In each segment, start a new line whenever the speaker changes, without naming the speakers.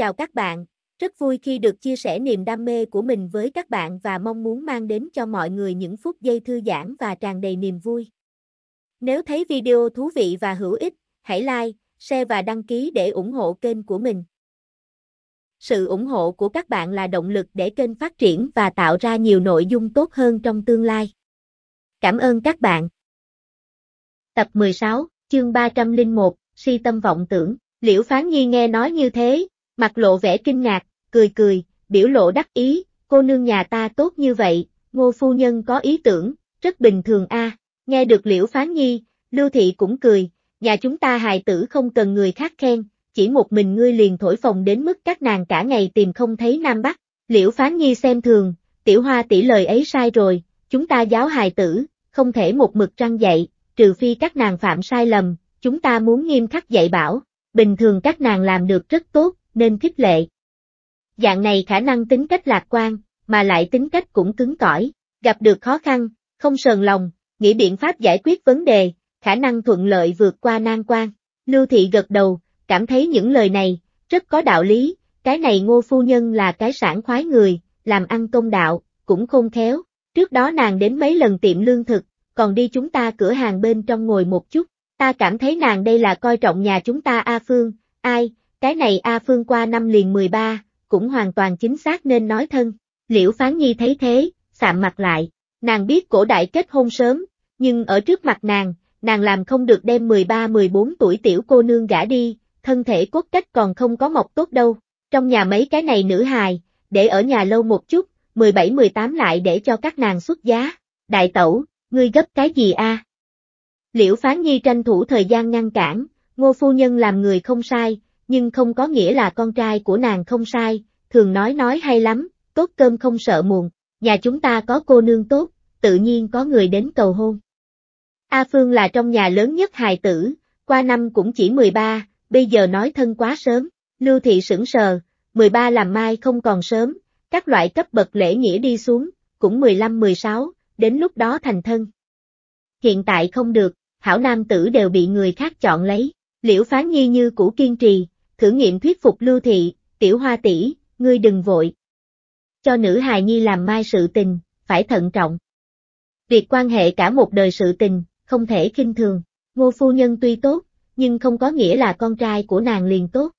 Chào các bạn, rất vui khi được chia sẻ niềm đam mê của mình với các bạn và mong muốn mang đến cho mọi người những phút giây thư giãn và tràn đầy niềm vui. Nếu thấy video thú vị và hữu ích, hãy like, share và đăng ký để ủng hộ kênh của mình. Sự ủng hộ của các bạn là động lực để kênh phát triển và tạo ra nhiều nội dung tốt hơn trong tương lai. Cảm ơn các bạn. Tập 16, chương 301, Si tâm vọng tưởng, Liễu Phán Nhi nghe nói như thế, mặt lộ vẻ kinh ngạc, cười cười, biểu lộ đắc ý, cô nương nhà ta tốt như vậy, ngô phu nhân có ý tưởng, rất bình thường a. nghe được liễu phán nhi, lưu thị cũng cười, nhà chúng ta hài tử không cần người khác khen, chỉ một mình ngươi liền thổi phồng đến mức các nàng cả ngày tìm không thấy Nam Bắc, liễu phán nhi xem thường, tiểu hoa tỷ lời ấy sai rồi, chúng ta giáo hài tử, không thể một mực răng dạy, trừ phi các nàng phạm sai lầm, chúng ta muốn nghiêm khắc dạy bảo, bình thường các nàng làm được rất tốt, nên khích lệ. Dạng này khả năng tính cách lạc quan, mà lại tính cách cũng cứng cỏi, gặp được khó khăn, không sờn lòng, nghĩ biện pháp giải quyết vấn đề, khả năng thuận lợi vượt qua nan quan. Lưu Thị gật đầu, cảm thấy những lời này, rất có đạo lý, cái này ngô phu nhân là cái sản khoái người, làm ăn công đạo, cũng không khéo. Trước đó nàng đến mấy lần tiệm lương thực, còn đi chúng ta cửa hàng bên trong ngồi một chút, ta cảm thấy nàng đây là coi trọng nhà chúng ta A Phương, ai, cái này A Phương qua năm liền 13, cũng hoàn toàn chính xác nên nói thân. Liễu Phán Nhi thấy thế, sạm mặt lại, nàng biết cổ đại kết hôn sớm, nhưng ở trước mặt nàng, nàng làm không được đem 13-14 tuổi tiểu cô nương gả đi, thân thể cốt cách còn không có mọc tốt đâu. Trong nhà mấy cái này nữ hài, để ở nhà lâu một chút, 17-18 lại để cho các nàng xuất giá. Đại tẩu, ngươi gấp cái gì a? Liễu Phán Nhi tranh thủ thời gian ngăn cản, ngô phu nhân làm người không sai, nhưng không có nghĩa là con trai của nàng không sai, thường nói nói hay lắm, tốt cơm không sợ muộn, nhà chúng ta có cô nương tốt, tự nhiên có người đến cầu hôn. A Phương là trong nhà lớn nhất hài tử, qua năm cũng chỉ 13, bây giờ nói thân quá sớm, Lưu Thị sững sờ, 13 làm mai không còn sớm, các loại cấp bậc lễ nghĩa đi xuống, cũng 15-16, đến lúc đó thành thân. Hiện tại không được, hảo nam tử đều bị người khác chọn lấy, liễu phán nhi như cũ kiên trì, thử nghiệm thuyết phục Lưu Thị, tiểu hoa tỷ, ngươi đừng vội. Cho nữ hài nhi làm mai sự tình, phải thận trọng. Việc quan hệ cả một đời sự tình, không thể kinh thường, ngô phu nhân tuy tốt, nhưng không có nghĩa là con trai của nàng liền tốt.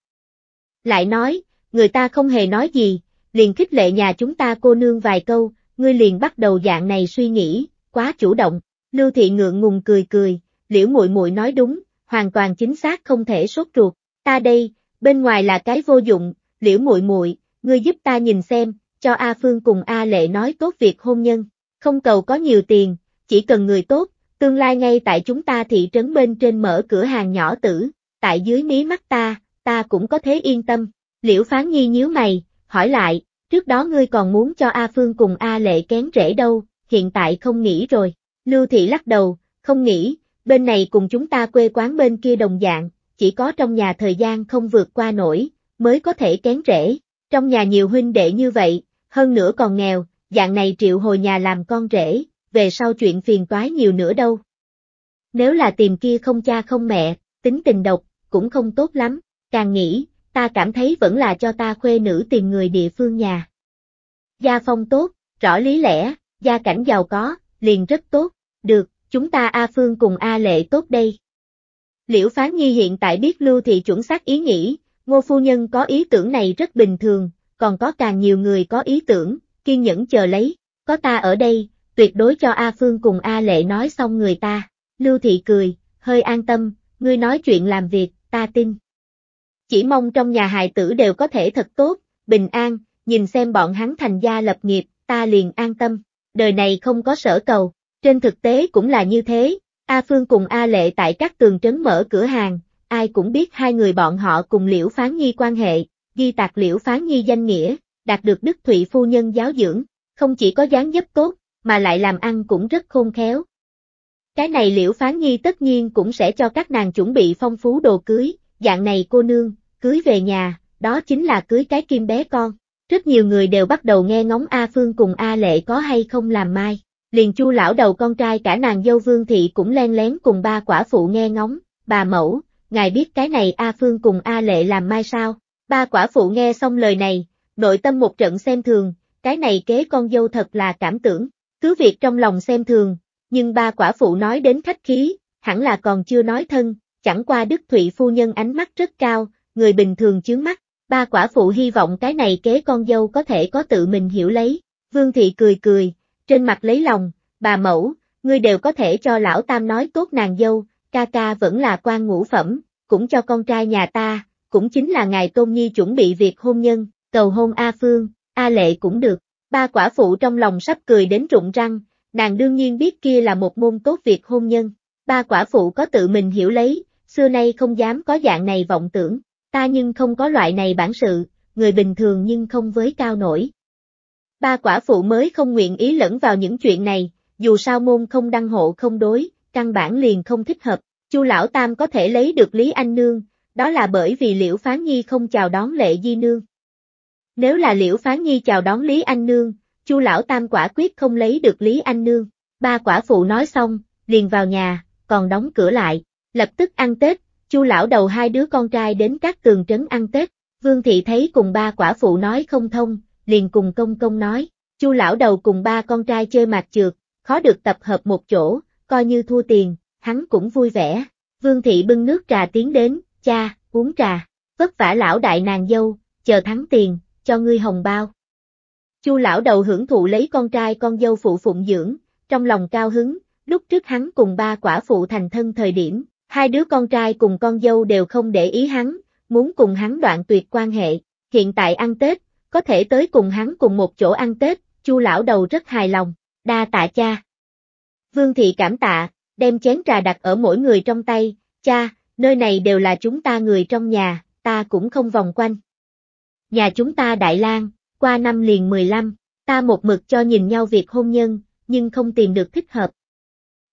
Lại nói, người ta không hề nói gì, liền khích lệ nhà chúng ta cô nương vài câu, ngươi liền bắt đầu dạng này suy nghĩ, quá chủ động. Lưu thị ngượng ngùng cười cười, liễu muội muội nói đúng, hoàn toàn chính xác không thể sốt ruột, ta đây, bên ngoài là cái vô dụng, liễu muội muội, ngươi giúp ta nhìn xem, cho A Phương cùng A Lệ nói tốt việc hôn nhân, không cầu có nhiều tiền, chỉ cần người tốt, tương lai ngay tại chúng ta thị trấn bên trên mở cửa hàng nhỏ tử, tại dưới mí mắt ta, ta cũng có thế yên tâm. Liễu Phán Nhi nhíu mày, hỏi lại, trước đó ngươi còn muốn cho A Phương cùng A Lệ kén rễ đâu, hiện tại không nghĩ rồi. Lưu Thị lắc đầu, không nghĩ, bên này cùng chúng ta quê quán bên kia đồng dạng, chỉ có trong nhà thời gian không vượt qua nổi, mới có thể kén rễ. Trong nhà nhiều huynh đệ như vậy, hơn nữa còn nghèo, dạng này triệu hồi nhà làm con rể, về sau chuyện phiền toái nhiều nữa đâu. Nếu là tìm kia không cha không mẹ, tính tình độc, cũng không tốt lắm, càng nghĩ, ta cảm thấy vẫn là cho ta khuê nữ tìm người địa phương nhà. Gia phong tốt, rõ lý lẽ, gia cảnh giàu có, liền rất tốt, được, chúng ta A Phương cùng A Lệ tốt đây. Liễu Phán Nhi hiện tại biết Lưu Thị chuẩn xác ý nghĩ, Ngô Phu Nhân có ý tưởng này rất bình thường, còn có càng nhiều người có ý tưởng, kiên nhẫn chờ lấy, có ta ở đây, tuyệt đối cho A Phương cùng A Lệ nói xong người ta. Lưu Thị cười, hơi an tâm, ngươi nói chuyện làm việc, ta tin. Chỉ mong trong nhà hài tử đều có thể thật tốt, bình an, nhìn xem bọn hắn thành gia lập nghiệp, ta liền an tâm. Đời này không có sở cầu, trên thực tế cũng là như thế, A Phương cùng A Lệ tại các tường trấn mở cửa hàng, ai cũng biết hai người bọn họ cùng Liễu Phán Nhi quan hệ, ghi tạc Liễu Phán Nhi danh nghĩa, đạt được Đức Thụy Phu Nhân giáo dưỡng, không chỉ có dáng dấp tốt, mà lại làm ăn cũng rất khôn khéo. Cái này Liễu Phán Nhi tất nhiên cũng sẽ cho các nàng chuẩn bị phong phú đồ cưới, dạng này cô nương, cưới về nhà, đó chính là cưới cái kim bé con. Rất nhiều người đều bắt đầu nghe ngóng A Phương cùng A Lệ có hay không làm mai liền chu lão đầu con trai cả nàng dâu vương thị cũng len lén cùng ba quả phụ nghe ngóng, bà mẫu, ngài biết cái này A Phương cùng A Lệ làm mai sao, ba quả phụ nghe xong lời này, nội tâm một trận xem thường, cái này kế con dâu thật là cảm tưởng, cứ việc trong lòng xem thường, nhưng ba quả phụ nói đến khách khí, hẳn là còn chưa nói thân, chẳng qua Đức Thụy phu nhân ánh mắt rất cao, người bình thường chướng mắt, ba quả phụ hy vọng cái này kế con dâu có thể có tự mình hiểu lấy, Vương Thị cười cười, trên mặt lấy lòng, bà mẫu, ngươi đều có thể cho lão tam nói tốt nàng dâu, ca ca vẫn là quan ngũ phẩm, cũng cho con trai nhà ta, cũng chính là ngài Tôn Nhi chuẩn bị việc hôn nhân, cầu hôn A Phương, A Lệ cũng được. Ba quả phụ trong lòng sắp cười đến rụng răng, nàng đương nhiên biết kia là một môn tốt việc hôn nhân. Ba quả phụ có tự mình hiểu lấy, xưa nay không dám có dạng này vọng tưởng, ta nhưng không có loại này bản sự, người bình thường nhưng không với cao nổi. Ba quả phụ mới không nguyện ý lẫn vào những chuyện này, dù sao môn không đăng hộ không đối, căn bản liền không thích hợp. Chu lão tam có thể lấy được Lý Anh Nương, đó là bởi vì Liễu Phán Nhi không chào đón Lệ Di Nương. Nếu là Liễu Phán Nhi chào đón Lý Anh Nương, Chu lão tam quả quyết không lấy được Lý Anh Nương. Ba quả phụ nói xong, liền vào nhà, còn đóng cửa lại, lập tức ăn Tết, Chu lão đầu hai đứa con trai đến các tường trấn ăn Tết. Vương thị thấy cùng ba quả phụ nói không thông, liền cùng công công nói, chu lão đầu cùng ba con trai chơi mạt trượt, khó được tập hợp một chỗ, coi như thua tiền, hắn cũng vui vẻ. Vương thị bưng nước trà tiến đến, cha, uống trà, vất vả lão đại nàng dâu, chờ thắng tiền, cho ngươi hồng bao. Chu lão đầu hưởng thụ lấy con trai con dâu phụ phụng dưỡng, trong lòng cao hứng, lúc trước hắn cùng ba quả phụ thành thân thời điểm, hai đứa con trai cùng con dâu đều không để ý hắn, muốn cùng hắn đoạn tuyệt quan hệ, hiện tại ăn Tết, có thể tới cùng hắn cùng một chỗ ăn Tết, Chu lão đầu rất hài lòng, đa tạ cha. Vương thị cảm tạ, đem chén trà đặt ở mỗi người trong tay, cha, nơi này đều là chúng ta người trong nhà, ta cũng không vòng quanh. Nhà chúng ta Đại lang qua năm liền 15, ta một mực cho nhìn nhau việc hôn nhân, nhưng không tìm được thích hợp.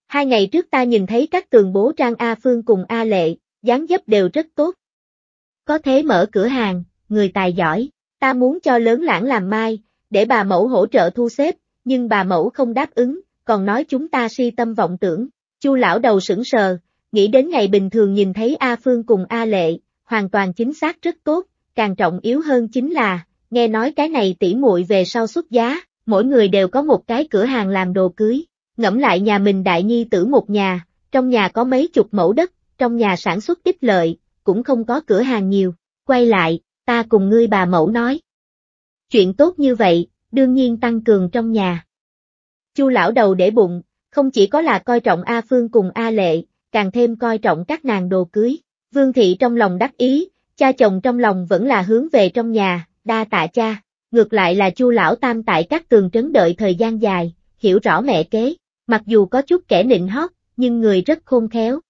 Hai ngày trước ta nhìn thấy các tường bố trang A Phương cùng A Lệ, dáng dấp đều rất tốt. Có thế mở cửa hàng, người tài giỏi. Ta muốn cho lớn lãng làm mai, để bà mẫu hỗ trợ thu xếp, nhưng bà mẫu không đáp ứng, còn nói chúng ta si tâm vọng tưởng. Chu lão đầu sững sờ, nghĩ đến ngày bình thường nhìn thấy A Phương cùng A Lệ, hoàn toàn chính xác rất tốt, càng trọng yếu hơn chính là, nghe nói cái này tỉ muội về sau xuất giá, mỗi người đều có một cái cửa hàng làm đồ cưới, ngẫm lại nhà mình đại nhi tử một nhà, trong nhà có mấy chục mẫu đất, trong nhà sản xuất ít lợi, cũng không có cửa hàng nhiều, quay lại, ta cùng ngươi bà mẫu nói. Chuyện tốt như vậy, đương nhiên tăng cường trong nhà. Chu lão đầu để bụng, không chỉ có là coi trọng A Phương cùng A Lệ, càng thêm coi trọng các nàng đồ cưới. Vương thị trong lòng đắc ý, cha chồng trong lòng vẫn là hướng về trong nhà, đa tạ cha. Ngược lại là Chu lão tam tại các tường trấn đợi thời gian dài, hiểu rõ mẹ kế, mặc dù có chút kẻ nịnh hót, nhưng người rất khôn khéo.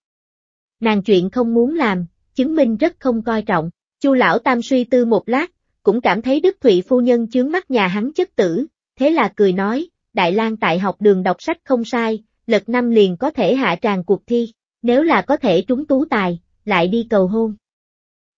Nàng chuyện không muốn làm, chứng minh rất không coi trọng. Chu lão tam suy tư một lát, cũng cảm thấy Đức Thụy phu nhân chướng mắt nhà hắn chất tử, thế là cười nói, Đại lang tại học đường đọc sách không sai, lật năm liền có thể hạ tràng cuộc thi, nếu là có thể trúng tú tài, lại đi cầu hôn.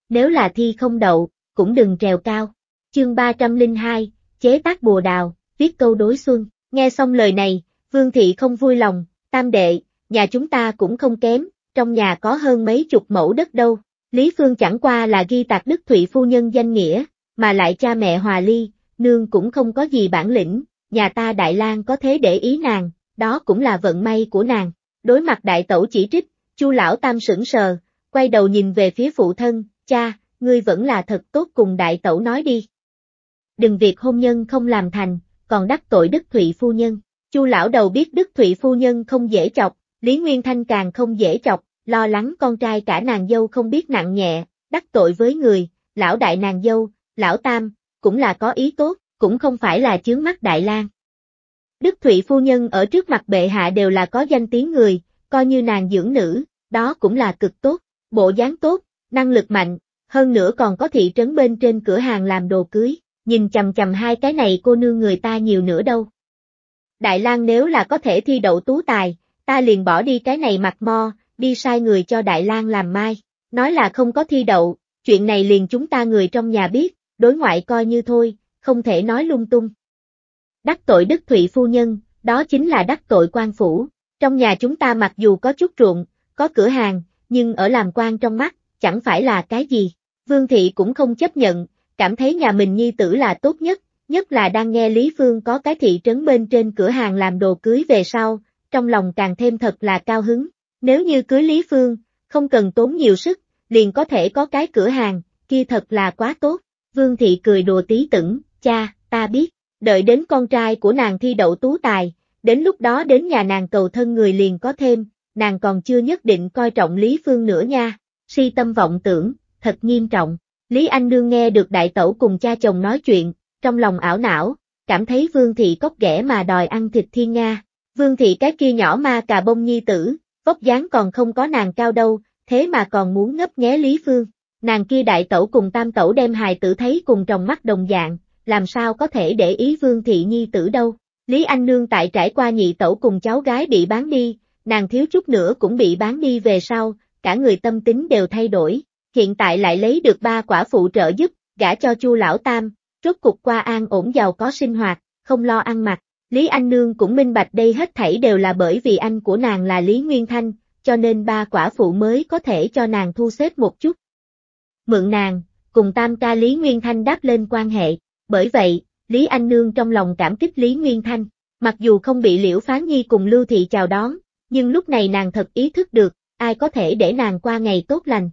Nếu là thi không đậu, cũng đừng trèo cao. Chương 302, chế tác bùa đào, viết câu đối xuân, nghe xong lời này, Vương Thị không vui lòng, tam đệ, nhà chúng ta cũng không kém, trong nhà có hơn mấy chục mẫu đất đâu, Lý Phương chẳng qua là ghi tạc Đức Thụy phu nhân danh nghĩa, mà lại cha mẹ hòa ly, nương cũng không có gì bản lĩnh, nhà ta Đại lang có thế để ý nàng, đó cũng là vận may của nàng. Đối mặt đại tẩu chỉ trích, Chu lão tam sững sờ, quay đầu nhìn về phía phụ thân, cha, ngươi vẫn là thật tốt cùng đại tẩu nói đi. Đừng việc hôn nhân không làm thành, còn đắc tội Đức Thụy phu nhân. Chu lão đầu biết Đức Thụy phu nhân không dễ chọc, Lý Nguyên Thanh càng không dễ chọc, lo lắng con trai cả nàng dâu không biết nặng nhẹ, đắc tội với người, lão đại nàng dâu, lão tam, cũng là có ý tốt, cũng không phải là chướng mắt Đại lang. Đức Thụy phu nhân ở trước mặt bệ hạ đều là có danh tiếng người, coi như nàng dưỡng nữ, đó cũng là cực tốt, bộ dáng tốt, năng lực mạnh, hơn nữa còn có thị trấn bên trên cửa hàng làm đồ cưới, nhìn chầm chầm hai cái này cô nương người ta nhiều nữa đâu. Đại lang nếu là có thể thi đậu tú tài, ta liền bỏ đi cái này mặt mo, đi sai người cho Đại lang làm mai, nói là không có thi đậu, chuyện này liền chúng ta người trong nhà biết, đối ngoại coi như thôi, không thể nói lung tung. Đắc tội Đức Thụy Phu Nhân, đó chính là đắc tội quan phủ, trong nhà chúng ta mặc dù có chút ruộng, có cửa hàng, nhưng ở làm quan trong mắt, chẳng phải là cái gì. Vương Thị cũng không chấp nhận, cảm thấy nhà mình nhi tử là tốt nhất, nhất là đang nghe Lý Phương có cái thị trấn bên trên cửa hàng làm đồ cưới về sau, trong lòng càng thêm thật là cao hứng. Nếu như cưới Lý Phương, không cần tốn nhiều sức, liền có thể có cái cửa hàng, kia thật là quá tốt. Vương Thị cười đùa tí tửng, cha, ta biết, đợi đến con trai của nàng thi đậu tú tài, đến lúc đó đến nhà nàng cầu thân người liền có thêm, nàng còn chưa nhất định coi trọng Lý Phương nữa nha, si tâm vọng tưởng, thật nghiêm trọng. Lý Anh Nương nghe được đại tẩu cùng cha chồng nói chuyện, trong lòng ảo não, cảm thấy Vương Thị cốc ghẻ mà đòi ăn thịt thiên Nga. Vương Thị cái kia nhỏ ma cà bông nhi tử, vóc dáng còn không có nàng cao đâu, thế mà còn muốn ngấp nghé Lý Phương. Nàng kia đại tẩu cùng tam tẩu đem hài tử thấy cùng trong mắt đồng dạng, làm sao có thể để ý Vương Thị Nhi tử đâu. Lý Anh Nương tại trải qua nhị tẩu cùng cháu gái bị bán đi, nàng thiếu chút nữa cũng bị bán đi về sau, cả người tâm tính đều thay đổi, hiện tại lại lấy được ba quả phụ trợ giúp, gả cho Chu lão tam, rốt cục qua an ổn giàu có sinh hoạt, không lo ăn mặc, Lý Anh Nương cũng minh bạch đây hết thảy đều là bởi vì anh của nàng là Lý Nguyên Thanh, cho nên ba quả phụ mới có thể cho nàng thu xếp một chút. Mượn nàng, cùng tam ca Lý Nguyên Thanh đáp lên quan hệ, bởi vậy, Lý Anh Nương trong lòng cảm kích Lý Nguyên Thanh, mặc dù không bị Liễu Phán Nhi cùng Lưu Thị chào đón, nhưng lúc này nàng thật ý thức được, ai có thể để nàng qua ngày tốt lành.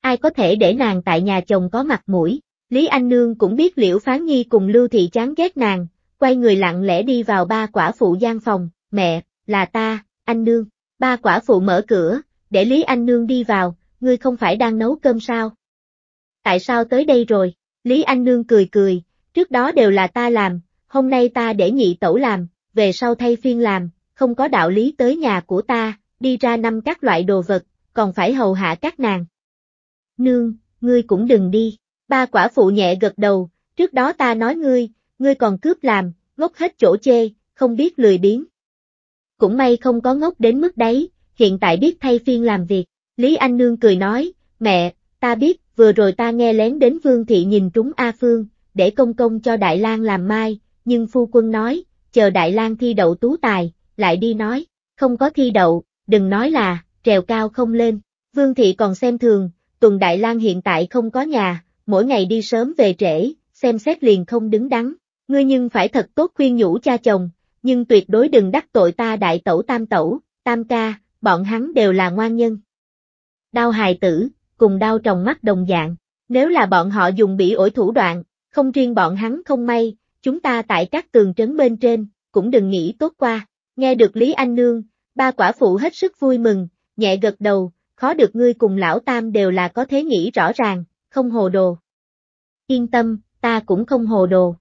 Ai có thể để nàng tại nhà chồng có mặt mũi, Lý Anh Nương cũng biết Liễu Phán Nhi cùng Lưu Thị chán ghét nàng, quay người lặng lẽ đi vào ba quả phụ gian phòng, mẹ, là ta, anh nương. Ba quả phụ mở cửa, để Lý Anh Nương đi vào, ngươi không phải đang nấu cơm sao? Tại sao tới đây rồi? Lý Anh Nương cười cười, trước đó đều là ta làm, hôm nay ta để nhị tẩu làm, về sau thay phiên làm, không có đạo lý tới nhà của ta, đi ra năm các loại đồ vật, còn phải hầu hạ các nàng. Nương, ngươi cũng đừng đi. Ba quả phụ nhẹ gật đầu, trước đó ta nói ngươi, ngươi còn cướp làm, ngốc hết chỗ chê, không biết lười biếng. Cũng may không có ngốc đến mức đấy, hiện tại biết thay phiên làm việc. Lý Anh Nương cười nói, mẹ, ta biết, vừa rồi ta nghe lén đến Vương Thị nhìn trúng A Phương, để công công cho Đại lang làm mai, nhưng phu quân nói, chờ Đại lang thi đậu tú tài, lại đi nói, không có thi đậu, đừng nói là, trèo cao không lên. Vương Thị còn xem thường, tuần Đại lang hiện tại không có nhà, mỗi ngày đi sớm về trễ, xem xét liền không đứng đắn ngươi nhưng phải thật tốt khuyên nhủ cha chồng, nhưng tuyệt đối đừng đắc tội ta đại tẩu tam tẩu, tam ca, bọn hắn đều là ngoan nhân. Đau hài tử, cùng đau trồng mắt đồng dạng, nếu là bọn họ dùng bị ổi thủ đoạn, không riêng bọn hắn không may, chúng ta tại các tường trấn bên trên, cũng đừng nghĩ tốt qua, nghe được Lý Anh Nương, ba quả phụ hết sức vui mừng, nhẹ gật đầu, khó được ngươi cùng lão tam đều là có thế nghĩ rõ ràng, không hồ đồ. Yên tâm, ta cũng không hồ đồ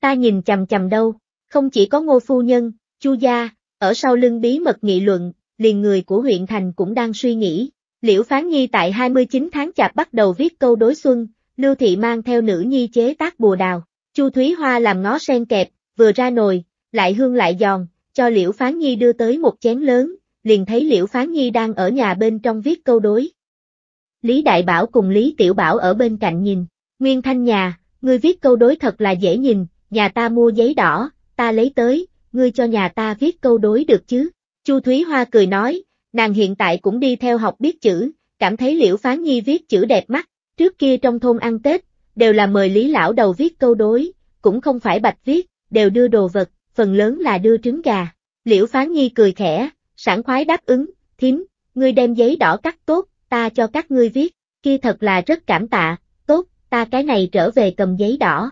ta nhìn chầm chầm đâu, không chỉ có ngô phu nhân, chu gia, ở sau lưng bí mật nghị luận, liền người của huyện thành cũng đang suy nghĩ. Liễu Phán Nhi tại 29 tháng chạp bắt đầu viết câu đối xuân, Lưu Thị mang theo nữ nhi chế tác bùa đào, Chu Thúy Hoa làm ngó sen kẹp, vừa ra nồi, lại hương lại giòn, cho Liễu Phán Nhi đưa tới một chén lớn, liền thấy Liễu Phán Nhi đang ở nhà bên trong viết câu đối. Lý Đại Bảo cùng Lý Tiểu Bảo ở bên cạnh nhìn, Nguyên Thanh nhà, ngươi viết câu đối thật là dễ nhìn, nhà ta mua giấy đỏ, ta lấy tới, ngươi cho nhà ta viết câu đối được chứ. Chu Thúy Hoa cười nói, nàng hiện tại cũng đi theo học biết chữ, cảm thấy Liễu Phán Nhi viết chữ đẹp mắt, trước kia trong thôn ăn Tết, đều là mời Lý Lão đầu viết câu đối, cũng không phải bạch viết, đều đưa đồ vật, phần lớn là đưa trứng gà. Liễu Phán Nhi cười khẽ, sảng khoái đáp ứng, thím, ngươi đem giấy đỏ cắt tốt, ta cho các ngươi viết, kia thật là rất cảm tạ, tốt, ta cái này trở về cầm giấy đỏ.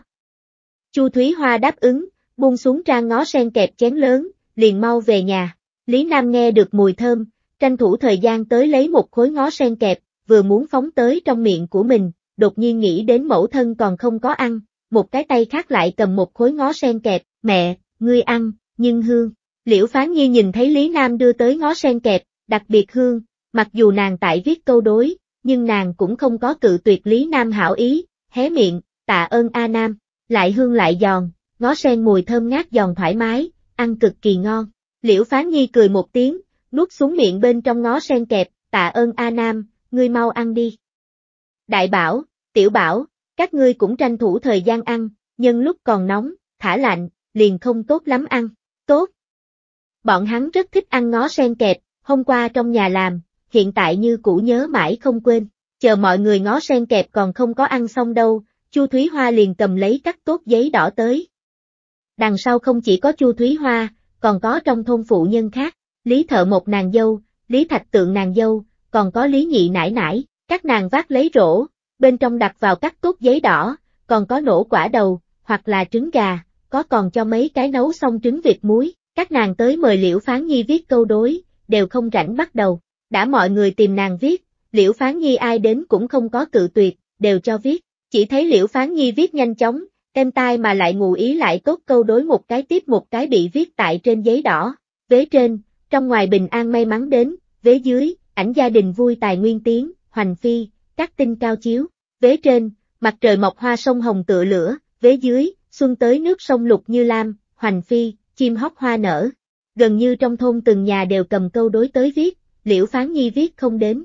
Chu Thúy Hoa đáp ứng, buông xuống trang ngó sen kẹp chén lớn, liền mau về nhà. Lý Nam nghe được mùi thơm, tranh thủ thời gian tới lấy một khối ngó sen kẹp, vừa muốn phóng tới trong miệng của mình, đột nhiên nghĩ đến mẫu thân còn không có ăn, một cái tay khác lại cầm một khối ngó sen kẹp, mẹ, ngươi ăn, nhưng hương. Liễu Phán Nhi nhìn thấy Lý Nam đưa tới ngó sen kẹp, đặc biệt hương, mặc dù nàng tại viết câu đối, nhưng nàng cũng không có cự tuyệt Lý Nam hảo ý, hé miệng, tạ ơn A Nam lại hương lại giòn, ngó sen mùi thơm ngát giòn thoải mái, ăn cực kỳ ngon. Liễu Phán Nhi cười một tiếng, nuốt xuống miệng bên trong ngó sen kẹp, tạ ơn A Nam, ngươi mau ăn đi. Đại bảo, tiểu bảo, các ngươi cũng tranh thủ thời gian ăn, nhân lúc còn nóng, thả lạnh, liền không tốt lắm ăn, tốt. Bọn hắn rất thích ăn ngó sen kẹp, hôm qua trong nhà làm, hiện tại như cũ nhớ mãi không quên, chờ mọi người ngó sen kẹp còn không có ăn xong đâu, Chu Thúy Hoa liền cầm lấy cắt tốt giấy đỏ tới. Đằng sau không chỉ có Chu Thúy Hoa, còn có trong thôn phụ nhân khác, Lý Thợ một nàng dâu, Lý Thạch tượng nàng dâu, còn có Lý Nhị nải nải, các nàng vác lấy rổ, bên trong đặt vào cắt tốt giấy đỏ, còn có nổ quả đầu, hoặc là trứng gà, có còn cho mấy cái nấu xong trứng vịt muối, các nàng tới mời Liễu Phán Nhi viết câu đối, đều không rảnh bắt đầu, đã mọi người tìm nàng viết, Liễu Phán Nhi ai đến cũng không có cự tuyệt, đều cho viết, chỉ thấy Liễu Phán Nhi viết nhanh chóng, đem tai mà lại ngụ ý lại tốt câu đối một cái tiếp một cái bị viết tại trên giấy đỏ, vế trên, trong ngoài bình an may mắn đến, vế dưới, ảnh gia đình vui tài nguyên tiếng, hoành phi, các tinh cao chiếu, vế trên, mặt trời mọc hoa sông hồng tựa lửa, vế dưới, xuân tới nước sông lục như lam, hoành phi, chim hót hoa nở. Gần như trong thôn từng nhà đều cầm câu đối tới viết, liễu phán nhi viết không đến.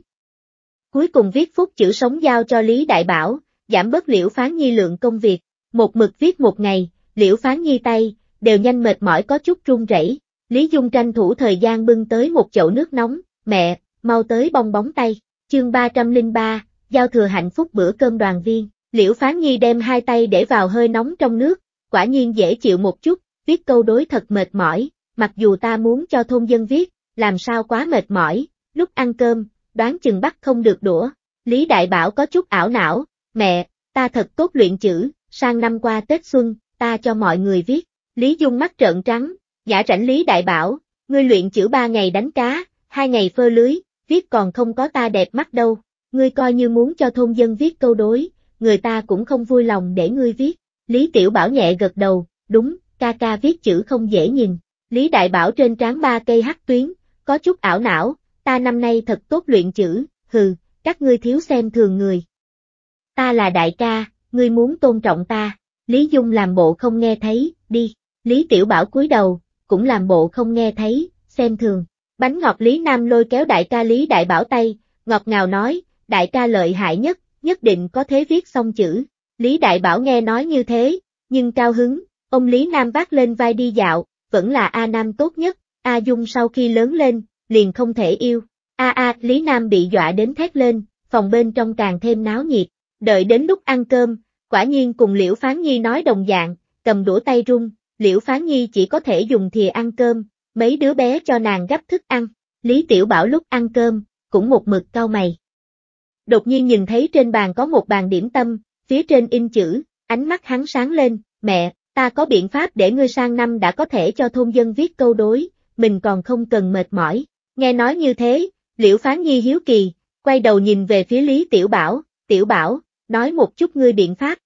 Cuối cùng viết phúc chữ sống giao cho Lý Đại Bảo, giảm bớt Liễu Phán Nhi lượng công việc, một mực viết một ngày, Liễu Phán Nhi tay, đều nhanh mệt mỏi có chút run rẩy. Lý Dung tranh thủ thời gian bưng tới một chậu nước nóng, mẹ, mau tới bong bóng tay, chương 303, giao thừa hạnh phúc bữa cơm đoàn viên, Liễu Phán Nhi đem hai tay để vào hơi nóng trong nước, quả nhiên dễ chịu một chút, viết câu đối thật mệt mỏi, mặc dù ta muốn cho thôn dân viết, làm sao quá mệt mỏi, lúc ăn cơm, đoán chừng bắt không được đũa. Lý Đại Bảo có chút ảo não, Mẹ, ta thật tốt luyện chữ, sang năm qua Tết Xuân, ta cho mọi người viết. Lý Dung mắt trợn trắng, giả rảnh Lý Đại bảo, ngươi luyện chữ ba ngày đánh cá, hai ngày phơ lưới, viết còn không có ta đẹp mắt đâu. Ngươi coi như muốn cho thôn dân viết câu đối, người ta cũng không vui lòng để ngươi viết. Lý Tiểu Bảo nhẹ gật đầu, đúng, ca ca viết chữ không dễ nhìn. Lý Đại Bảo trên trán ba cây hắc tuyến, có chút ảo não, ta năm nay thật tốt luyện chữ, hừ, các ngươi thiếu xem thường người ta là đại ca, ngươi muốn tôn trọng ta. Lý Dung làm bộ không nghe thấy, đi. Lý Tiểu Bảo cúi đầu, cũng làm bộ không nghe thấy, xem thường. Bánh ngọt Lý Nam lôi kéo đại ca Lý Đại Bảo tay, ngọt ngào nói, đại ca lợi hại nhất, nhất định có thế viết xong chữ. Lý Đại Bảo nghe nói như thế, nhưng cao hứng, ông Lý Nam vác lên vai đi dạo, vẫn là A Nam tốt nhất, A Dung sau khi lớn lên, liền không thể yêu. A A Lý Nam bị dọa đến thét lên, phòng bên trong càng thêm náo nhiệt đợi đến lúc ăn cơm, quả nhiên cùng Liễu Phán Nhi nói đồng dạng, cầm đũa tay rung, Liễu Phán Nhi chỉ có thể dùng thìa ăn cơm, mấy đứa bé cho nàng gấp thức ăn, Lý Tiểu Bảo lúc ăn cơm, cũng một mực cau mày. Đột nhiên nhìn thấy trên bàn có một bàn điểm tâm, phía trên in chữ, ánh mắt hắn sáng lên, mẹ, ta có biện pháp để ngươi sang năm đã có thể cho thôn dân viết câu đối, mình còn không cần mệt mỏi. Nghe nói như thế, Liễu Phán Nhi hiếu kỳ, quay đầu nhìn về phía Lý Tiểu Bảo, Tiểu Bảo, nói một chút ngươi biện pháp.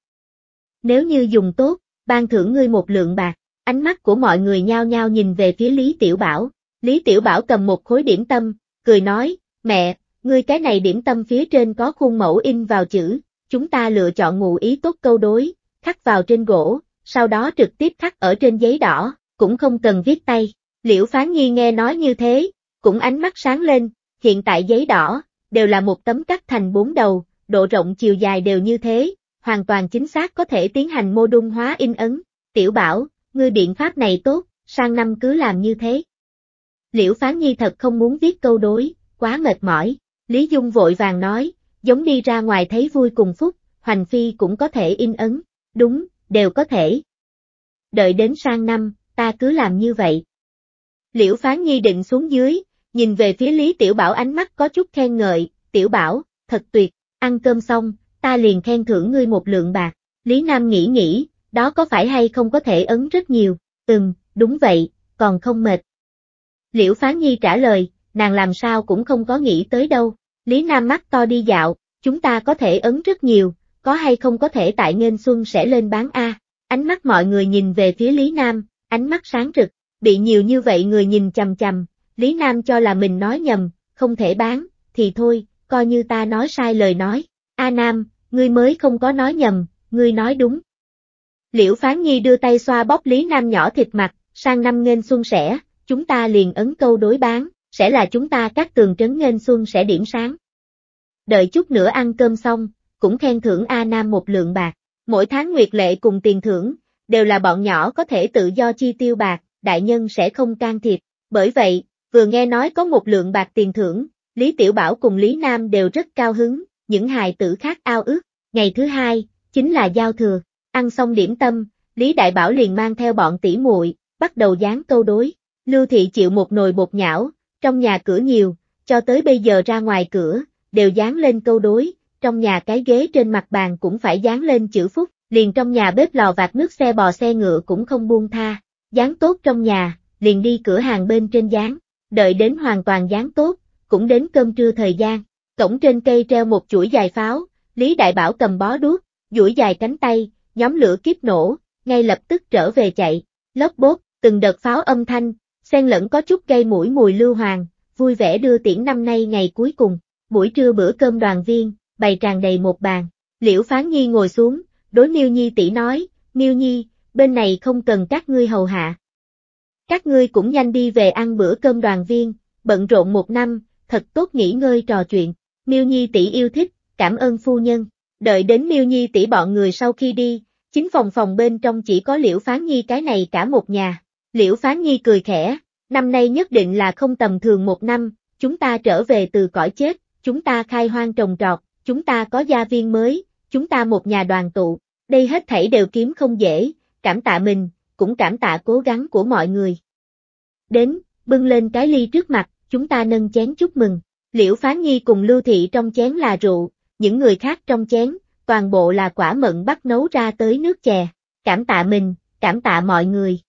Nếu như dùng tốt, ban thưởng ngươi một lượng bạc, ánh mắt của mọi người nhao nhao nhìn về phía Lý Tiểu Bảo. Lý Tiểu Bảo cầm một khối điểm tâm, cười nói, mẹ, ngươi cái này điểm tâm phía trên có khuôn mẫu in vào chữ, chúng ta lựa chọn ngụ ý tốt câu đối, khắc vào trên gỗ, sau đó trực tiếp khắc ở trên giấy đỏ, cũng không cần viết tay. Liễu Phán Nhi nghe nói như thế, cũng ánh mắt sáng lên, hiện tại giấy đỏ, đều là một tấm cắt thành bốn đầu, độ rộng chiều dài đều như thế, hoàn toàn chính xác có thể tiến hành mô đun hóa in ấn. Tiểu bảo, ngươi biện pháp này tốt, sang năm cứ làm như thế. Liễu Phán Nhi thật không muốn viết câu đối, quá mệt mỏi, Lý Dung vội vàng nói, giống đi ra ngoài thấy vui cùng phúc, Hoành Phi cũng có thể in ấn, đúng, đều có thể. Đợi đến sang năm, ta cứ làm như vậy. Liễu Phán Nhi định xuống dưới, nhìn về phía Lý Tiểu Bảo ánh mắt có chút khen ngợi, Tiểu Bảo, thật tuyệt ăn cơm xong, ta liền khen thưởng ngươi một lượng bạc. Lý Nam nghĩ nghĩ, đó có phải hay không có thể ấn rất nhiều, ừm, đúng vậy, còn không mệt. Liễu Phán Nhi trả lời, nàng làm sao cũng không có nghĩ tới đâu, Lý Nam mắt to đi dạo, chúng ta có thể ấn rất nhiều, có hay không có thể tại Nghênh Xuân sẽ lên bán A, ánh mắt mọi người nhìn về phía Lý Nam, ánh mắt sáng rực, bị nhiều như vậy người nhìn chầm chầm, Lý Nam cho là mình nói nhầm, không thể bán, thì thôi, coi như ta nói sai lời nói. A Nam, ngươi mới không có nói nhầm, ngươi nói đúng. Liễu Phán Nhi đưa tay xoa bóp Lý Nam nhỏ thịt mặt, sang năm nghênh xuân sẻ, chúng ta liền ấn câu đối bán, sẽ là chúng ta các tường trấn nghênh xuân sẽ điểm sáng. Đợi chút nữa ăn cơm xong, cũng khen thưởng A Nam một lượng bạc, mỗi tháng nguyệt lệ cùng tiền thưởng, đều là bọn nhỏ có thể tự do chi tiêu bạc, đại nhân sẽ không can thiệp, bởi vậy, vừa nghe nói có một lượng bạc tiền thưởng, Lý Tiểu Bảo cùng Lý Nam đều rất cao hứng, những hài tử khác ao ước. Ngày thứ hai, chính là giao thừa, ăn xong điểm tâm, Lý Đại Bảo liền mang theo bọn tỷ muội bắt đầu dán câu đối. Lưu Thị chịu một nồi bột nhão, trong nhà cửa nhiều, cho tới bây giờ ra ngoài cửa, đều dán lên câu đối, trong nhà cái ghế trên mặt bàn cũng phải dán lên chữ phúc, liền trong nhà bếp lò vạt nước xe bò xe ngựa cũng không buông tha, dán tốt trong nhà, liền đi cửa hàng bên trên dán, đợi đến hoàn toàn dán tốt, cũng đến cơm trưa thời gian, cổng trên cây treo một chuỗi dài pháo, Lý Đại Bảo cầm bó đuốc, duỗi dài cánh tay, nhóm lửa kiếp nổ, ngay lập tức trở về chạy, lốc bốt, từng đợt pháo âm thanh, xen lẫn có chút gây mũi mùi lưu hoàng, vui vẻ đưa tiễn năm nay ngày cuối cùng, buổi trưa bữa cơm đoàn viên, bày tràn đầy một bàn, liễu phán nhi ngồi xuống, đối Niêu Nhi tỷ nói, Niêu Nhi, bên này không cần các ngươi hầu hạ. Các ngươi cũng nhanh đi về ăn bữa cơm đoàn viên, bận rộn một năm, thật tốt nghỉ ngơi trò chuyện, Miêu Nhi tỷ yêu thích, cảm ơn phu nhân. Đợi đến Miêu Nhi tỷ bọn người sau khi đi, chính phòng phòng bên trong chỉ có Liễu Phán Nhi cái này cả một nhà. Liễu Phán Nhi cười khẽ, năm nay nhất định là không tầm thường một năm, chúng ta trở về từ cõi chết, chúng ta khai hoang trồng trọt, chúng ta có gia viên mới, chúng ta một nhà đoàn tụ, đây hết thảy đều kiếm không dễ, cảm tạ mình, cũng cảm tạ cố gắng của mọi người. Đến, bưng lên cái ly trước mặt, chúng ta nâng chén chúc mừng. Liễu Phán Nhi cùng Lưu Thị trong chén là rượu, những người khác trong chén, toàn bộ là quả mận bắt nấu ra tới nước chè. Cảm tạ mình, cảm tạ mọi người.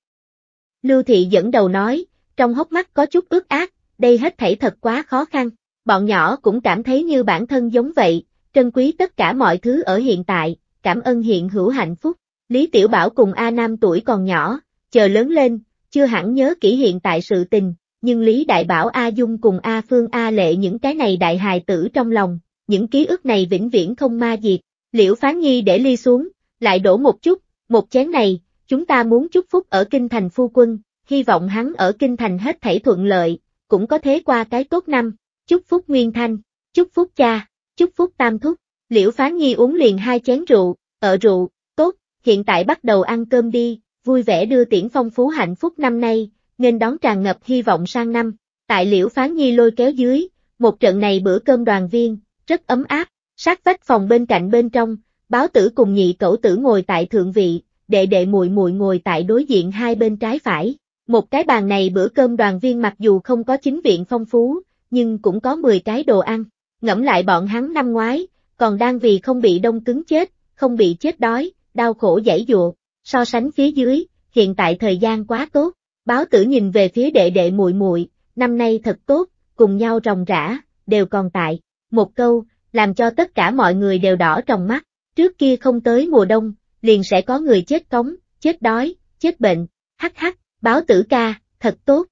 Lưu Thị dẫn đầu nói, trong hốc mắt có chút ướt át, đây hết thảy thật quá khó khăn. Bọn nhỏ cũng cảm thấy như bản thân giống vậy, trân quý tất cả mọi thứ ở hiện tại, cảm ơn hiện hữu hạnh phúc. Lý Tiểu Bảo cùng A Nam tuổi còn nhỏ, chờ lớn lên, chưa hẳn nhớ kỹ hiện tại sự tình, nhưng Lý Đại bảo A Dung cùng A Phương A Lệ những cái này đại hài tử trong lòng, những ký ức này vĩnh viễn không ma diệt, liễu phán nhi để ly xuống, lại đổ một chút, một chén này, chúng ta muốn chúc phúc ở kinh thành phu quân, hy vọng hắn ở kinh thành hết thảy thuận lợi, cũng có thế qua cái tốt năm, chúc phúc Nguyên Thanh, chúc phúc cha, chúc phúc Tam Thúc, liễu phán nhi uống liền hai chén rượu, ở rượu, tốt, hiện tại bắt đầu ăn cơm đi, vui vẻ đưa tiễn phong phú hạnh phúc năm nay, nên đón tràn ngập hy vọng sang năm. Tại Liễu Phán Nhi lôi kéo dưới, một trận này bữa cơm đoàn viên, rất ấm áp, sát vách phòng bên cạnh bên trong, báo tử cùng nhị cẩu tử ngồi tại thượng vị, đệ đệ muội muội ngồi tại đối diện hai bên trái phải. Một cái bàn này bữa cơm đoàn viên mặc dù không có chính viện phong phú, nhưng cũng có 10 cái đồ ăn. Ngẫm lại bọn hắn năm ngoái, còn đang vì không bị đông cứng chết, không bị chết đói, đau khổ dãy dụa. So sánh phía dưới, hiện tại thời gian quá tốt, Báo tử nhìn về phía đệ đệ muội muội, năm nay thật tốt, cùng nhau ròng rã, đều còn tại. Một câu, làm cho tất cả mọi người đều đỏ trong mắt. Trước kia không tới mùa đông, liền sẽ có người chết cống, chết đói, chết bệnh. Hắc hắc, báo tử ca, thật tốt.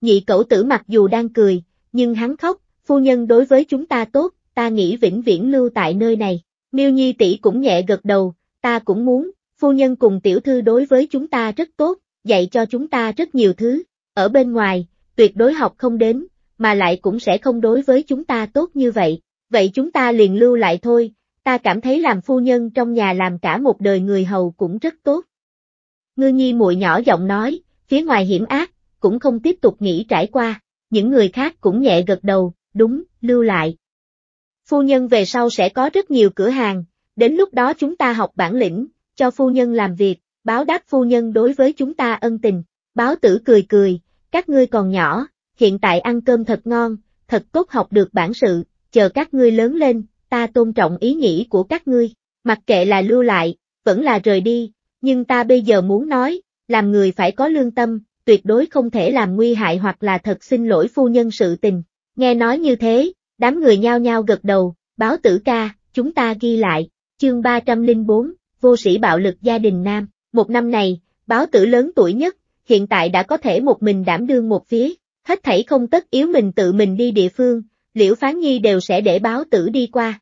Nhị cẩu tử mặc dù đang cười, nhưng hắn khóc, phu nhân đối với chúng ta tốt, ta nghĩ vĩnh viễn lưu tại nơi này. Miêu Nhi tỷ cũng nhẹ gật đầu, ta cũng muốn, phu nhân cùng tiểu thư đối với chúng ta rất tốt, dạy cho chúng ta rất nhiều thứ, ở bên ngoài, tuyệt đối học không đến, mà lại cũng sẽ không đối với chúng ta tốt như vậy, vậy chúng ta liền lưu lại thôi, ta cảm thấy làm phu nhân trong nhà làm cả một đời người hầu cũng rất tốt. Ngư nhi muội nhỏ giọng nói, phía ngoài hiểm ác, cũng không tiếp tục nghĩ trải qua, những người khác cũng nhẹ gật đầu, đúng, lưu lại. Phu nhân về sau sẽ có rất nhiều cửa hàng, đến lúc đó chúng ta học bản lĩnh, cho phu nhân làm việc, báo đáp phu nhân đối với chúng ta ân tình. Báo tử cười cười, các ngươi còn nhỏ, hiện tại ăn cơm thật ngon, thật tốt học được bản sự, chờ các ngươi lớn lên, ta tôn trọng ý nghĩ của các ngươi, mặc kệ là lưu lại, vẫn là rời đi, nhưng ta bây giờ muốn nói, làm người phải có lương tâm, tuyệt đối không thể làm nguy hại hoặc là thật xin lỗi phu nhân sự tình. Nghe nói như thế, đám người nhao nhao gật đầu, báo tử ca, chúng ta ghi lại, chương 304, vô sĩ bạo lực gia đình nam. Một năm này, báo tử lớn tuổi nhất, hiện tại đã có thể một mình đảm đương một phía, hết thảy không tất yếu mình tự mình đi địa phương, liễu phán nhi đều sẽ để báo tử đi qua.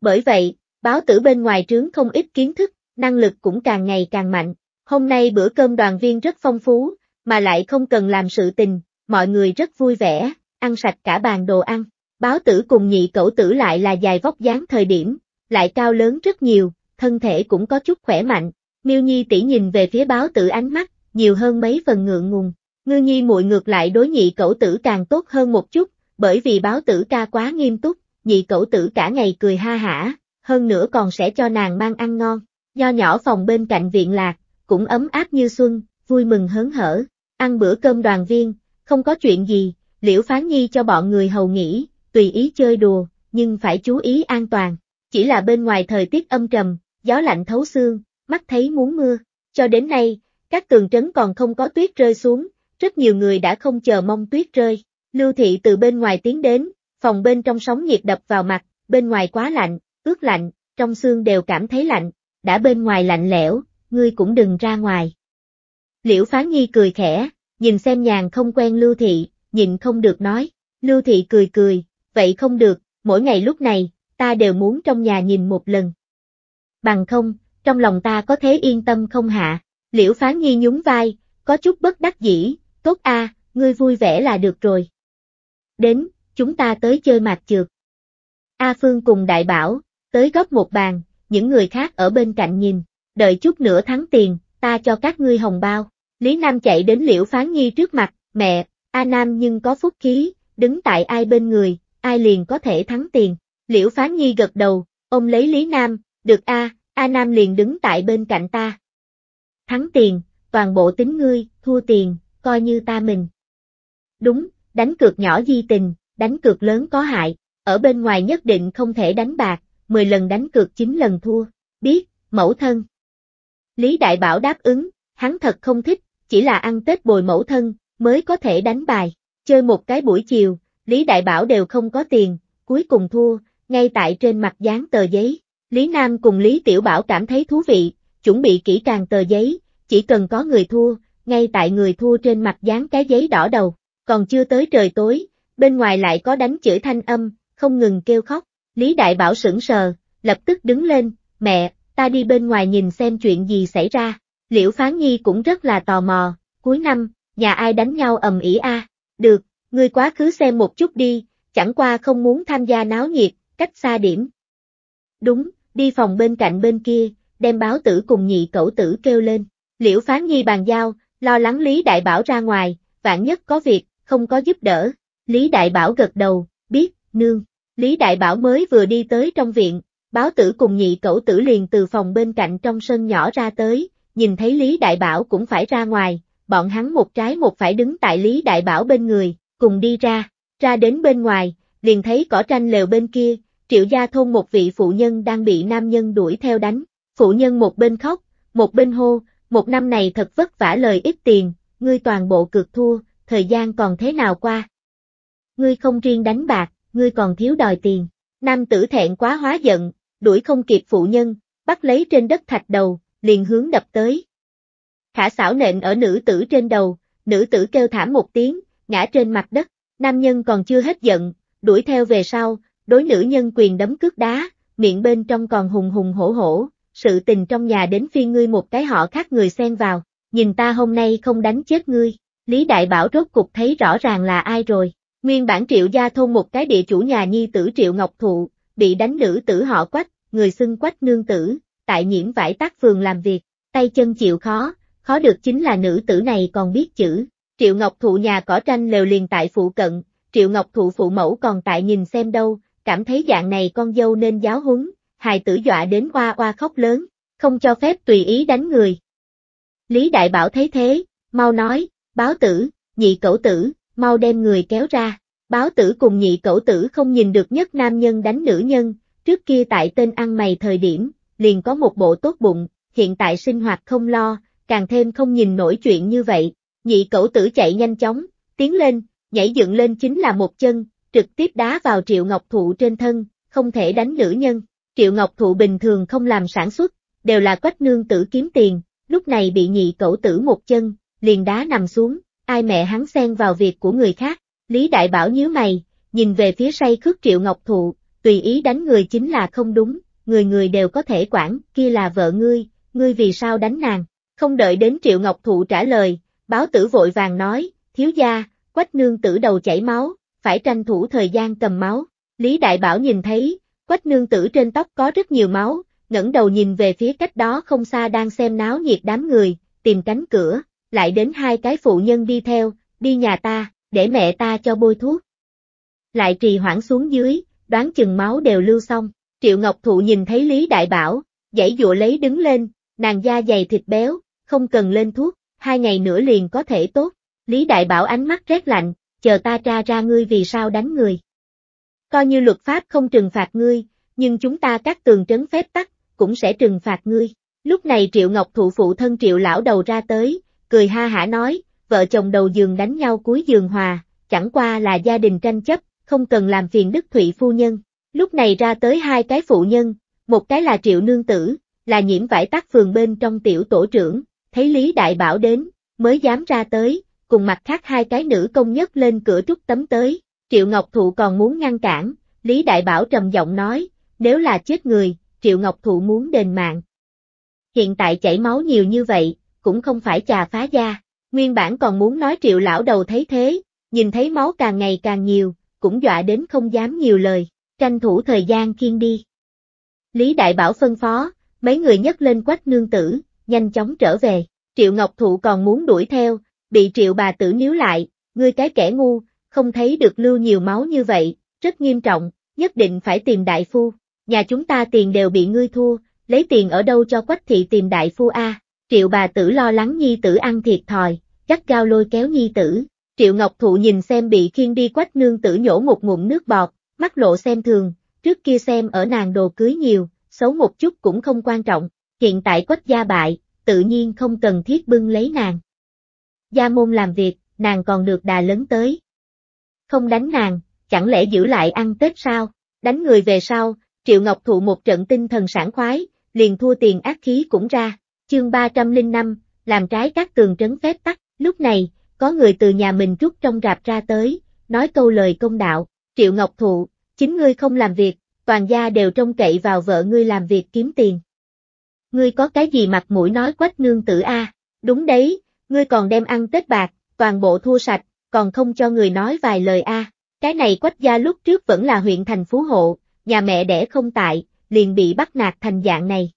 Bởi vậy, báo tử bên ngoài trướng không ít kiến thức, năng lực cũng càng ngày càng mạnh. Hôm nay bữa cơm đoàn viên rất phong phú, mà lại không cần làm sự tình, mọi người rất vui vẻ, ăn sạch cả bàn đồ ăn. Báo tử cùng nhị cậu tử lại là dài vóc dáng thời điểm, lại cao lớn rất nhiều, thân thể cũng có chút khỏe mạnh, Miêu Nhi tỷ nhìn về phía báo tử ánh mắt, nhiều hơn mấy phần ngượng ngùng. Ngư Nhi muội ngược lại đối nhị cẩu tử càng tốt hơn một chút, bởi vì báo tử ca quá nghiêm túc, nhị cẩu tử cả ngày cười ha hả, hơn nữa còn sẽ cho nàng mang ăn ngon. Nho nhỏ phòng bên cạnh viện lạc, cũng ấm áp như xuân, vui mừng hớn hở, ăn bữa cơm đoàn viên, không có chuyện gì, liễu phán nhi cho bọn người hầu nghỉ, tùy ý chơi đùa, nhưng phải chú ý an toàn. Chỉ là bên ngoài thời tiết âm trầm, gió lạnh thấu xương, mắt thấy muốn mưa. Cho đến nay, các tường trấn còn không có tuyết rơi xuống, rất nhiều người đã không chờ mong tuyết rơi. Lưu thị từ bên ngoài tiến đến, phòng bên trong sóng nhiệt đập vào mặt, bên ngoài quá lạnh, ướt lạnh, trong xương đều cảm thấy lạnh, đã bên ngoài lạnh lẽo, ngươi cũng đừng ra ngoài. Liễu Phán Nhi cười khẽ, nhìn xem nhàn không quen Lưu thị, nhìn không được nói, Lưu thị cười cười, vậy không được, mỗi ngày lúc này, ta đều muốn trong nhà nhìn một lần. Bằng không, trong lòng ta có thế yên tâm không hạ. Liễu phán nhi nhún vai, có chút bất đắc dĩ, tốt a, ngươi vui vẻ là được rồi. Đến, chúng ta tới chơi mạt trượt. A Phương cùng đại bảo, tới góp một bàn, những người khác ở bên cạnh nhìn, đợi chút nữa thắng tiền, ta cho các ngươi hồng bao. Lý Nam chạy đến liễu phán nhi trước mặt, mẹ, A Nam nhưng có phúc khí, đứng tại ai bên người, ai liền có thể thắng tiền. Liễu phán nhi gật đầu, ông lấy Lý Nam, được A, A Nam liền đứng tại bên cạnh ta. Thắng tiền, toàn bộ tính ngươi, thua tiền, coi như ta mình. Đúng, đánh cược nhỏ di tình, đánh cược lớn có hại, ở bên ngoài nhất định không thể đánh bạc, 10 lần đánh cược 9 lần thua, biết, mẫu thân. Lý Đại Bảo đáp ứng, hắn thật không thích, chỉ là ăn Tết bồi mẫu thân, mới có thể đánh bài, chơi một cái buổi chiều, Lý Đại Bảo đều không có tiền, cuối cùng thua, ngay tại trên mặt dán tờ giấy. Lý Nam cùng Lý Tiểu Bảo cảm thấy thú vị, chuẩn bị kỹ càng tờ giấy, chỉ cần có người thua, ngay tại người thua trên mặt dán cái giấy đỏ đầu, còn chưa tới trời tối, bên ngoài lại có đánh chửi thanh âm, không ngừng kêu khóc, Lý Đại Bảo sững sờ, lập tức đứng lên, mẹ, ta đi bên ngoài nhìn xem chuyện gì xảy ra, Liễu Phán Nhi cũng rất là tò mò, cuối năm, nhà ai đánh nhau ầm ĩ a? được, ngươi quá khứ xem một chút đi, chẳng qua không muốn tham gia náo nhiệt, cách xa điểm. Đúng, đi phòng bên cạnh bên kia, đem báo tử cùng nhị cẩu tử kêu lên. Liễu Phán Nhi bàn giao, lo lắng Lý Đại Bảo ra ngoài, vạn nhất có việc, không có giúp đỡ. Lý Đại Bảo gật đầu, biết, nương. Lý Đại Bảo mới vừa đi tới trong viện, báo tử cùng nhị cẩu tử liền từ phòng bên cạnh trong sân nhỏ ra tới, nhìn thấy Lý Đại Bảo cũng phải ra ngoài, bọn hắn một trái một phải đứng tại Lý Đại Bảo bên người, cùng đi ra, ra đến bên ngoài, liền thấy cỏ tranh lều bên kia, Triệu gia thôn một vị phụ nhân đang bị nam nhân đuổi theo đánh, phụ nhân một bên khóc, một bên hô, một năm này thật vất vả lời ít tiền, ngươi toàn bộ cực thua, thời gian còn thế nào qua. Ngươi không riêng đánh bạc, ngươi còn thiếu đòi tiền. Nam tử thẹn quá hóa giận, đuổi không kịp phụ nhân, bắt lấy trên đất thạch đầu, liền hướng đập tới. Khả xảo nện ở nữ tử trên đầu, nữ tử kêu thảm một tiếng, ngã trên mặt đất, nam nhân còn chưa hết giận, đuổi theo về sau, đối nữ nhân quyền đấm cước đá, miệng bên trong còn hùng hùng hổ hổ, sự tình trong nhà đến phi ngươi một cái họ khác người xen vào, nhìn ta hôm nay không đánh chết ngươi. Lý Đại Bảo rốt cục thấy rõ ràng là ai rồi, nguyên bản triệu gia thôn một cái địa chủ nhà nhi tử triệu ngọc thụ, bị đánh nữ tử họ quách, người xưng quách nương tử, tại nhiễm vải tác phường làm việc, tay chân chịu khó, khó được chính là nữ tử này còn biết chữ. Triệu Ngọc Thụ nhà cỏ tranh lều liền tại phụ cận, Triệu Ngọc Thụ phụ mẫu còn tại nhìn xem đâu, cảm thấy dạng này con dâu nên giáo huấn, hài tử dọa đến oa oa khóc lớn, không cho phép tùy ý đánh người. Lý Đại Bảo thấy thế, mau nói, báo tử, nhị cẩu tử, mau đem người kéo ra. Báo tử cùng nhị cẩu tử không nhìn được nhất nam nhân đánh nữ nhân, trước kia tại tên ăn mày thời điểm, liền có một bộ tốt bụng, hiện tại sinh hoạt không lo, càng thêm không nhìn nổi chuyện như vậy. Nhị cẩu tử chạy nhanh chóng, tiến lên, nhảy dựng lên chính là một chân, trực tiếp đá vào Triệu Ngọc Thụ trên thân, không thể đánh nữ nhân. Triệu Ngọc Thụ bình thường không làm sản xuất, đều là quách nương tử kiếm tiền, lúc này bị nhị cẩu tử một chân, liền đá nằm xuống, ai mẹ hắn xen vào việc của người khác. Lý Đại Bảo nhíu mày, nhìn về phía say khước Triệu Ngọc Thụ, tùy ý đánh người chính là không đúng, người người đều có thể quản, kia là vợ ngươi, ngươi vì sao đánh nàng. Không đợi đến Triệu Ngọc Thụ trả lời, báo tử vội vàng nói, thiếu gia, quách nương tử đầu chảy máu, phải tranh thủ thời gian cầm máu. Lý Đại Bảo nhìn thấy, quách nương tử trên tóc có rất nhiều máu, ngẩng đầu nhìn về phía cách đó không xa đang xem náo nhiệt đám người, tìm cánh cửa, lại đến hai cái phụ nhân đi theo, đi nhà ta, để mẹ ta cho bôi thuốc. Lại trì hoãn xuống dưới, đoán chừng máu đều lưu xong, Triệu Ngọc Thụ nhìn thấy Lý Đại Bảo, dãy dụa lấy đứng lên, nàng da dày thịt béo, không cần lên thuốc, hai ngày nữa liền có thể tốt. Lý Đại Bảo ánh mắt rét lạnh, chờ ta tra ra ngươi vì sao đánh người. Coi như luật pháp không trừng phạt ngươi, nhưng chúng ta các tường trấn phép tắc, cũng sẽ trừng phạt ngươi. Lúc này Triệu Ngọc thụ phụ thân Triệu lão đầu ra tới, cười ha hả nói, vợ chồng đầu giường đánh nhau cuối giường hòa, chẳng qua là gia đình tranh chấp, không cần làm phiền Đức Thụy phu nhân. Lúc này ra tới hai cái phụ nhân, một cái là Triệu Nương Tử, là nhiễm vải tắc phường bên trong tiểu tổ trưởng, thấy Lý Đại Bảo đến, mới dám ra tới, cùng mặt khác hai cái nữ công nhất lên cửa trúc tấm tới, Triệu Ngọc Thụ còn muốn ngăn cản, Lý Đại Bảo trầm giọng nói, nếu là chết người, Triệu Ngọc Thụ muốn đền mạng. Hiện tại chảy máu nhiều như vậy, cũng không phải trà phá da, nguyên bản còn muốn nói Triệu Lão đầu thấy thế, nhìn thấy máu càng ngày càng nhiều, cũng dọa đến không dám nhiều lời, tranh thủ thời gian kiên đi. Lý Đại Bảo phân phó, mấy người nhấc lên quách nương tử, nhanh chóng trở về, Triệu Ngọc Thụ còn muốn đuổi theo, bị triệu bà tử níu lại, ngươi cái kẻ ngu, không thấy được lưu nhiều máu như vậy, rất nghiêm trọng, nhất định phải tìm đại phu, nhà chúng ta tiền đều bị ngươi thua, lấy tiền ở đâu cho quách thị tìm đại phu A, triệu bà tử lo lắng nhi tử ăn thiệt thòi, gắt gao lôi kéo nhi tử, triệu ngọc thụ nhìn xem bị khiên đi quách nương tử nhổ một ngụm nước bọt, mắt lộ xem thường, trước kia xem ở nàng đồ cưới nhiều, xấu một chút cũng không quan trọng, hiện tại quách gia bại, tự nhiên không cần thiết bưng lấy nàng, gia môn làm việc, nàng còn được đà lớn tới. Không đánh nàng, chẳng lẽ giữ lại ăn Tết sao? Đánh người về sau, Triệu Ngọc thụ một trận tinh thần sảng khoái, liền thua tiền ác khí cũng ra. Chương 305, làm trái các tường trấn phép tắc, lúc này, có người từ nhà mình rút trong rạp ra tới, nói câu lời công đạo, Triệu Ngọc thụ, chính ngươi không làm việc, toàn gia đều trông cậy vào vợ ngươi làm việc kiếm tiền. Ngươi có cái gì mặt mũi nói quách nương tử a? Đúng đấy, ngươi còn đem ăn Tết bạc, toàn bộ thua sạch, còn không cho người nói vài lời a. Cái này quách gia lúc trước vẫn là huyện thành phú hộ, nhà mẹ đẻ không tại, liền bị bắt nạt thành dạng này.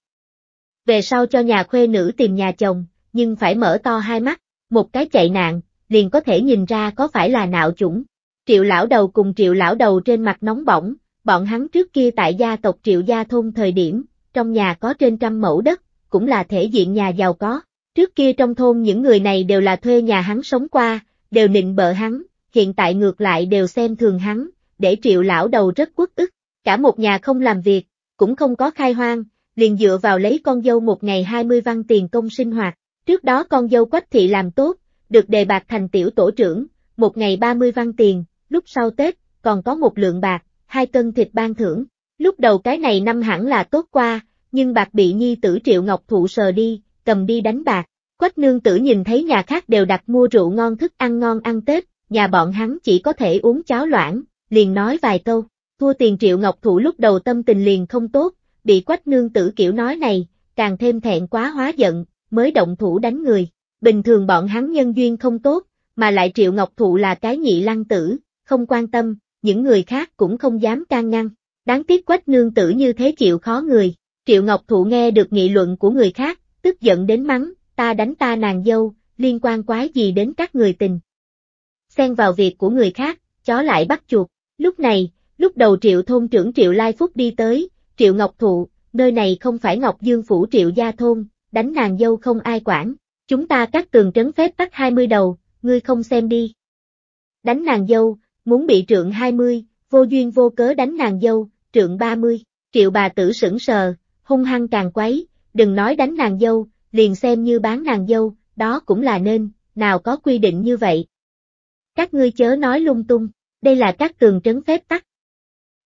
Về sau cho nhà khuê nữ tìm nhà chồng, nhưng phải mở to hai mắt, một cái chạy nạn, liền có thể nhìn ra có phải là nạo chủng. Triệu lão đầu cùng triệu lão đầu trên mặt nóng bỏng, bọn hắn trước kia tại gia tộc triệu gia thôn thời điểm, trong nhà có trên trăm mẫu đất, cũng là thể diện nhà giàu có. Trước kia trong thôn những người này đều là thuê nhà hắn sống qua, đều nịnh bợ hắn, hiện tại ngược lại đều xem thường hắn, để triệu lão đầu rất quất ức, cả một nhà không làm việc, cũng không có khai hoang, liền dựa vào lấy con dâu một ngày 20 văn tiền công sinh hoạt, trước đó con dâu quách thị làm tốt, được đề bạc thành tiểu tổ trưởng, một ngày 30 văn tiền, lúc sau Tết, còn có một lượng bạc, hai cân thịt ban thưởng, lúc đầu cái này năm hẳn là tốt qua, nhưng bạc bị nhi tử triệu ngọc thụ sờ đi, cầm đi đánh bạc. Quách nương tử nhìn thấy nhà khác đều đặt mua rượu ngon thức ăn ngon ăn Tết, nhà bọn hắn chỉ có thể uống cháo loãng, liền nói vài câu. Thua tiền triệu ngọc thụ lúc đầu tâm tình liền không tốt, bị quách nương tử kiểu nói này, càng thêm thẹn quá hóa giận, mới động thủ đánh người. Bình thường bọn hắn nhân duyên không tốt, mà lại triệu ngọc thụ là cái nhị lăng tử, không quan tâm, những người khác cũng không dám can ngăn. Đáng tiếc quách nương tử như thế chịu khó người. Triệu Ngọc Thụ nghe được nghị luận của người khác, tức giận đến mắng, ta đánh ta nàng dâu, liên quan quái gì đến các người tình. Xen vào việc của người khác, chó lại bắt chuột, lúc này, lúc đầu triệu thôn trưởng triệu lai phúc đi tới, triệu ngọc thụ, nơi này không phải ngọc dương phủ triệu gia thôn, đánh nàng dâu không ai quản, chúng ta cắt tường trấn phép tắt 20 đầu, ngươi không xem đi. Đánh nàng dâu, muốn bị trượng 20, vô duyên vô cớ đánh nàng dâu, trượng 30, triệu bà tử sững sờ, hung hăng càng quấy, đừng nói đánh nàng dâu, liền xem như bán nàng dâu, đó cũng là nên, nào có quy định như vậy. Các ngươi chớ nói lung tung, đây là các tường trấn phép tắc.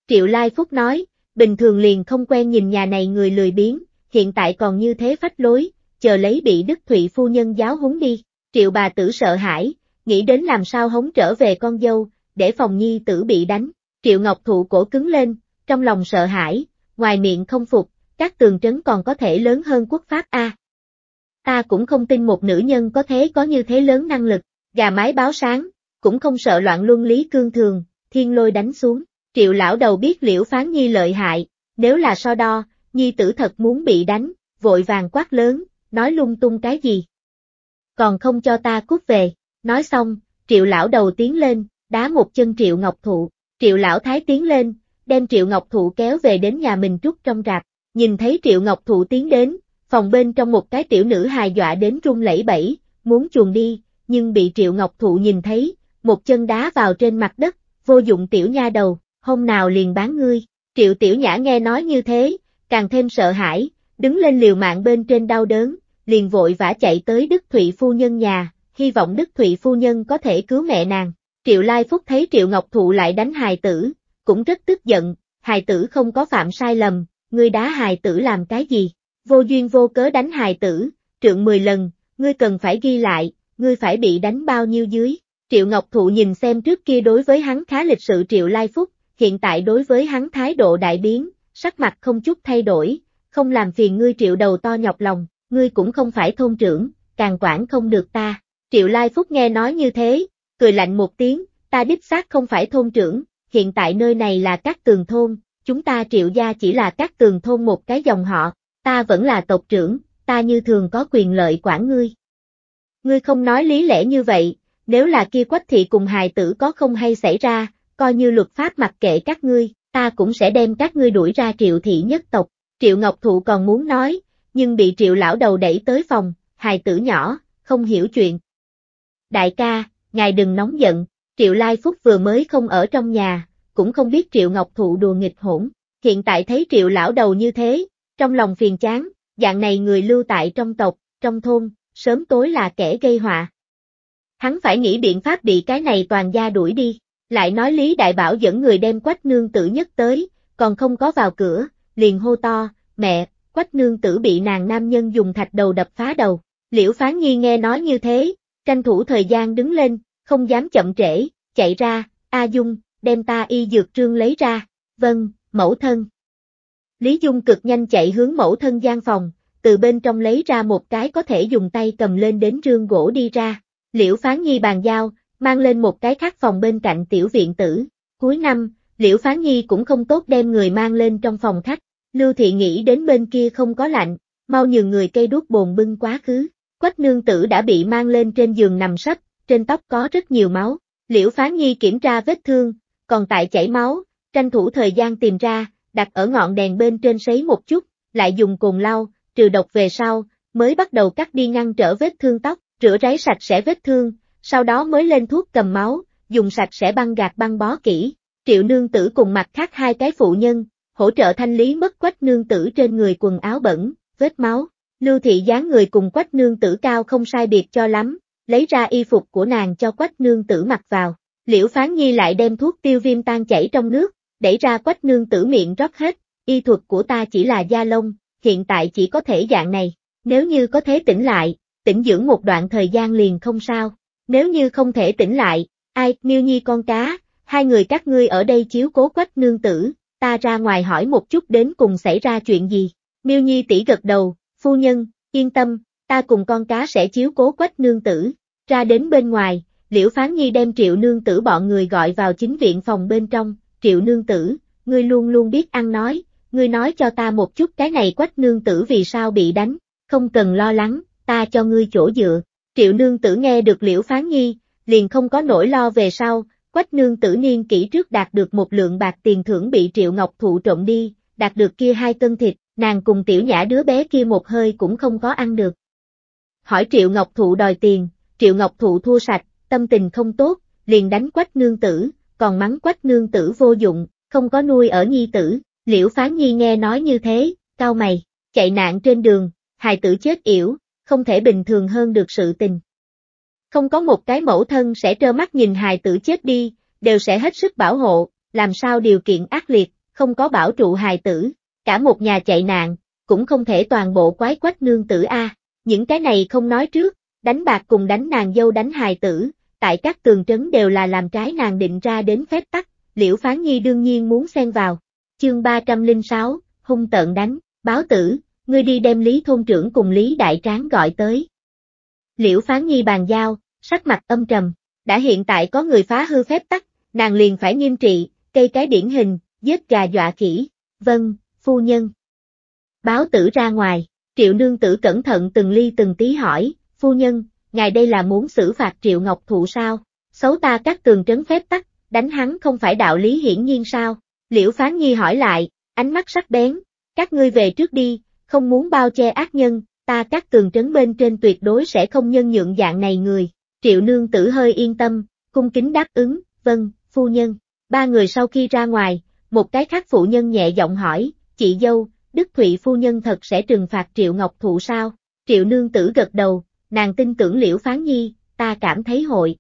Triệu Lai Phúc nói, bình thường liền không quen nhìn nhà này người lười biếng, hiện tại còn như thế phách lối, chờ lấy bị Đức Thụy phu nhân giáo huấn đi. Triệu bà tử sợ hãi, nghĩ đến làm sao hống trở về con dâu, để phòng nhi tử bị đánh. Triệu Ngọc Thụ cổ cứng lên, trong lòng sợ hãi, ngoài miệng không phục, các tường trấn còn có thể lớn hơn quốc pháp A. Ta cũng không tin một nữ nhân có thế có như thế lớn năng lực, gà mái báo sáng, cũng không sợ loạn luân lý cương thường, thiên lôi đánh xuống, triệu lão đầu biết liễu phán nhi lợi hại, nếu là so đo, nhi tử thật muốn bị đánh, vội vàng quát lớn, nói lung tung cái gì. Còn không cho ta cút về, nói xong, triệu lão đầu tiến lên, đá một chân triệu ngọc thụ, triệu lão thái tiến lên, đem triệu ngọc thụ kéo về đến nhà mình trút trong rạp, Nhìn thấy Triệu Ngọc Thụ tiến đến, phòng bên trong một cái tiểu nữ hài dọa đến trung lẫy bẩy, muốn chuồn đi, nhưng bị Triệu Ngọc Thụ nhìn thấy, một chân đá vào trên mặt đất, vô dụng tiểu nha đầu, hôm nào liền bán ngươi. Triệu Tiểu Nhã nghe nói như thế, càng thêm sợ hãi, đứng lên liều mạng bên trên đau đớn, liền vội vã chạy tới Đức Thụy Phu Nhân nhà, hy vọng Đức Thụy Phu Nhân có thể cứu mẹ nàng. Triệu Lai Phúc thấy Triệu Ngọc Thụ lại đánh hài tử, cũng rất tức giận, hài tử không có phạm sai lầm, ngươi đá hài tử làm cái gì? Vô duyên vô cớ đánh hài tử, trượng 10 lần, ngươi cần phải ghi lại, ngươi phải bị đánh bao nhiêu dưới. Triệu Ngọc Thụ nhìn xem trước kia đối với hắn khá lịch sự Triệu Lai Phúc, hiện tại đối với hắn thái độ đại biến, sắc mặt không chút thay đổi, không làm phiền ngươi Triệu đầu to nhọc lòng, ngươi cũng không phải thôn trưởng, càng quản không được ta. Triệu Lai Phúc nghe nói như thế, cười lạnh một tiếng, ta đích xác không phải thôn trưởng, hiện tại nơi này là các tường thôn, chúng ta triệu gia chỉ là các tường thôn một cái dòng họ, ta vẫn là tộc trưởng, ta như thường có quyền lợi quản ngươi. Ngươi không nói lý lẽ như vậy, nếu là kia quách thị cùng hài tử có không hay xảy ra, coi như luật pháp mặc kệ các ngươi, ta cũng sẽ đem các ngươi đuổi ra triệu thị nhất tộc. Triệu Ngọc Thụ còn muốn nói, nhưng bị triệu lão đầu đẩy tới phòng, hài tử nhỏ, không hiểu chuyện. Đại ca, ngài đừng nóng giận, triệu lai phúc vừa mới không ở trong nhà, cũng không biết Triệu Ngọc Thụ đùa nghịch hỗn. Hiện tại thấy Triệu lão đầu như thế, trong lòng phiền chán, dạng này người lưu tại trong tộc, trong thôn, sớm tối là kẻ gây họa. Hắn phải nghĩ biện pháp bị cái này toàn gia đuổi đi, lại nói Lý Đại Bảo dẫn người đem quách nương tử nhất tới, còn không có vào cửa, liền hô to, mẹ, quách nương tử bị nàng nam nhân dùng thạch đầu đập phá đầu. Liễu Phán Nhi nghe nói như thế, tranh thủ thời gian đứng lên, không dám chậm trễ, chạy ra, A Dung, đem ta y dược trương lấy ra, vâng, mẫu thân. Lý Dung cực nhanh chạy hướng mẫu thân gian phòng, từ bên trong lấy ra một cái có thể dùng tay cầm lên đến trương gỗ đi ra, liễu phán nhi bàn giao, mang lên một cái khác phòng bên cạnh tiểu viện tử. Cuối năm, liễu phán nhi cũng không tốt đem người mang lên trong phòng khách, Lưu Thị nghĩ đến bên kia không có lạnh, mau nhường người cây đuốc bồn bưng quá khứ. Quách nương tử đã bị mang lên trên giường nằm sấp, trên tóc có rất nhiều máu. Liễu Phán Nhi kiểm tra vết thương, còn tại chảy máu, tranh thủ thời gian tìm ra, đặt ở ngọn đèn bên trên sấy một chút, lại dùng cồn lau, trừ độc về sau, mới bắt đầu cắt đi ngăn trở vết thương tóc, rửa ráy sạch sẽ vết thương, sau đó mới lên thuốc cầm máu, dùng sạch sẽ băng gạt băng bó kỹ. Triệu nương tử cùng mặt khác hai cái phụ nhân, hỗ trợ thanh lý mất quách nương tử trên người quần áo bẩn, vết máu. Lưu thị dáng người cùng quách nương tử cao không sai biệt cho lắm, lấy ra y phục của nàng cho quách nương tử mặc vào. Liễu Phán Nhi lại đem thuốc tiêu viêm tan chảy trong nước, đẩy ra quách nương tử miệng rót hết, y thuật của ta chỉ là da lông, hiện tại chỉ có thể dạng này, nếu như có thể tỉnh lại, tỉnh dưỡng một đoạn thời gian liền không sao, nếu như không thể tỉnh lại, ai, miêu nhi con cá, hai người các ngươi ở đây chiếu cố quách nương tử, ta ra ngoài hỏi một chút đến cùng xảy ra chuyện gì, miêu nhi tỷ gật đầu, phu nhân, yên tâm, ta cùng con cá sẽ chiếu cố quách nương tử, ra đến bên ngoài, Liễu Phán Nhi đem Triệu Nương Tử bọn người gọi vào chính viện phòng bên trong, Triệu Nương Tử, ngươi luôn luôn biết ăn nói, ngươi nói cho ta một chút cái này quách nương tử vì sao bị đánh, không cần lo lắng, ta cho ngươi chỗ dựa. Triệu nương tử nghe được liễu phán nhi, liền không có nỗi lo về sau, quách nương tử niên kỹ trước đạt được một lượng bạc tiền thưởng bị triệu ngọc thụ trộm đi, đạt được kia hai cân thịt, nàng cùng tiểu nhã đứa bé kia một hơi cũng không có ăn được. Hỏi triệu ngọc thụ đòi tiền, triệu ngọc thụ thua sạch, tâm tình không tốt, liền đánh quách nương tử, còn mắng quách nương tử vô dụng, không có nuôi ở nhi tử, liễu phán nhi nghe nói như thế, cao mày, chạy nạn trên đường, hài tử chết yểu, không thể bình thường hơn được sự tình. Không có một cái mẫu thân sẽ trơ mắt nhìn hài tử chết đi, đều sẽ hết sức bảo hộ, làm sao điều kiện ác liệt, không có bảo trụ hài tử, cả một nhà chạy nạn, cũng không thể toàn bộ quái quách nương tử A, những cái này không nói trước, đánh bạc cùng đánh nàng dâu đánh hài tử, tại các tường trấn đều là làm trái nàng định ra đến phép tắc, liễu phán nhi đương nhiên muốn xen vào. Chương 306, hung tợn đánh, báo tử, ngươi đi đem Lý Thôn Trưởng cùng Lý Đại Tráng gọi tới. Liễu phán nhi bàn giao, sắc mặt âm trầm, đã hiện tại có người phá hư phép tắc, nàng liền phải nghiêm trị, cây cái điển hình, giết gà dọa khỉ, vâng, phu nhân. Báo tử ra ngoài, triệu nương tử cẩn thận từng ly từng tí hỏi, phu nhân, ngài đây là muốn xử phạt triệu ngọc thụ sao, xấu ta các tường trấn phép tắc, đánh hắn không phải đạo lý hiển nhiên sao, liễu phán nhi hỏi lại, ánh mắt sắc bén, các ngươi về trước đi, không muốn bao che ác nhân, ta các tường trấn bên trên tuyệt đối sẽ không nhân nhượng dạng này người, triệu nương tử hơi yên tâm, cung kính đáp ứng, vâng, phu nhân, ba người sau khi ra ngoài, một cái khác phụ nhân nhẹ giọng hỏi, chị dâu, Đức Thụy phu nhân thật sẽ trừng phạt Triệu Ngọc Thụ sao? Triệu nương tử gật đầu, nàng tin tưởng liễu phán nhi, ta cảm thấy hội.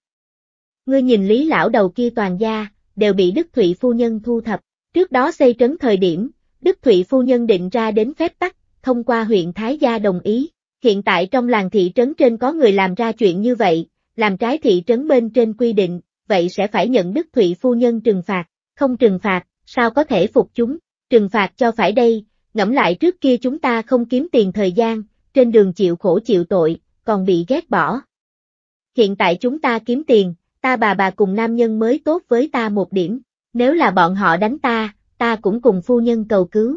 Ngươi nhìn lý lão đầu kia toàn gia, đều bị Đức Thụy Phu Nhân thu thập, trước đó xây trấn thời điểm, Đức Thụy Phu Nhân định ra đến phép tắc, thông qua huyện Thái Gia đồng ý, hiện tại trong làng thị trấn trên có người làm ra chuyện như vậy, làm trái thị trấn bên trên quy định, vậy sẽ phải nhận Đức Thụy Phu Nhân trừng phạt, không trừng phạt, sao có thể phục chúng, trừng phạt cho phải đây, ngẫm lại trước kia chúng ta không kiếm tiền thời gian, trên đường chịu khổ chịu tội, còn bị ghét bỏ. Hiện tại chúng ta kiếm tiền, ta bà bà cùng nam nhân mới tốt với ta một điểm, nếu là bọn họ đánh ta, ta cũng cùng phu nhân cầu cứu.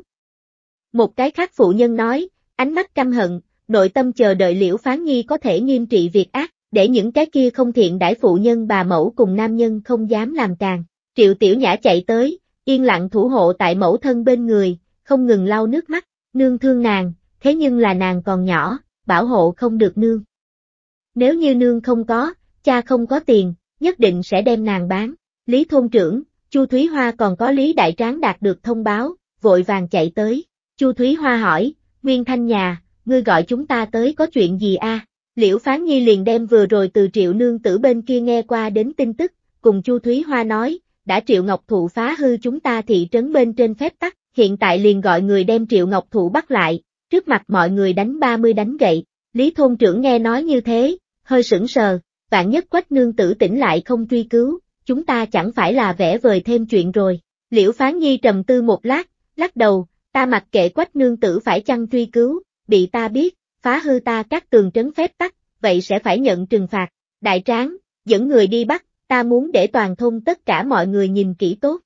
Một cái khác phụ nhân nói, ánh mắt căm hận, nội tâm chờ đợi liễu phán nghi có thể nghiêm trị việc ác, để những cái kia không thiện đãi phụ nhân bà mẫu cùng nam nhân không dám làm càng. Triệu tiểu nhã chạy tới, yên lặng thủ hộ tại mẫu thân bên người, không ngừng lau nước mắt, nương thương nàng, thế nhưng là nàng còn nhỏ, bảo hộ không được nương. Nếu như nương không có, cha không có tiền, nhất định sẽ đem nàng bán. Lý thôn trưởng, Chu Thúy Hoa còn có Lý Đại Tráng đạt được thông báo, vội vàng chạy tới. Chu Thúy Hoa hỏi, Nguyên Thanh nhà, ngươi gọi chúng ta tới có chuyện gì a? Liễu Phán Nhi liền đem vừa rồi từ Triệu Nương Tử bên kia nghe qua đến tin tức, cùng Chu Thúy Hoa nói, đã Triệu Ngọc Thụ phá hư chúng ta thị trấn bên trên phép tắc, hiện tại liền gọi người đem Triệu Ngọc Thụ bắt lại, trước mặt mọi người đánh 30 đánh gậy, Lý Thôn Trưởng nghe nói như thế, hơi sững sờ, vạn nhất quách nương tử tỉnh lại không truy cứu, chúng ta chẳng phải là vẽ vời thêm chuyện rồi. Liễu Phán Nhi trầm tư một lát, lắc đầu, ta mặc kệ quách nương tử phải chăng truy cứu, bị ta biết, phá hư ta các tường trấn phép tắc, vậy sẽ phải nhận trừng phạt. Đại tráng, dẫn người đi bắt, ta muốn để toàn thôn tất cả mọi người nhìn kỹ tốt.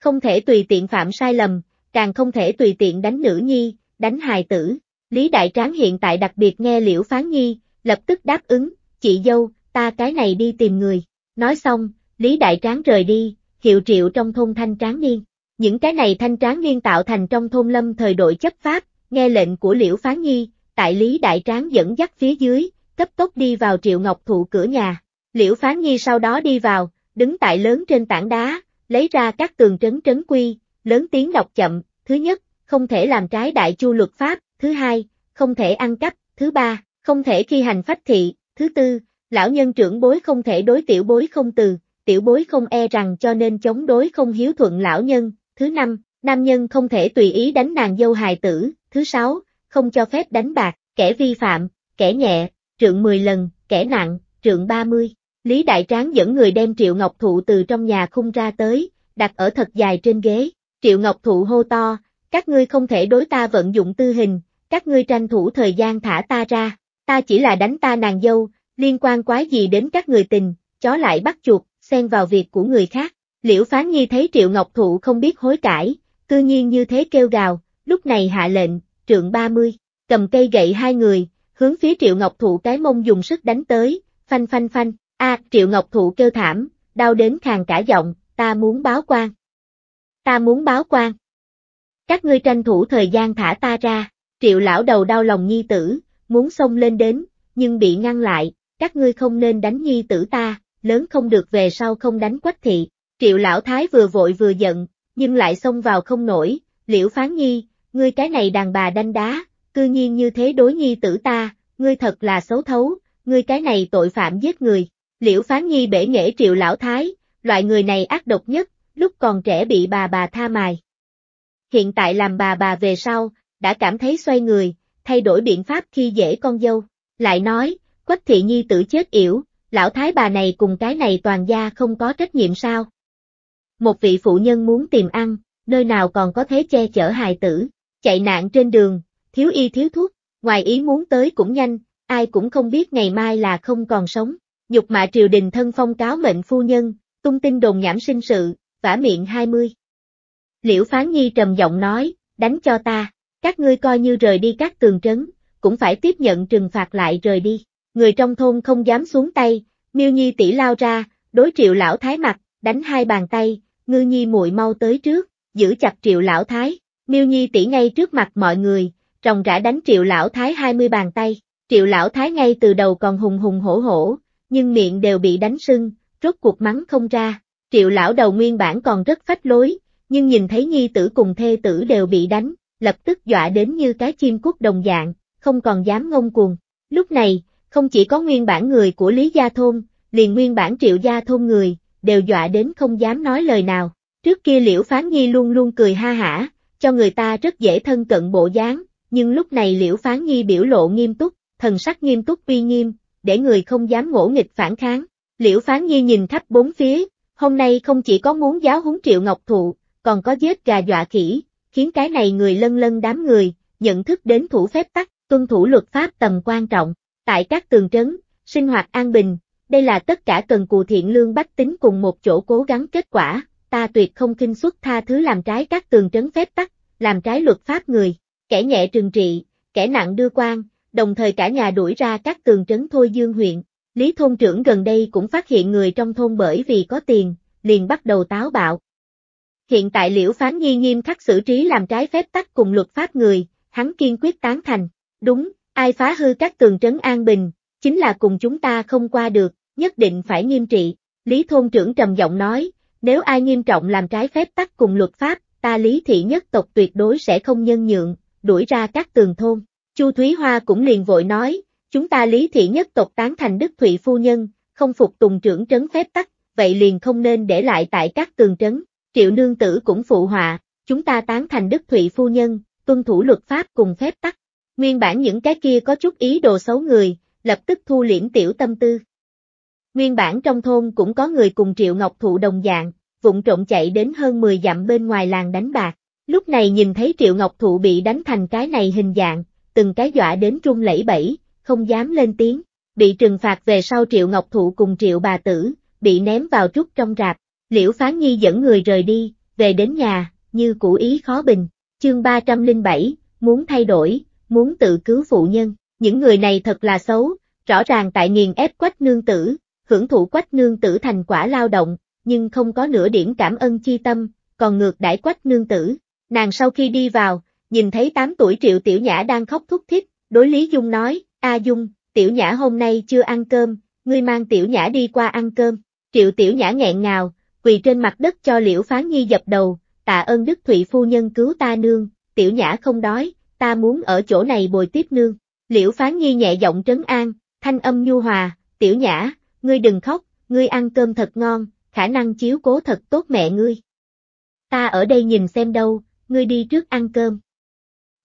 Không thể tùy tiện phạm sai lầm, càng không thể tùy tiện đánh nữ nhi, đánh hài tử. Lý Đại Tráng hiện tại đặc biệt nghe Liễu Phán Nhi, lập tức đáp ứng, chị dâu, ta cái này đi tìm người. Nói xong, Lý Đại Tráng rời đi, hiệu triệu trong thôn thanh tráng niên. Những cái này thanh tráng niên tạo thành trong thôn lâm thời đội chấp pháp, nghe lệnh của Liễu Phán Nhi, tại Lý Đại Tráng dẫn dắt phía dưới, cấp tốc đi vào triệu ngọc thụ cửa nhà. Liễu Phán Nhi sau đó đi vào, đứng tại lớn trên tảng đá, lấy ra các tường trấn trấn quy, lớn tiếng đọc chậm, thứ nhất, không thể làm trái đại chu luật pháp, thứ hai, không thể ăn cắp, thứ ba, không thể khi hành phách thị, thứ tư, lão nhân trưởng bối không thể đối tiểu bối không từ, tiểu bối không e rằng cho nên chống đối không hiếu thuận lão nhân, thứ năm, nam nhân không thể tùy ý đánh nàng dâu hài tử, thứ sáu, không cho phép đánh bạc, kẻ vi phạm, kẻ nhẹ, trượng 10 lần, kẻ nặng, trượng 30. Lý Đại Tráng dẫn người đem Triệu Ngọc Thụ từ trong nhà khung ra tới, đặt ở thật dài trên ghế, Triệu Ngọc Thụ hô to, các ngươi không thể đối ta vận dụng tư hình, các ngươi tranh thủ thời gian thả ta ra, ta chỉ là đánh ta nàng dâu, liên quan quái gì đến các người tình, chó lại bắt chuột, xen vào việc của người khác. Liễu Phán Nhi thấy Triệu Ngọc Thụ không biết hối cải, cư nhiên như thế kêu gào, lúc này hạ lệnh, trượng 30, cầm cây gậy hai người, hướng phía Triệu Ngọc Thụ cái mông dùng sức đánh tới, phanh phanh phanh, a Triệu Ngọc Thụ kêu thảm, đau đến khàn cả giọng, ta muốn báo quan. Ta muốn báo quan. Các ngươi tranh thủ thời gian thả ta ra, triệu lão đầu đau lòng nhi tử, muốn xông lên đến, nhưng bị ngăn lại, các ngươi không nên đánh nhi tử ta, lớn không được về sau không đánh quách thị. Triệu lão thái vừa vội vừa giận, nhưng lại xông vào không nổi, liễu phán nhi, ngươi cái này đàn bà đanh đá, cư nhiên như thế đối nhi tử ta, ngươi thật là xấu thấu, ngươi cái này tội phạm giết người. Liễu phán nhi bể nghệ triệu lão thái, loại người này ác độc nhất, lúc còn trẻ bị bà bà tha mài, hiện tại làm bà bà về sau, đã cảm thấy xoay người, thay đổi biện pháp khi dễ con dâu. Lại nói, Quách Thị Nhi tự chết yểu, lão thái bà này cùng cái này toàn gia không có trách nhiệm sao? Một vị phụ nhân muốn tìm ăn, nơi nào còn có thế che chở hài tử, chạy nạn trên đường, thiếu y thiếu thuốc, ngoài ý muốn tới cũng nhanh, ai cũng không biết ngày mai là không còn sống. Nhục mạ triều đình thân phong cáo mệnh phu nhân, tung tin đồn nhảm sinh sự, vả miệng 20. Liễu Phán Nhi trầm giọng nói, đánh cho ta, các ngươi coi như rời đi các tường trấn, cũng phải tiếp nhận trừng phạt lại rời đi. Người trong thôn không dám xuống tay, Miêu Nhi tỷ lao ra, đối Triệu lão thái mặt, đánh hai bàn tay, Ngư Nhi muội mau tới trước, giữ chặt Triệu lão thái. Miêu Nhi tỷ ngay trước mặt mọi người, ròng rã đánh Triệu lão thái hai mươi bàn tay. Triệu lão thái ngay từ đầu còn hùng hùng hổ hổ, nhưng miệng đều bị đánh sưng, rốt cuộc mắng không ra. Triệu lão đầu nguyên bản còn rất phách lối, nhưng nhìn thấy nhi tử cùng thê tử đều bị đánh, lập tức dọa đến như cái chim cút đồng dạng, không còn dám ngông cuồng. Lúc này, không chỉ có nguyên bản người của Lý Gia Thôn, liền nguyên bản triệu gia thôn người, đều dọa đến không dám nói lời nào. Trước kia Liễu Phán Nhi luôn luôn cười ha hả, cho người ta rất dễ thân cận bộ dáng, nhưng lúc này Liễu Phán Nhi biểu lộ nghiêm túc, thần sắc nghiêm túc uy nghiêm, để người không dám ngỗ nghịch phản kháng. Liễu Phán Nhi nhìn khắp bốn phía, hôm nay không chỉ có muốn giáo huấn Triệu Ngọc Thụ, còn có giết gà dọa khỉ, khiến cái này người lân lân đám người, nhận thức đến thủ phép tắc, tuân thủ luật pháp tầm quan trọng, tại các tường trấn, sinh hoạt an bình, đây là tất cả cần cù thiện lương bách tính cùng một chỗ cố gắng kết quả, ta tuyệt không kinh xuất tha thứ làm trái các tường trấn phép tắc, làm trái luật pháp người, kẻ nhẹ trừng trị, kẻ nặng đưa quan, đồng thời cả nhà đuổi ra các tường trấn thôi dương huyện. Lý thôn trưởng gần đây cũng phát hiện người trong thôn bởi vì có tiền, liền bắt đầu táo bạo, hiện tại Liễu Phán Nhi nghiêm khắc xử trí làm trái phép tắc cùng luật pháp người, hắn kiên quyết tán thành. Đúng, ai phá hư các tường trấn an bình, chính là cùng chúng ta không qua được, nhất định phải nghiêm trị. Lý thôn trưởng trầm giọng nói, nếu ai nghiêm trọng làm trái phép tắc cùng luật pháp, ta Lý thị nhất tộc tuyệt đối sẽ không nhân nhượng, đuổi ra các tường thôn. Chu Thúy Hoa cũng liền vội nói, chúng ta Lý thị nhất tộc tán thành Đức Thụy phu nhân, không phục tùng trưởng trấn phép tắc, vậy liền không nên để lại tại các tường trấn. Triệu nương tử cũng phụ họa, chúng ta tán thành Đức Thụy phu nhân, tuân thủ luật pháp cùng phép tắc. Nguyên bản những cái kia có chút ý đồ xấu người, lập tức thu liễm tiểu tâm tư. Nguyên bản trong thôn cũng có người cùng Triệu Ngọc Thụ đồng dạng, vụng trộn chạy đến hơn 10 dặm bên ngoài làng đánh bạc. Lúc này nhìn thấy Triệu Ngọc Thụ bị đánh thành cái này hình dạng, từng cái dọa đến trung lẫy bẫy, không dám lên tiếng. Bị trừng phạt về sau Triệu Ngọc Thụ cùng Triệu Bà Tử, bị ném vào trúc trong rạp, Liễu Phán Nhi dẫn người rời đi, về đến nhà, như cũ ý khó bình, chương 307, muốn thay đổi, muốn tự cứu phụ nhân, những người này thật là xấu, rõ ràng tại nghiền ép quách nương tử, hưởng thụ quách nương tử thành quả lao động, nhưng không có nửa điểm cảm ơn chi tâm, còn ngược đãi quách nương tử. Nàng sau khi đi vào, nhìn thấy 8 tuổi triệu tiểu nhã đang khóc thúc thích, đối Lý Dung nói, A Dung, tiểu nhã hôm nay chưa ăn cơm, ngươi mang tiểu nhã đi qua ăn cơm. Triệu tiểu nhã nghẹn ngào, quỳ trên mặt đất cho Liễu Phán Nhi dập đầu, tạ ơn Đức Thụy Phu Nhân cứu ta nương, tiểu nhã không đói, ta muốn ở chỗ này bồi tiếp nương. Liễu Phán Nhi nhẹ giọng trấn an, thanh âm nhu hòa, tiểu nhã, ngươi đừng khóc, ngươi ăn cơm thật ngon, khả năng chiếu cố thật tốt mẹ ngươi. Ta ở đây nhìn xem đâu, ngươi đi trước ăn cơm.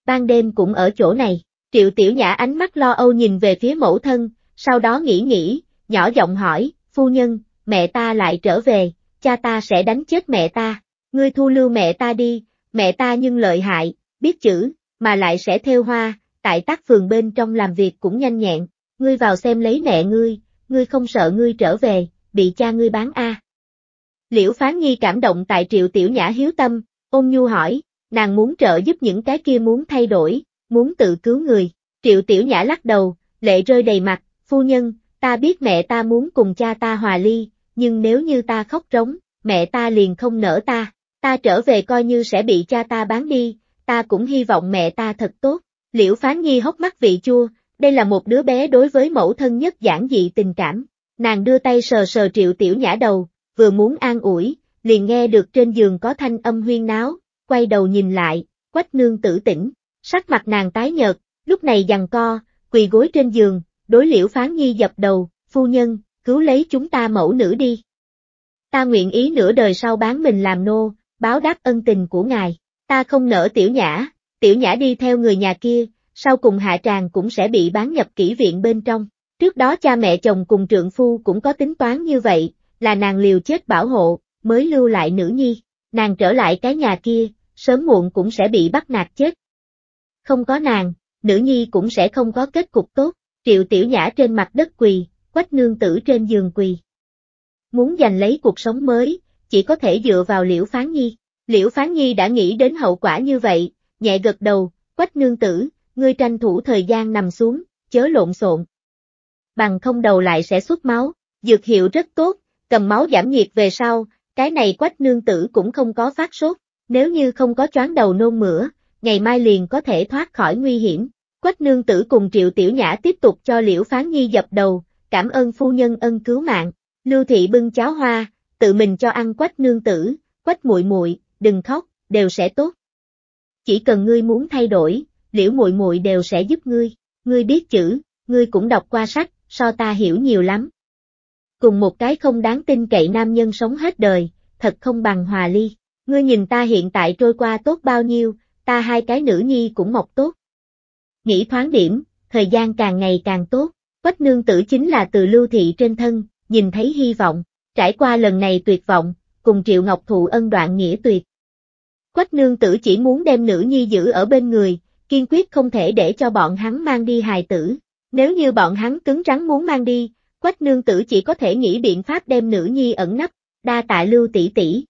Ban đêm cũng ở chỗ này, triệu tiểu nhã ánh mắt lo âu nhìn về phía mẫu thân, sau đó nghĩ nghĩ, nhỏ giọng hỏi, phu nhân, mẹ ta lại trở về, cha ta sẽ đánh chết mẹ ta, ngươi thu lưu mẹ ta đi, mẹ ta nhưng lợi hại, biết chữ, mà lại sẽ theo hoa, tại tác phường bên trong làm việc cũng nhanh nhẹn, ngươi vào xem lấy mẹ ngươi, ngươi không sợ ngươi trở về, bị cha ngươi bán a. À. Liễu Phán Nhi cảm động tại triệu tiểu nhã hiếu tâm, ôm nhu hỏi, nàng muốn trợ giúp những cái kia muốn thay đổi, muốn tự cứu người, triệu tiểu nhã lắc đầu, lệ rơi đầy mặt, phu nhân, ta biết mẹ ta muốn cùng cha ta hòa ly, nhưng nếu như ta khóc rống, mẹ ta liền không nỡ ta, ta trở về coi như sẽ bị cha ta bán đi, ta cũng hy vọng mẹ ta thật tốt. Liễu Phán Nhi hốc mắt vị chua, đây là một đứa bé đối với mẫu thân nhất giản dị tình cảm. Nàng đưa tay sờ sờ triệu tiểu nhã đầu, vừa muốn an ủi, liền nghe được trên giường có thanh âm huyên náo, quay đầu nhìn lại, quách nương tử tỉnh, sắc mặt nàng tái nhợt, lúc này giằng co, quỳ gối trên giường, đối liễu phán nhi dập đầu, phu nhân, cứu lấy chúng ta mẫu nữ đi. Ta nguyện ý nửa đời sau bán mình làm nô, báo đáp ân tình của ngài, ta không nỡ tiểu nhã, tiểu nhã đi theo người nhà kia, sau cùng hạ tràng cũng sẽ bị bán nhập kỹ viện bên trong. Trước đó cha mẹ chồng cùng trượng phu cũng có tính toán như vậy, là nàng liều chết bảo hộ, mới lưu lại nữ nhi, nàng trở lại cái nhà kia, sớm muộn cũng sẽ bị bắt nạt chết. Không có nàng, nữ nhi cũng sẽ không có kết cục tốt, triệu tiểu nhã trên mặt đất quỳ, quách nương tử trên giường quỳ. Muốn giành lấy cuộc sống mới, chỉ có thể dựa vào liễu phán nhi. Liễu phán nhi đã nghĩ đến hậu quả như vậy, nhẹ gật đầu, quách nương tử, ngươi tranh thủ thời gian nằm xuống, chớ lộn xộn. Bằng không đầu lại sẽ xuất máu, dược hiệu rất tốt, cầm máu giảm nhiệt về sau, cái này quách nương tử cũng không có phát sốt, nếu như không có choáng đầu nôn mửa, ngày mai liền có thể thoát khỏi nguy hiểm. Quách nương tử cùng triệu tiểu nhã tiếp tục cho liễu phán nhi dập đầu, cảm ơn phu nhân ân cứu mạng, Lưu Thị bưng cháo hoa, tự mình cho ăn quách nương tử, quách muội muội, đừng khóc, đều sẽ tốt. Chỉ cần ngươi muốn thay đổi, liễu muội muội đều sẽ giúp ngươi, ngươi biết chữ, ngươi cũng đọc qua sách, so ta hiểu nhiều lắm. Cùng một cái không đáng tin cậy nam nhân sống hết đời, thật không bằng hòa ly, ngươi nhìn ta hiện tại trôi qua tốt bao nhiêu, ta hai cái nữ nhi cũng mọc tốt. Nghĩ thoáng điểm, thời gian càng ngày càng tốt. Quách nương tử chính là từ lưu thị trên thân, nhìn thấy hy vọng, trải qua lần này tuyệt vọng, cùng Triệu Ngọc thụ ân đoạn nghĩa tuyệt. Quách nương tử chỉ muốn đem nữ nhi giữ ở bên người, kiên quyết không thể để cho bọn hắn mang đi hài tử. Nếu như bọn hắn cứng rắn muốn mang đi, quách nương tử chỉ có thể nghĩ biện pháp đem nữ nhi ẩn nấp, đa tạ lưu tỷ tỷ.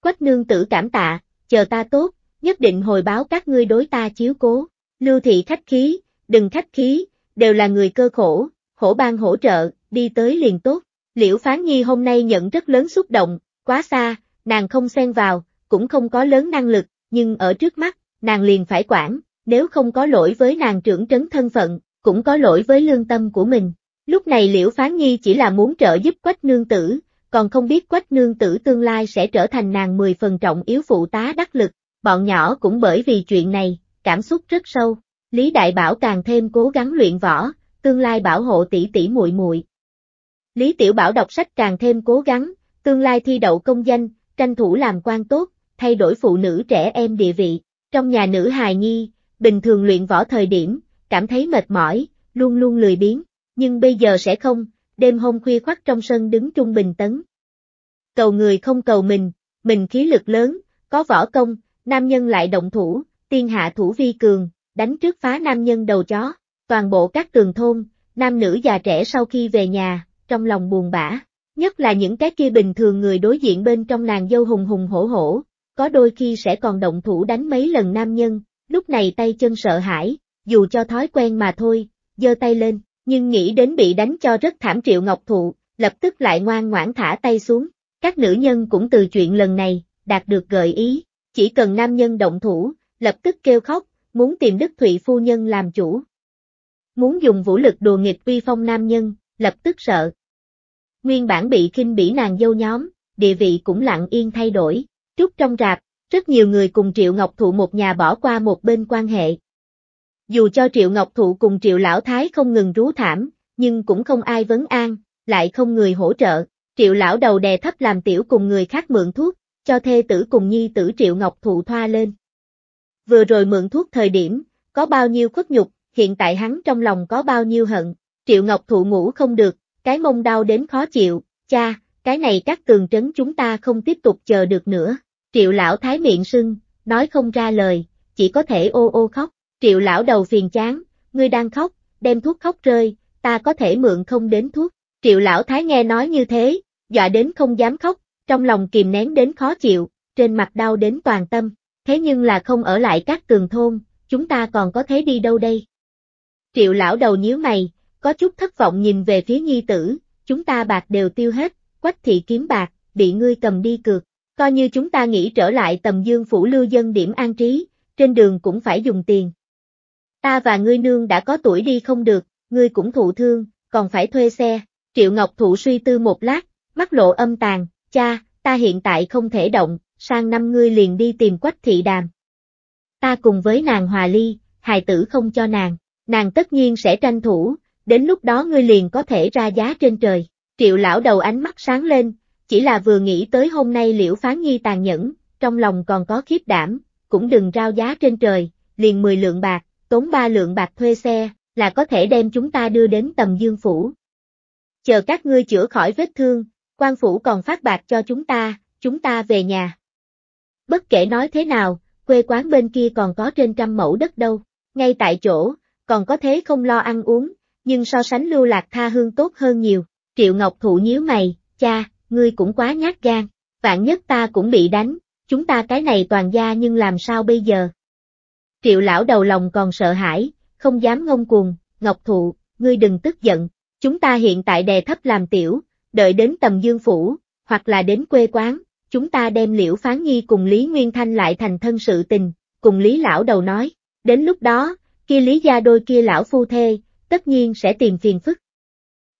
Quách nương tử cảm tạ, chờ ta tốt, nhất định hồi báo các ngươi đối ta chiếu cố. Lưu thị khách khí, đừng khách khí, đều là người cơ khổ, hổ ban hỗ trợ, đi tới liền tốt. Liễu Phán Nhi hôm nay nhận rất lớn xúc động, quá xa, nàng không xen vào, cũng không có lớn năng lực, nhưng ở trước mắt, nàng liền phải quản, nếu không có lỗi với nàng trưởng trấn thân phận, cũng có lỗi với lương tâm của mình. Lúc này Liễu Phán Nhi chỉ là muốn trợ giúp Quách Nương Tử, còn không biết Quách Nương Tử tương lai sẽ trở thành nàng 10 phần trọng yếu phụ tá đắc lực, bọn nhỏ cũng bởi vì chuyện này, cảm xúc rất sâu. Lý Đại Bảo càng thêm cố gắng luyện võ, tương lai bảo hộ tỷ tỷ muội muội. Lý Tiểu Bảo đọc sách càng thêm cố gắng, tương lai thi đậu công danh, tranh thủ làm quan tốt, thay đổi phụ nữ trẻ em địa vị. Trong nhà nữ hài nhi, bình thường luyện võ thời điểm, cảm thấy mệt mỏi, luôn luôn lười biếng, nhưng bây giờ sẽ không, đêm hôm khuya khoắt trong sân đứng trung bình tấn. Cầu người không cầu mình, mình khí lực lớn, có võ công, nam nhân lại động thủ, tiên hạ thủ vi cường, đánh trước phá nam nhân đầu chó, toàn bộ các tường thôn, nam nữ già trẻ sau khi về nhà, trong lòng buồn bã, nhất là những cái kia bình thường người đối diện bên trong nàng dâu hùng hùng hổ hổ, có đôi khi sẽ còn động thủ đánh mấy lần nam nhân, lúc này tay chân sợ hãi, dù cho thói quen mà thôi, giơ tay lên, nhưng nghĩ đến bị đánh cho rất thảm triệu ngọc thụ, lập tức lại ngoan ngoãn thả tay xuống, các nữ nhân cũng từ chuyện lần này, đạt được gợi ý, chỉ cần nam nhân động thủ, lập tức kêu khóc, muốn tìm Đức Thụy Phu Nhân làm chủ. Muốn dùng vũ lực đùa nghịch uy phong nam nhân, lập tức sợ. Nguyên bản bị kinh bỉ nàng dâu nhóm, địa vị cũng lặng yên thay đổi, trúc trong rạp, rất nhiều người cùng Triệu Ngọc Thụ một nhà bỏ qua một bên quan hệ. Dù cho Triệu Ngọc Thụ cùng Triệu Lão Thái không ngừng rú thảm, nhưng cũng không ai vấn an, lại không người hỗ trợ, Triệu Lão đầu đè thấp làm tiểu cùng người khác mượn thuốc, cho thê tử cùng nhi tử Triệu Ngọc Thụ thoa lên, vừa rồi mượn thuốc thời điểm, có bao nhiêu khuất nhục, hiện tại hắn trong lòng có bao nhiêu hận. Triệu Ngọc thụ ngủ không được, cái mông đau đến khó chịu, cha, cái này các cường trấn chúng ta không tiếp tục chờ được nữa. Triệu lão thái miệng sưng, nói không ra lời, chỉ có thể ô ô khóc. Triệu lão đầu phiền chán, ngươi đang khóc, đem thuốc khóc rơi, ta có thể mượn không đến thuốc. Triệu lão thái nghe nói như thế, dọa đến không dám khóc, trong lòng kìm nén đến khó chịu, trên mặt đau đến toàn tâm thế nhưng là không ở lại các tường thôn, chúng ta còn có thể đi đâu đây? Triệu lão đầu nhíu mày, có chút thất vọng nhìn về phía nhi tử, chúng ta bạc đều tiêu hết, quách thị kiếm bạc, bị ngươi cầm đi cược, coi như chúng ta nghĩ trở lại tầm dương phủ lưu dân điểm an trí, trên đường cũng phải dùng tiền. Ta và ngươi nương đã có tuổi đi không được, ngươi cũng thụ thương, còn phải thuê xe, triệu ngọc thụ suy tư một lát, mắt lộ âm tàn, cha, ta hiện tại không thể động, sang năm ngươi liền đi tìm quách thị đàm. Ta cùng với nàng hòa ly, hài tử không cho nàng, nàng tất nhiên sẽ tranh thủ, đến lúc đó ngươi liền có thể ra giá trên trời. Triệu lão đầu ánh mắt sáng lên, chỉ là vừa nghĩ tới hôm nay liễu phán nhi tàn nhẫn, trong lòng còn có khiếp đảm, cũng đừng rao giá trên trời, liền 10 lượng bạc, tốn 3 lượng bạc thuê xe, là có thể đem chúng ta đưa đến tầm dương phủ. Chờ các ngươi chữa khỏi vết thương, quan phủ còn phát bạc cho chúng ta, chúng ta về nhà. Bất kể nói thế nào, quê quán bên kia còn có trên trăm mẫu đất đâu, ngay tại chỗ, còn có thế không lo ăn uống, nhưng so sánh lưu lạc tha hương tốt hơn nhiều. Triệu Ngọc Thụ nhíu mày, cha, ngươi cũng quá nhát gan, vạn nhất ta cũng bị đánh, chúng ta cái này toàn gia nhưng làm sao bây giờ? Triệu lão đầu lòng còn sợ hãi, không dám ngông cuồng, Ngọc Thụ, ngươi đừng tức giận, chúng ta hiện tại đè thấp làm tiểu, đợi đến tầm dương phủ, hoặc là đến quê quán, chúng ta đem liễu phán nhi cùng Lý Nguyên Thanh lại thành thân sự tình, cùng Lý Lão đầu nói, đến lúc đó, kia Lý gia đôi kia lão phu thê, tất nhiên sẽ tìm phiền phức.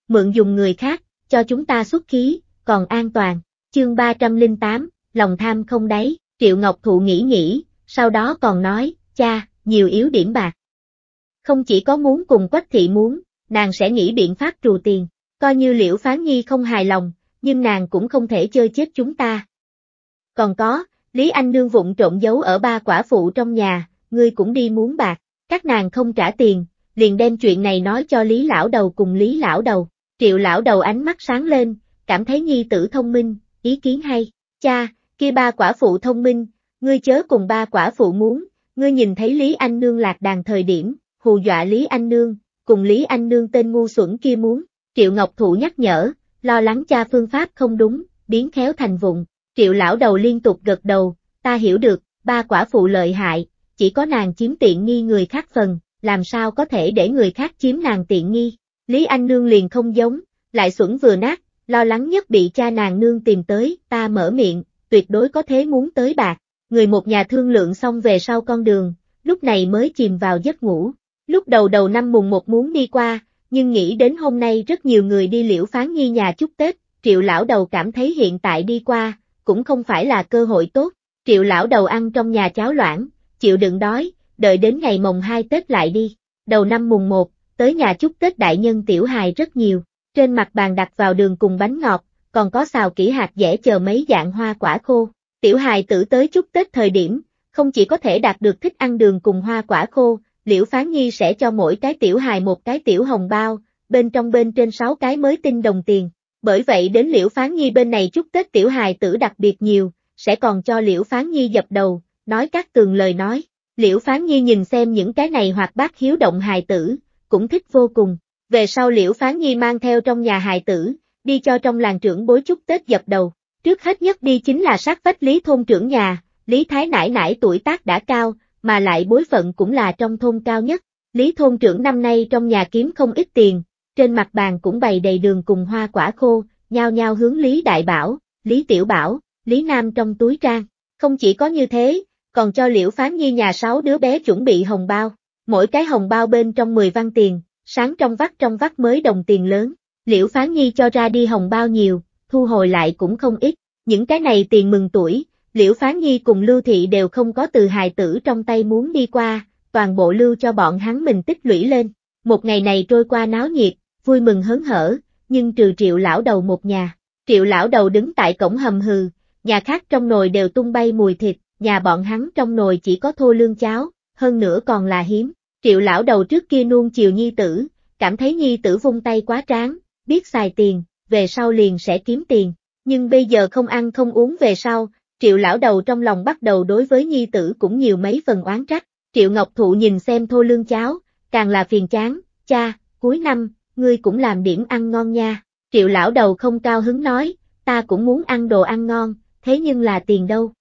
Mượn dùng người khác, cho chúng ta xuất khí, còn an toàn, chương 308, lòng tham không đáy, Triệu Ngọc Thụ nghĩ nghĩ, sau đó còn nói, cha, nhiều yếu điểm bạc. Không chỉ có muốn cùng quách thị muốn, nàng sẽ nghĩ biện pháp trù tiền, coi như liễu phán nhi không hài lòng, nhưng nàng cũng không thể chơi chết chúng ta, còn có, Lý Anh Nương vụng trộn giấu ở ba quả phụ trong nhà, ngươi cũng đi muốn bạc, các nàng không trả tiền, liền đem chuyện này nói cho Lý Lão Đầu cùng Lý Lão Đầu. Triệu Lão Đầu ánh mắt sáng lên, cảm thấy nhi tử thông minh, ý kiến hay, cha, kia ba quả phụ thông minh, ngươi chớ cùng ba quả phụ muốn, ngươi nhìn thấy Lý Anh Nương lạc đàn thời điểm, hù dọa Lý Anh Nương, cùng Lý Anh Nương tên ngu xuẩn kia muốn, Triệu Ngọc Thụ nhắc nhở, lo lắng cha phương pháp không đúng, biến khéo thành vụng, Triệu lão đầu liên tục gật đầu, ta hiểu được, ba quả phụ lợi hại, chỉ có nàng chiếm tiện nghi người khác phần, làm sao có thể để người khác chiếm nàng tiện nghi. Lý Anh Nương liền không giống, lại xuẩn vừa nát, lo lắng nhất bị cha nàng nương tìm tới, ta mở miệng, tuyệt đối có thế muốn tới bạc. Người một nhà thương lượng xong về sau con đường, lúc này mới chìm vào giấc ngủ. Lúc đầu đầu năm mùng một muốn đi qua, nhưng nghĩ đến hôm nay rất nhiều người đi liễu phán nghi nhà chúc Tết, triệu lão đầu cảm thấy hiện tại đi qua, cũng không phải là cơ hội tốt, triệu lão đầu ăn trong nhà cháo loãng, chịu đựng đói, đợi đến ngày mồng 2 Tết lại đi, đầu năm mùng 1, tới nhà chúc Tết đại nhân tiểu hài rất nhiều, trên mặt bàn đặt vào đường cùng bánh ngọt, còn có xào kỹ hạt dẻ chờ mấy dạng hoa quả khô, tiểu hài tử tới chúc Tết thời điểm, không chỉ có thể đạt được thích ăn đường cùng hoa quả khô, Liễu Phán Nhi sẽ cho mỗi cái tiểu hài một cái tiểu hồng bao, bên trong bên trên 6 cái mới tinh đồng tiền, bởi vậy đến Liễu Phán Nhi bên này chúc Tết tiểu hài tử đặc biệt nhiều, sẽ còn cho Liễu Phán Nhi dập đầu, nói các tường lời nói. Liễu Phán Nhi nhìn xem những cái này hoặc bác hiếu động hài tử, cũng thích vô cùng. Về sau Liễu Phán Nhi mang theo trong nhà hài tử, đi cho trong làng trưởng bối chúc Tết dập đầu. Trước hết nhất đi chính là sát vách Lý Thôn trưởng nhà, Lý Thái nãi nãi tuổi tác đã cao, mà lại bối phận cũng là trong thôn cao nhất. Lý Thôn trưởng năm nay trong nhà kiếm không ít tiền, trên mặt bàn cũng bày đầy đường cùng hoa quả khô, nhao nhao hướng Lý Đại Bảo, Lý Tiểu Bảo, Lý Nam trong túi trang. Không chỉ có như thế, còn cho Liễu Phán Nhi nhà sáu đứa bé chuẩn bị hồng bao, mỗi cái hồng bao bên trong 10 văn tiền, sáng trong vắt trong vắt mới đồng tiền lớn. Liễu Phán Nhi cho ra đi hồng bao nhiều, thu hồi lại cũng không ít, những cái này tiền mừng tuổi, Liễu Phán Nhi cùng Lưu Thị đều không có từ hài tử trong tay muốn đi qua, toàn bộ lưu cho bọn hắn mình tích lũy lên. Một ngày này trôi qua náo nhiệt, vui mừng hớn hở, nhưng trừ triệu lão đầu một nhà. Triệu lão đầu đứng tại cổng hầm hừ, nhà khác trong nồi đều tung bay mùi thịt, nhà bọn hắn trong nồi chỉ có thô lương cháo, hơn nữa còn là hiếm. Triệu lão đầu trước kia nuông chiều nhi tử, cảm thấy nhi tử vung tay quá tráng, biết xài tiền, về sau liền sẽ kiếm tiền, nhưng bây giờ không ăn không uống về sau, triệu lão đầu trong lòng bắt đầu đối với nhi tử cũng nhiều mấy phần oán trách. Triệu Ngọc Thụ nhìn xem thô lương cháo, càng là phiền chán, cha, cuối năm, ngươi cũng làm điểm ăn ngon nha. Triệu lão đầu không cao hứng nói, ta cũng muốn ăn đồ ăn ngon, thế nhưng là tiền đâu.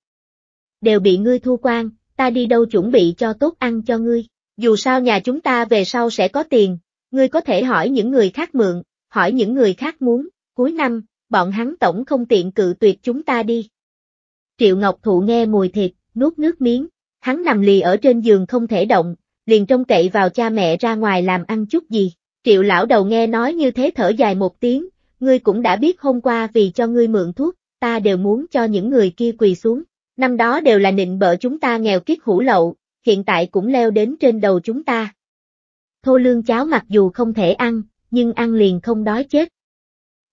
Đều bị ngươi thu quan, ta đi đâu chuẩn bị cho tốt ăn cho ngươi. Dù sao nhà chúng ta về sau sẽ có tiền, ngươi có thể hỏi những người khác mượn, hỏi những người khác muốn, cuối năm, bọn hắn tổng không tiện cự tuyệt chúng ta đi. Triệu Ngọc Thụ nghe mùi thịt, nuốt nước miếng, hắn nằm lì ở trên giường không thể động, liền trông cậy vào cha mẹ ra ngoài làm ăn chút gì. Triệu lão đầu nghe nói như thế thở dài một tiếng, ngươi cũng đã biết hôm qua vì cho ngươi mượn thuốc, ta đều muốn cho những người kia quỳ xuống. Năm đó đều là nịnh bợ chúng ta nghèo kiết hủ lậu, hiện tại cũng leo đến trên đầu chúng ta. Thô lương cháo mặc dù không thể ăn, nhưng ăn liền không đói chết.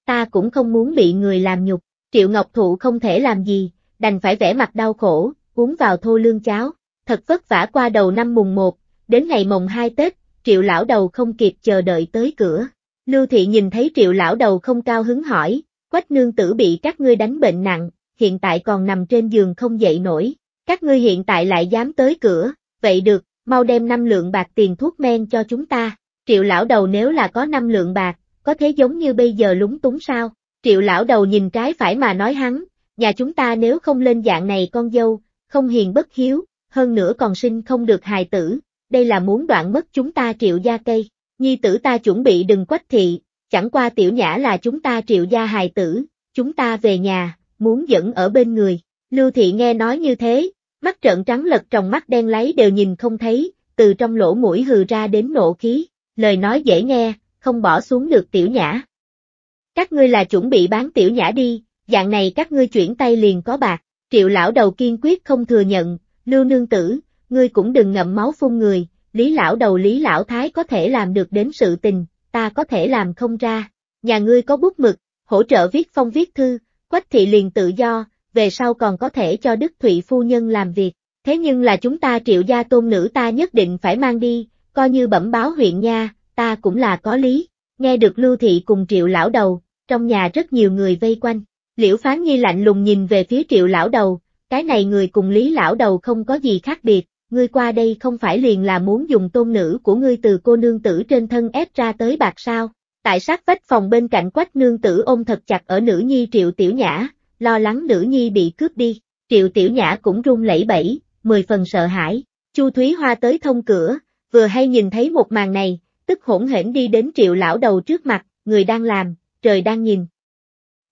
Ta cũng không muốn bị người làm nhục, triệu ngọc thụ không thể làm gì, đành phải vẽ mặt đau khổ, uống vào thô lương cháo, thật vất vả qua đầu năm mùng 1, đến ngày mùng 2 Tết, triệu lão đầu không kịp chờ đợi tới cửa. Lưu thị nhìn thấy triệu lão đầu không cao hứng hỏi, quách nương tử bị các ngươi đánh bệnh nặng, hiện tại còn nằm trên giường không dậy nổi, các ngươi hiện tại lại dám tới cửa, vậy được, mau đem năm lượng bạc tiền thuốc men cho chúng ta, triệu lão đầu nếu là có năm lượng bạc, có thế giống như bây giờ lúng túng sao, triệu lão đầu nhìn trái phải mà nói hắn, nhà chúng ta nếu không lên dạng này con dâu, không hiền bất hiếu, hơn nữa còn sinh không được hài tử, đây là muốn đoạn mất chúng ta triệu gia cây, nhi tử ta chuẩn bị đừng quách thị, chẳng qua tiểu nhã là chúng ta triệu gia hài tử, chúng ta về nhà, muốn dẫn ở bên người. Lưu thị nghe nói như thế, mắt trợn trắng lật trong mắt đen lấy đều nhìn không thấy, từ trong lỗ mũi hừ ra đến nộ khí, lời nói dễ nghe, không bỏ xuống được tiểu nhã. Các ngươi là chuẩn bị bán tiểu nhã đi, dạng này các ngươi chuyển tay liền có bạc, triệu lão đầu kiên quyết không thừa nhận, lưu nương tử, ngươi cũng đừng ngậm máu phun người, Lý lão đầu Lý lão thái có thể làm được đến sự tình, ta có thể làm không ra. Nhà ngươi có bút mực, hỗ trợ viết phong viết thư, quách thị liền tự do, về sau còn có thể cho Đức Thụy phu nhân làm việc. Thế nhưng là chúng ta triệu gia tôn nữ ta nhất định phải mang đi, coi như bẩm báo huyện nha, ta cũng là có lý. Nghe được lưu thị cùng triệu lão đầu, trong nhà rất nhiều người vây quanh. Liễu phán nhi lạnh lùng nhìn về phía triệu lão đầu, cái này người cùng lý lão đầu không có gì khác biệt, ngươi qua đây không phải liền là muốn dùng tôn nữ của ngươi từ cô nương tử trên thân ép ra tới bạc sao. Tại sát vách phòng bên cạnh quách nương tử ôm thật chặt ở nữ nhi triệu tiểu nhã, lo lắng nữ nhi bị cướp đi, triệu tiểu nhã cũng run lẩy bẩy, mười phần sợ hãi, chu Thúy Hoa tới thông cửa, vừa hay nhìn thấy một màn này, tức hỗn hển đi đến triệu lão đầu trước mặt, người đang làm, trời đang nhìn.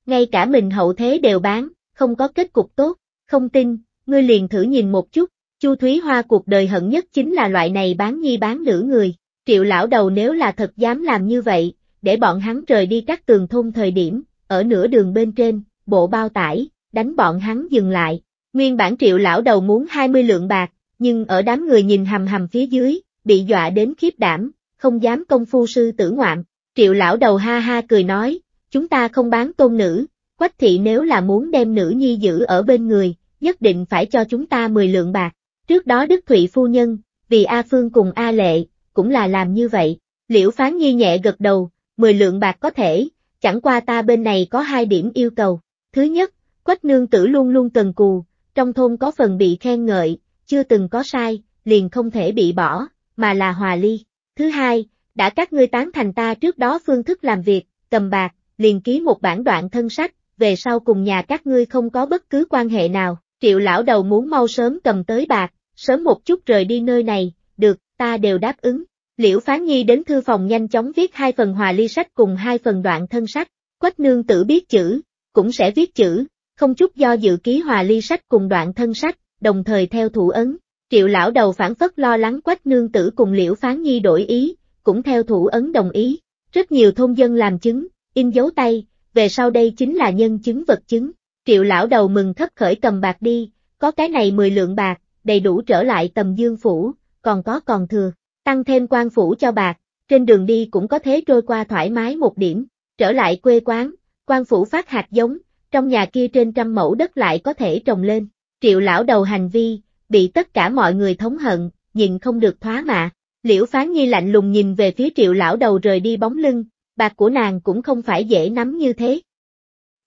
Ngay cả mình hậu thế đều bán, không có kết cục tốt, không tin, ngươi liền thử nhìn một chút, Chu Thúy Hoa cuộc đời hận nhất chính là loại này bán nhi bán nữ người, triệu lão đầu nếu là thật dám làm như vậy, để bọn hắn rời đi các tường thôn thời điểm, ở nửa đường bên trên, bộ bao tải, đánh bọn hắn dừng lại. Nguyên bản triệu lão đầu muốn 20 lượng bạc, nhưng ở đám người nhìn hầm hầm phía dưới, bị dọa đến khiếp đảm, không dám công phu sư tử ngoạm. Triệu lão đầu ha ha cười nói, chúng ta không bán tôn nữ, quách thị nếu là muốn đem nữ nhi giữ ở bên người, nhất định phải cho chúng ta 10 lượng bạc. Trước đó Đức Thụy Phu Nhân, vì A Phương cùng A Lệ, cũng là làm như vậy. Liễu Phán Nhi nhẹ gật đầu, 10 lượng bạc có thể, chẳng qua ta bên này có hai điểm yêu cầu. Thứ nhất, Quách Nương Tử luôn luôn cần cù, trong thôn có phần bị khen ngợi, chưa từng có sai, liền không thể bị bỏ, mà là hòa ly. Thứ hai, đã các ngươi tán thành ta trước đó phương thức làm việc, cầm bạc, liền ký một bản đoạn thân sách, về sau cùng nhà các ngươi không có bất cứ quan hệ nào triệu lão đầu muốn mau sớm cầm tới bạc, sớm một chút rời đi nơi này, được, ta đều đáp ứng. Liễu Phán Nhi đến thư phòng nhanh chóng viết hai phần hòa ly sách cùng hai phần đoạn thân sách, quách nương tử biết chữ, cũng sẽ viết chữ, không chút do dự ký hòa ly sách cùng đoạn thân sách, đồng thời theo thủ ấn. Triệu lão đầu phản phất lo lắng quách nương tử cùng Liễu Phán Nhi đổi ý, cũng theo thủ ấn đồng ý. Rất nhiều thôn dân làm chứng, in dấu tay, về sau đây chính là nhân chứng vật chứng. Triệu lão đầu mừng thất khởi cầm bạc đi, có cái này 10 lượng bạc, đầy đủ trở lại tầm dương phủ, còn có còn thừa, tăng thêm quan phủ cho bạc, trên đường đi cũng có thế trôi qua thoải mái một điểm, trở lại quê quán, quan phủ phát hạt giống, trong nhà kia trên trăm mẫu đất lại có thể trồng lên, triệu lão đầu hành vi, bị tất cả mọi người thống hận, nhìn không được thoá mạ, liễu phán nhi lạnh lùng nhìn về phía triệu lão đầu rời đi bóng lưng, bạc của nàng cũng không phải dễ nắm như thế.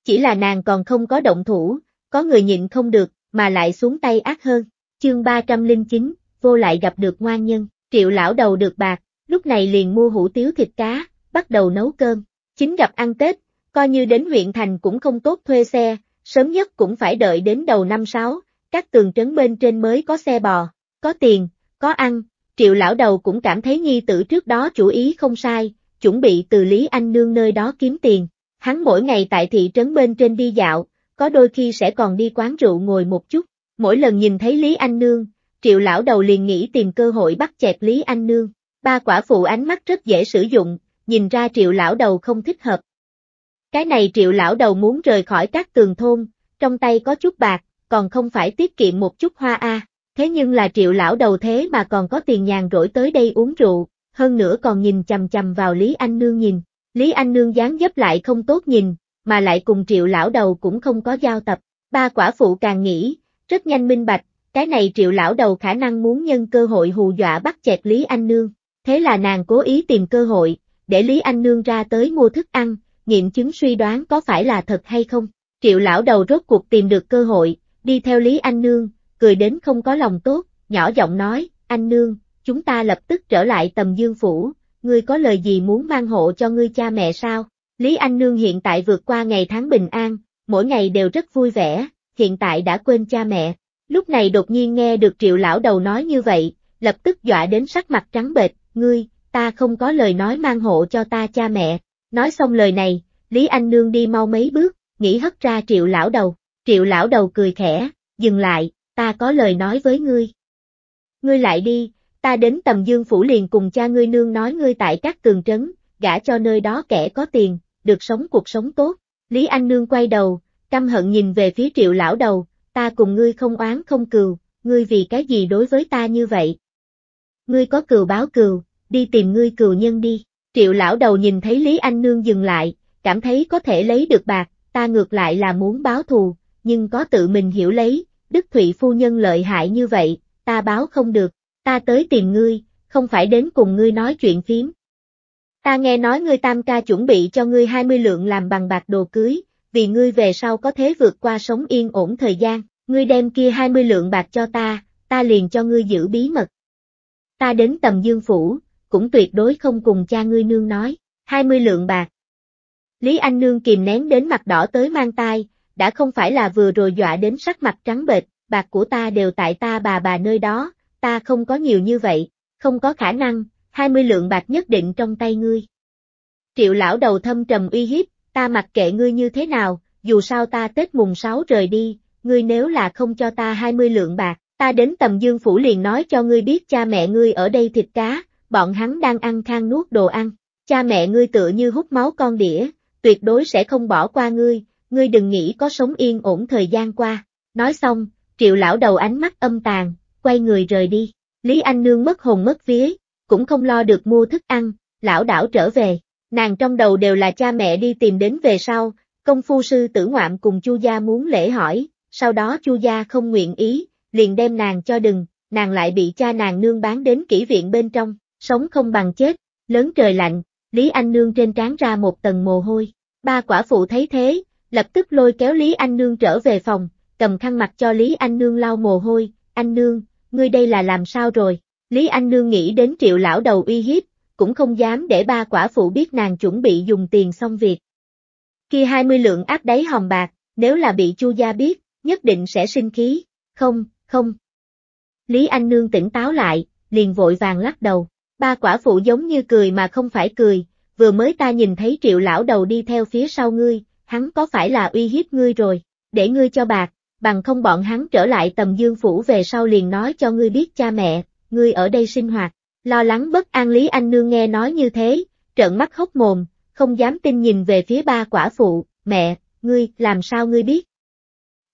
Chỉ là nàng còn không có động thủ, có người nhịn không được, mà lại xuống tay ác hơn. Chương 309, vô lại gặp được ngoan nhân, triệu lão đầu được bạc, lúc này liền mua hủ tiếu thịt cá, bắt đầu nấu cơm. Chính gặp ăn Tết, coi như đến huyện thành cũng không tốt thuê xe, sớm nhất cũng phải đợi đến đầu năm sáu, các tường trấn bên trên mới có xe bò, có tiền, có ăn, triệu lão đầu cũng cảm thấy nhi tử trước đó chủ ý không sai, chuẩn bị từ Lý Anh Nương nơi đó kiếm tiền, Hắn mỗi ngày tại thị trấn bên trên đi dạo, có đôi khi sẽ còn đi quán rượu ngồi một chút. Mỗi lần nhìn thấy Lý Anh Nương, triệu lão đầu liền nghĩ tìm cơ hội bắt chẹt Lý Anh Nương. Ba quả phụ ánh mắt rất dễ sử dụng, nhìn ra triệu lão đầu không thích hợp. Cái này triệu lão đầu muốn rời khỏi các tường thôn, trong tay có chút bạc, còn không phải tiết kiệm một chút hoa a. Thế nhưng là triệu lão đầu thế mà còn có tiền nhàn rỗi tới đây uống rượu, hơn nữa còn nhìn chầm chầm vào Lý Anh Nương nhìn, Lý Anh Nương dáng dấp lại không tốt nhìn, mà lại cùng triệu lão đầu cũng không có giao tập. Ba quả phụ càng nghĩ, rất nhanh minh bạch, cái này triệu lão đầu khả năng muốn nhân cơ hội hù dọa bắt chẹt Lý Anh Nương. Thế là nàng cố ý tìm cơ hội, để Lý Anh Nương ra tới mua thức ăn, nghiệm chứng suy đoán có phải là thật hay không. Triệu lão đầu rốt cuộc tìm được cơ hội, đi theo Lý Anh Nương, cười đến không có lòng tốt, nhỏ giọng nói, anh Nương, chúng ta lập tức trở lại tầm dương phủ, ngươi có lời gì muốn mang hộ cho ngươi cha mẹ sao? Lý Anh Nương hiện tại vượt qua ngày tháng bình an, mỗi ngày đều rất vui vẻ, hiện tại đã quên cha mẹ. Lúc này đột nhiên nghe được triệu lão đầu nói như vậy, lập tức dọa đến sắc mặt trắng bệch, ngươi, ta không có lời nói mang hộ cho ta cha mẹ. Nói xong lời này, Lý Anh Nương đi mau mấy bước, nghĩ hất ra triệu lão đầu. Triệu lão đầu cười khẽ, dừng lại, ta có lời nói với ngươi. Ngươi lại đi, ta đến tầm dương phủ liền cùng cha ngươi nương nói ngươi tại các tường trấn, gả cho nơi đó kẻ có tiền, được sống cuộc sống tốt. Lý Anh Nương quay đầu, căm hận nhìn về phía triệu lão đầu, ta cùng ngươi không oán không cừu, ngươi vì cái gì đối với ta như vậy? Ngươi có cừu báo cừu, đi tìm ngươi cừu nhân đi. Triệu lão đầu nhìn thấy Lý Anh Nương dừng lại, cảm thấy có thể lấy được bạc, ta ngược lại là muốn báo thù, nhưng có tự mình hiểu lấy, Đức Thụy phu nhân lợi hại như vậy, ta báo không được, ta tới tìm ngươi, không phải đến cùng ngươi nói chuyện phiếm. Ta nghe nói ngươi tam ca chuẩn bị cho ngươi 20 lượng làm bằng bạc đồ cưới, vì ngươi về sau có thế vượt qua sống yên ổn thời gian, ngươi đem kia 20 lượng bạc cho ta, ta liền cho ngươi giữ bí mật. Ta đến tầm dương phủ, cũng tuyệt đối không cùng cha ngươi nương nói, 20 lượng bạc. Lý Anh Nương kìm nén đến mặt đỏ tới mang tai, đã không phải là vừa rồi dọa đến sắc mặt trắng bệch, bạc của ta đều tại ta bà bà nơi đó, ta không có nhiều như vậy, không có khả năng, 20 lượng bạc nhất định trong tay ngươi. Triệu lão đầu thâm trầm uy hiếp, ta mặc kệ ngươi như thế nào, dù sao ta Tết mùng 6 rời đi, ngươi nếu là không cho ta 20 lượng bạc, ta đến tầm dương phủ liền nói cho ngươi biết cha mẹ ngươi ở đây thịt cá, bọn hắn đang ăn khang nuốt đồ ăn, cha mẹ ngươi tựa như hút máu con đĩa, tuyệt đối sẽ không bỏ qua ngươi, ngươi đừng nghĩ có sống yên ổn thời gian qua. Nói xong, triệu lão đầu ánh mắt âm tàn, quay người rời đi. Lý Anh Nương mất hồn mất vía, cũng không lo được mua thức ăn, lão đảo trở về. Nàng trong đầu đều là cha mẹ đi tìm đến về sau, công phu sư tử ngoạm cùng chu gia muốn lễ hỏi, sau đó chu gia không nguyện ý, liền đem nàng cho đừng, nàng lại bị cha nàng nương bán đến kỹ viện bên trong, sống không bằng chết, lớn trời lạnh, Lý Anh Nương trên trán ra một tầng mồ hôi. Ba quả phụ thấy thế, lập tức lôi kéo Lý Anh Nương trở về phòng, cầm khăn mặt cho Lý Anh Nương lau mồ hôi, anh Nương, ngươi đây là làm sao rồi? Lý Anh Nương nghĩ đến triệu lão đầu uy hiếp, cũng không dám để ba quả phụ biết nàng chuẩn bị dùng tiền xong việc. Khi 20 lượng áp đáy hòm bạc, nếu là bị chu gia biết, nhất định sẽ sinh khí, không, không. Lý Anh Nương tỉnh táo lại, liền vội vàng lắc đầu, ba quả phụ giống như cười mà không phải cười, vừa mới ta nhìn thấy triệu lão đầu đi theo phía sau ngươi, hắn có phải là uy hiếp ngươi rồi, để ngươi cho bạc, bằng không bọn hắn trở lại tầm dương phủ về sau liền nói cho ngươi biết cha mẹ, ngươi ở đây sinh hoạt. Lo lắng bất an Lý Anh Nương nghe nói như thế, trợn mắt hốc mồm, không dám tin nhìn về phía ba quả phụ, mẹ, ngươi, làm sao ngươi biết?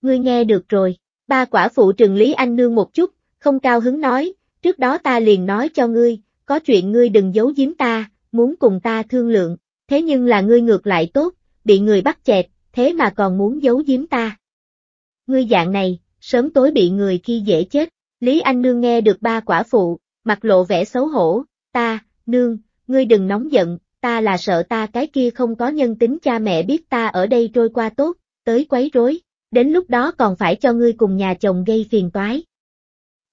Ngươi nghe được rồi, ba quả phụ trừng Lý Anh Nương một chút, không cao hứng nói, trước đó ta liền nói cho ngươi, có chuyện ngươi đừng giấu giếm ta, muốn cùng ta thương lượng, thế nhưng là ngươi ngược lại tốt, bị người bắt chẹt, thế mà còn muốn giấu giếm ta ngươi dạng này, sớm tối bị người khi dễ chết. Lý Anh Nương nghe được ba quả phụ, mặt lộ vẻ xấu hổ, ta, nương, ngươi đừng nóng giận, ta là sợ ta cái kia không có nhân tính cha mẹ biết ta ở đây trôi qua tốt, tới quấy rối, đến lúc đó còn phải cho ngươi cùng nhà chồng gây phiền toái.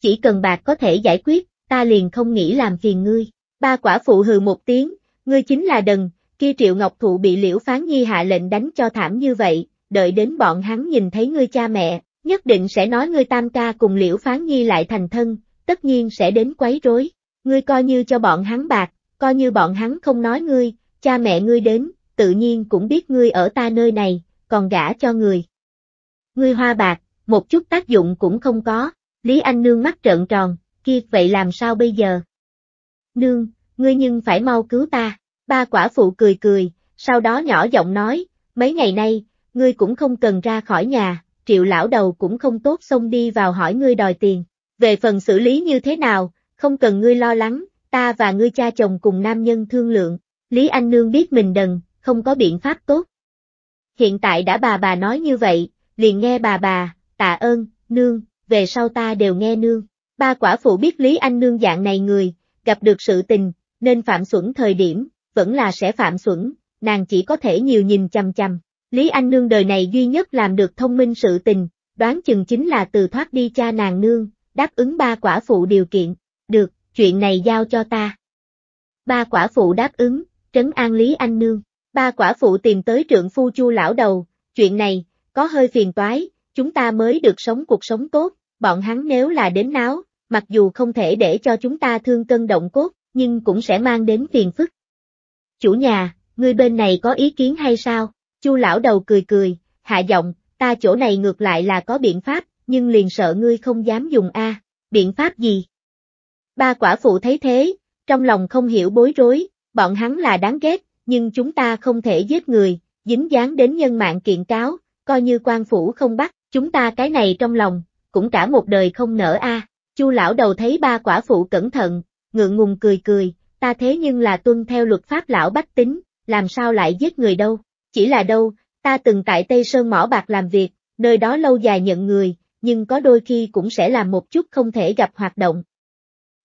Chỉ cần bạc có thể giải quyết, ta liền không nghĩ làm phiền ngươi. Ba quả phụ hừ một tiếng, ngươi chính là đần, kia triệu ngọc thụ bị liễu phán nhi hạ lệnh đánh cho thảm như vậy, đợi đến bọn hắn nhìn thấy ngươi cha mẹ, nhất định sẽ nói ngươi tam ca cùng liễu phán nhi lại thành thân, tất nhiên sẽ đến quấy rối. Ngươi coi như cho bọn hắn bạc, coi như bọn hắn không nói ngươi, cha mẹ ngươi đến, tự nhiên cũng biết ngươi ở ta nơi này, còn gả cho người. Ngươi hoa bạc, một chút tác dụng cũng không có, Lý Anh Nương mắt trợn tròn, kia vậy làm sao bây giờ? Nương, ngươi nhưng phải mau cứu ta, ba quả phụ cười cười, sau đó nhỏ giọng nói, mấy ngày nay, ngươi cũng không cần ra khỏi nhà, triệu lão đầu cũng không tốt xông đi vào hỏi ngươi đòi tiền. Về phần xử lý như thế nào, không cần ngươi lo lắng, ta và ngươi cha chồng cùng nam nhân thương lượng, Lý Anh Nương biết mình đần, không có biện pháp tốt. Hiện tại đã bà bà nói như vậy, liền nghe bà bà, tạ ơn, nương, về sau ta đều nghe nương. Ba quả phụ biết Lý Anh Nương dạng này người, gặp được sự tình, nên phạm xuẩn thời điểm, vẫn là sẽ phạm xuẩn, nàng chỉ có thể nhiều nhìn chằm chằm. Lý Anh Nương đời này duy nhất làm được thông minh sự tình, đoán chừng chính là từ thoát đi cha nàng nương, đáp ứng ba quả phụ điều kiện, được, chuyện này giao cho ta. Ba quả phụ đáp ứng, trấn an Lý Anh Nương, ba quả phụ tìm tới trượng phu chu lão đầu, chuyện này, có hơi phiền toái, chúng ta mới được sống cuộc sống tốt, bọn hắn nếu là đến náo, mặc dù không thể để cho chúng ta thương cân động cốt, nhưng cũng sẽ mang đến phiền phức. Chủ nhà, người bên này có ý kiến hay sao? Chu lão đầu cười cười, hạ giọng, ta chỗ này ngược lại là có biện pháp, nhưng liền sợ ngươi không dám dùng a. Biện pháp gì? Ba quả phụ thấy thế, trong lòng không hiểu bối rối, bọn hắn là đáng ghét, nhưng chúng ta không thể giết người, dính dáng đến nhân mạng kiện cáo, coi như quan phủ không bắt, chúng ta cái này trong lòng, cũng cả một đời không nở a. Chu lão đầu thấy ba quả phụ cẩn thận, ngượng ngùng cười cười, ta thế nhưng là tuân theo luật pháp lão bách tính, làm sao lại giết người đâu. Chỉ là đâu, ta từng tại Tây Sơn Mỏ Bạc làm việc, nơi đó lâu dài nhận người, nhưng có đôi khi cũng sẽ làm một chút không thể gặp hoạt động.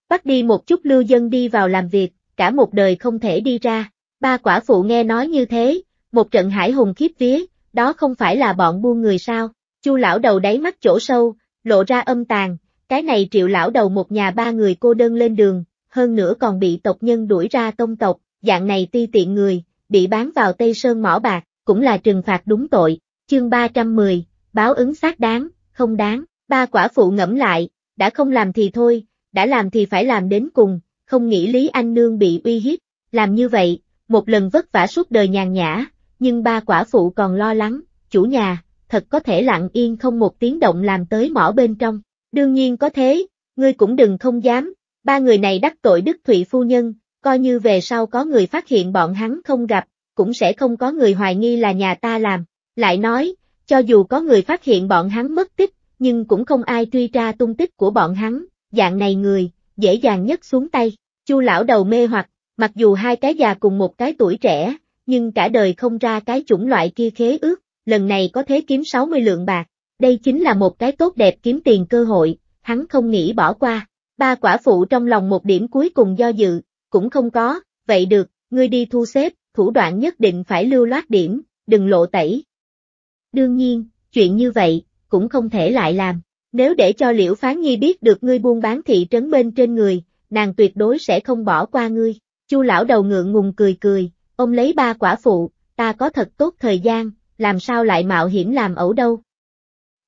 Bắt đi một chút lưu dân đi vào làm việc, cả một đời không thể đi ra. Ba quả phụ nghe nói như thế, một trận hải hùng khiếp vía, đó không phải là bọn buôn người sao? Chu lão đầu đáy mắt chỗ sâu, lộ ra âm tàn, cái này triệu lão đầu một nhà ba người cô đơn lên đường, hơn nữa còn bị tộc nhân đuổi ra tông tộc, dạng này ti tiện người, bị bán vào Tây Sơn mỏ bạc, cũng là trừng phạt đúng tội, chương 310, báo ứng xác đáng, không đáng, ba quả phụ ngẫm lại, đã không làm thì thôi, đã làm thì phải làm đến cùng, không nghĩ Lý Anh Nương bị uy hiếp, làm như vậy, một lần vất vả suốt đời nhàn nhã, nhưng ba quả phụ còn lo lắng, chủ nhà, thật có thể lặng yên không một tiếng động làm tới mỏ bên trong, đương nhiên có thế, ngươi cũng đừng không dám, ba người này đắc tội Đức Thụy Phu Nhân, coi như về sau có người phát hiện bọn hắn không gặp, cũng sẽ không có người hoài nghi là nhà ta làm. Lại nói, cho dù có người phát hiện bọn hắn mất tích, nhưng cũng không ai truy tra tung tích của bọn hắn, dạng này người, dễ dàng nhất xuống tay. Chu lão đầu mê hoặc, mặc dù hai cái già cùng một cái tuổi trẻ, nhưng cả đời không ra cái chủng loại kia khế ước, lần này có thế kiếm 60 lượng bạc, đây chính là một cái tốt đẹp kiếm tiền cơ hội, hắn không nghĩ bỏ qua. Ba quả phụ trong lòng một điểm cuối cùng do dự, cũng không có, vậy được, ngươi đi thu xếp, thủ đoạn nhất định phải lưu loát điểm, đừng lộ tẩy. Đương nhiên, chuyện như vậy, cũng không thể lại làm. Nếu để cho Liễu Phán Nhi biết được ngươi buôn bán thị trấn bên trên người, nàng tuyệt đối sẽ không bỏ qua ngươi. Chu lão đầu ngượng ngùng cười cười, ông lấy ba quả phụ, ta có thật tốt thời gian, làm sao lại mạo hiểm làm ẩu đâu.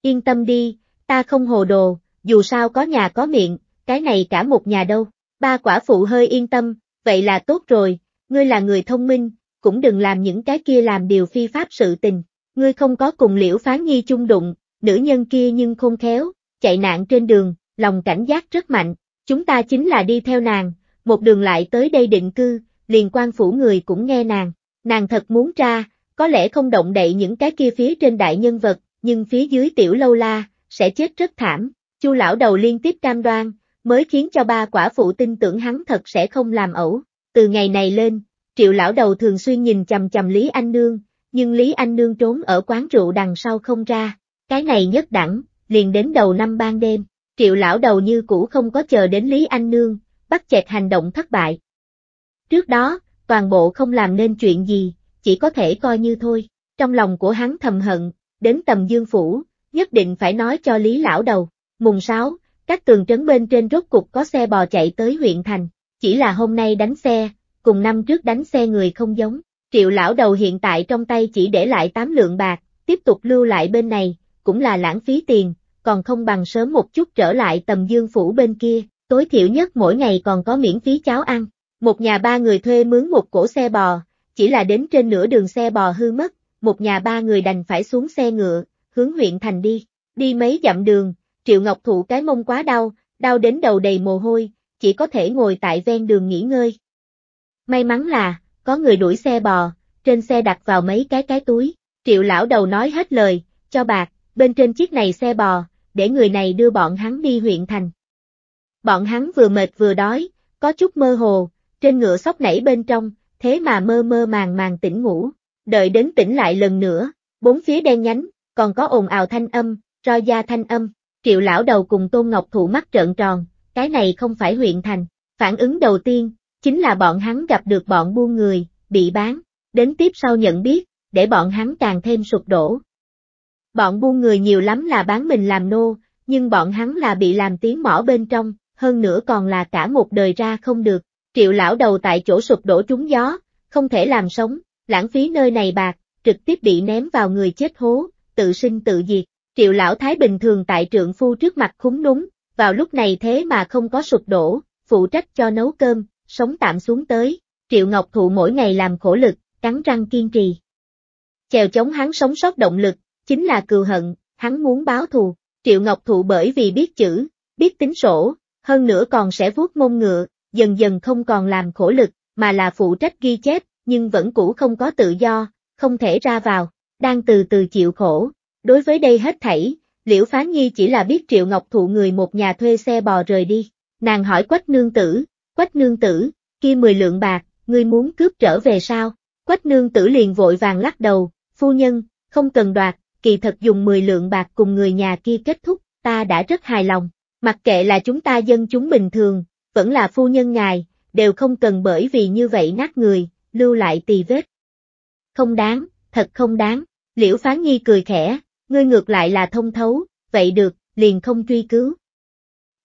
Yên tâm đi, ta không hồ đồ, dù sao có nhà có miệng, cái này cả một nhà đâu. Ba quả phụ hơi yên tâm, vậy là tốt rồi, ngươi là người thông minh, cũng đừng làm những cái kia làm điều phi pháp sự tình. Ngươi không có cùng liễu phán nhi chung đụng, nữ nhân kia nhưng không khéo, chạy nạn trên đường, lòng cảnh giác rất mạnh, chúng ta chính là đi theo nàng, một đường lại tới đây định cư, liền quan phủ người cũng nghe nàng, nàng thật muốn ra, có lẽ không động đậy những cái kia phía trên đại nhân vật, nhưng phía dưới tiểu lâu la, sẽ chết rất thảm, chu lão đầu liên tiếp cam đoan, mới khiến cho ba quả phụ tin tưởng hắn thật sẽ không làm ẩu. Từ ngày này lên, triệu lão đầu thường xuyên nhìn chầm chầm Lý Anh Nương, nhưng Lý Anh Nương trốn ở quán rượu đằng sau không ra, cái này nhất đẳng, liền đến đầu năm ban đêm, triệu lão đầu như cũ không có chờ đến Lý Anh Nương, bắt chẹt hành động thất bại. Trước đó, toàn bộ không làm nên chuyện gì, chỉ có thể coi như thôi, trong lòng của hắn thầm hận, đến tầm dương phủ, nhất định phải nói cho Lý lão đầu, mùng 6, các tường trấn bên trên rốt cục có xe bò chạy tới huyện thành, chỉ là hôm nay đánh xe, cùng năm trước đánh xe người không giống. Triệu lão đầu hiện tại trong tay chỉ để lại 8 lượng bạc, tiếp tục lưu lại bên này, cũng là lãng phí tiền, còn không bằng sớm một chút trở lại tầm dương phủ bên kia, tối thiểu nhất mỗi ngày còn có miễn phí cháo ăn. Một nhà ba người thuê mướn một cổ xe bò, chỉ là đến trên nửa đường xe bò hư mất, một nhà ba người đành phải xuống xe ngựa, hướng huyện thành đi. Đi mấy dặm đường, Triệu Ngọc Thụ cái mông quá đau, đau đến đầu đầy mồ hôi, chỉ có thể ngồi tại ven đường nghỉ ngơi. May mắn là, có người đuổi xe bò, trên xe đặt vào mấy cái cái túi, triệu lão đầu nói hết lời, cho bạc, bên trên chiếc này xe bò, để người này đưa bọn hắn đi huyện thành. Bọn hắn vừa mệt vừa đói, có chút mơ hồ, trên ngựa sóc nảy bên trong, thế mà mơ mơ màng màng tỉnh ngủ, đợi đến tỉnh lại lần nữa, bốn phía đen nhánh, còn có ồn ào thanh âm, roi da thanh âm. Triệu lão đầu cùng Tôn Ngọc Thụ mắt trợn tròn, cái này không phải huyện thành. Phản ứng đầu tiên, chính là bọn hắn gặp được bọn buôn người, bị bán, đến tiếp sau nhận biết, để bọn hắn càng thêm sụp đổ. Bọn buôn người nhiều lắm là bán mình làm nô, nhưng bọn hắn là bị làm tiếng mỏ bên trong, hơn nữa còn là cả một đời ra không được. Triệu lão đầu tại chỗ sụp đổ trúng gió, không thể làm sống, lãng phí nơi này bạc, trực tiếp bị ném vào người chết hố, tự sinh tự diệt. Triệu lão thái bình thường tại trượng phu trước mặt khúng núng, vào lúc này thế mà không có sụp đổ, phụ trách cho nấu cơm, sống tạm xuống tới, triệu ngọc thụ mỗi ngày làm khổ lực, cắn răng kiên trì. Chèo chống hắn sống sót động lực, chính là cừu hận, hắn muốn báo thù, triệu ngọc thụ bởi vì biết chữ, biết tính sổ, hơn nữa còn sẽ vuốt mông ngựa, dần dần không còn làm khổ lực, mà là phụ trách ghi chép, nhưng vẫn cũ không có tự do, không thể ra vào, đang từ từ chịu khổ, Đối với đây hết thảy, Liễu Phán Nhi chỉ là biết Triệu Ngọc thụ người một nhà thuê xe bò rời đi. Nàng hỏi Quách Nương Tử, Quách Nương Tử, kia mười lượng bạc, ngươi muốn cướp trở về sao? Quách Nương Tử liền vội vàng lắc đầu, phu nhân, không cần đoạt, kỳ thật dùng mười lượng bạc cùng người nhà kia kết thúc, ta đã rất hài lòng. Mặc kệ là chúng ta dân chúng bình thường, vẫn là phu nhân ngài, đều không cần bởi vì như vậy nát người, lưu lại tì vết. Không đáng, thật không đáng, Liễu Phán Nhi cười khẽ, ngươi ngược lại là thông thấu, vậy được, liền không truy cứu.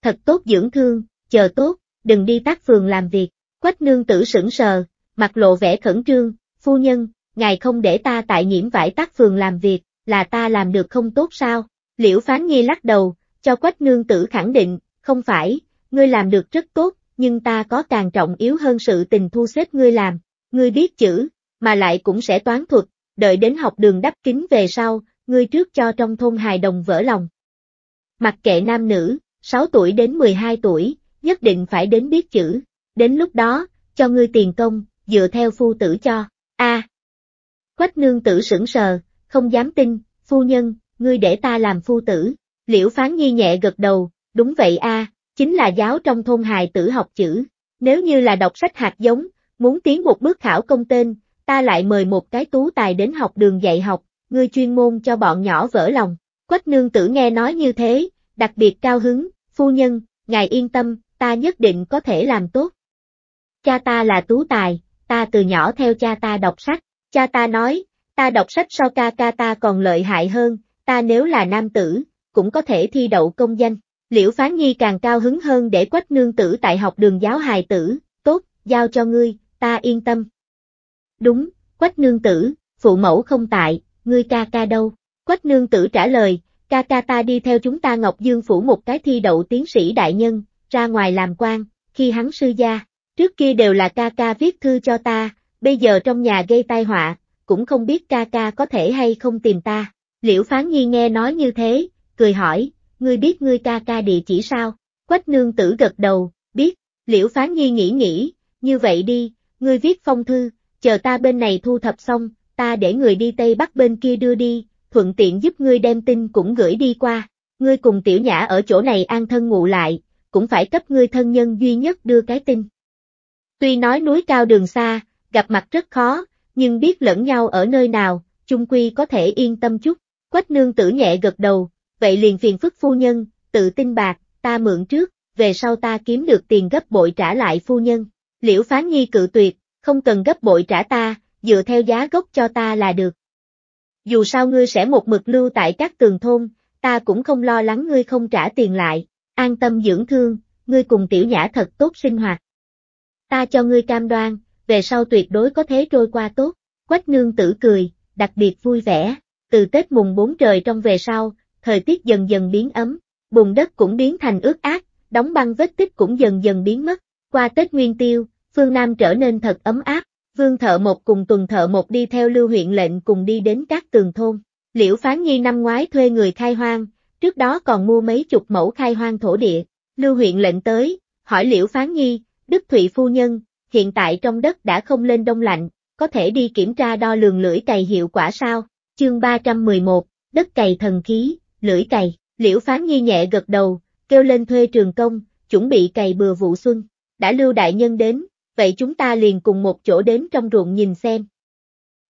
Thật tốt dưỡng thương, chờ tốt, đừng đi tác phường làm việc, quách nương tử sững sờ, mặt lộ vẻ khẩn trương, phu nhân, ngài không để ta tại nhiễm vải tác phường làm việc, là ta làm được không tốt sao, liễu phán nghi lắc đầu, cho quách nương tử khẳng định, không phải, ngươi làm được rất tốt, nhưng ta có càng trọng yếu hơn sự tình thu xếp ngươi làm, ngươi biết chữ, mà lại cũng sẽ toán thuật, đợi đến học đường đắp kính về sau, ngươi trước cho trong thôn hài đồng vỡ lòng. Mặc kệ nam nữ, 6 tuổi đến 12 tuổi, nhất định phải đến biết chữ, đến lúc đó, cho ngươi tiền công, dựa theo phu tử cho, a Quách nương tử sững sờ, không dám tin, phu nhân, ngươi để ta làm phu tử, liễu phán nhi nhẹ gật đầu, đúng vậy a chính là giáo trong thôn hài tử học chữ, nếu như là đọc sách hạt giống, muốn tiến một bước khảo công tên, ta lại mời một cái tú tài đến học đường dạy học, ngươi chuyên môn cho bọn nhỏ vỡ lòng. Quách nương tử nghe nói như thế, đặc biệt cao hứng, phu nhân, ngài yên tâm, ta nhất định có thể làm tốt. Cha ta là tú tài, ta từ nhỏ theo cha ta đọc sách, cha ta nói, ta đọc sách so ca ca ta còn lợi hại hơn, ta nếu là nam tử, cũng có thể thi đậu công danh. Liễu Phán Nhi càng cao hứng hơn để quách nương tử tại học đường giáo hài tử, tốt, giao cho ngươi, ta yên tâm. Đúng, quách nương tử, phụ mẫu không tại, ngươi ca ca đâu? Quách nương tử trả lời, ca ca ta đi theo chúng ta Ngọc Dương phủ một cái thi đậu tiến sĩ đại nhân, ra ngoài làm quan, khi hắn sư gia, trước kia đều là ca ca viết thư cho ta, bây giờ trong nhà gây tai họa, cũng không biết ca ca có thể hay không tìm ta. Liễu Phán Nhi nghe nói như thế, cười hỏi, ngươi biết ngươi ca ca địa chỉ sao? Quách nương tử gật đầu, biết, Liễu Phán Nhi nghĩ nghĩ, như vậy đi, ngươi viết phong thư, chờ ta bên này thu thập xong, ta để người đi Tây Bắc bên kia đưa đi, thuận tiện giúp ngươi đem tin cũng gửi đi qua, ngươi cùng tiểu nhã ở chỗ này an thân ngủ lại, cũng phải cấp ngươi thân nhân duy nhất đưa cái tin. Tuy nói núi cao đường xa, gặp mặt rất khó, nhưng biết lẫn nhau ở nơi nào, chung quy có thể yên tâm chút, quách nương tử nhẹ gật đầu, vậy liền phiền phức phu nhân, tự tin bạc, ta mượn trước, về sau ta kiếm được tiền gấp bội trả lại phu nhân. Liễu Phán Nhi cự tuyệt, không cần gấp bội trả ta, dựa theo giá gốc cho ta là được. Dù sao ngươi sẽ một mực lưu tại các tường thôn, ta cũng không lo lắng ngươi không trả tiền lại, an tâm dưỡng thương, ngươi cùng tiểu nhã thật tốt sinh hoạt. Ta cho ngươi cam đoan, về sau tuyệt đối có thế trôi qua tốt, quách nương tử cười, đặc biệt vui vẻ, từ Tết mùng bốn trời trong về sau, thời tiết dần dần biến ấm, bùn đất cũng biến thành ướt át, đóng băng vết tích cũng dần dần biến mất, qua Tết Nguyên Tiêu, phương Nam trở nên thật ấm áp, Vương thợ một cùng tuần thợ một đi theo lưu huyện lệnh cùng đi đến các tường thôn. Liễu phán nhi năm ngoái thuê người khai hoang, trước đó còn mua mấy chục mẫu khai hoang thổ địa. Lưu huyện lệnh tới, hỏi liễu phán nhi, Đức Thụy Phu Nhân, hiện tại trong đất đã không lên đông lạnh, có thể đi kiểm tra đo lường lưỡi cày hiệu quả sao? Chương 311, đất cày thần khí, lưỡi cày, liễu phán nhi nhẹ gật đầu, kêu lên thuê trường công, chuẩn bị cày bừa vụ xuân. Đã lưu đại nhân đến, vậy chúng ta liền cùng một chỗ đến trong ruộng nhìn xem.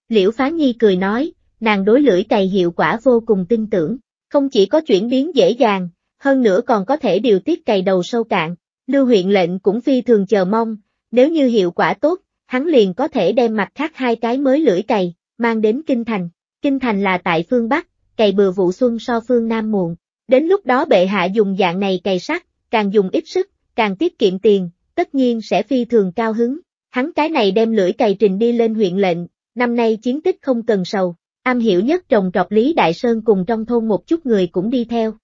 Liễu Phá Nhi cười nói, nàng đối lưỡi cày hiệu quả vô cùng tin tưởng, không chỉ có chuyển biến dễ dàng, hơn nữa còn có thể điều tiết cày đầu sâu cạn. Lưu huyện lệnh cũng phi thường chờ mong, nếu như hiệu quả tốt, hắn liền có thể đem mặt khác hai cái mới lưỡi cày, mang đến Kinh Thành. Kinh Thành là tại phương Bắc, cày bừa vụ xuân so phương Nam muộn. Đến lúc đó bệ hạ dùng dạng này cày sắt, càng dùng ít sức, càng tiết kiệm tiền, tất nhiên sẽ phi thường cao hứng. Hắn cái này đem lưỡi cày trình đi lên huyện lệnh, năm nay chiến tích không cần sầu, am hiểu nhất trồng trọt Lý Đại Sơn cùng trong thôn một chút người cũng đi theo.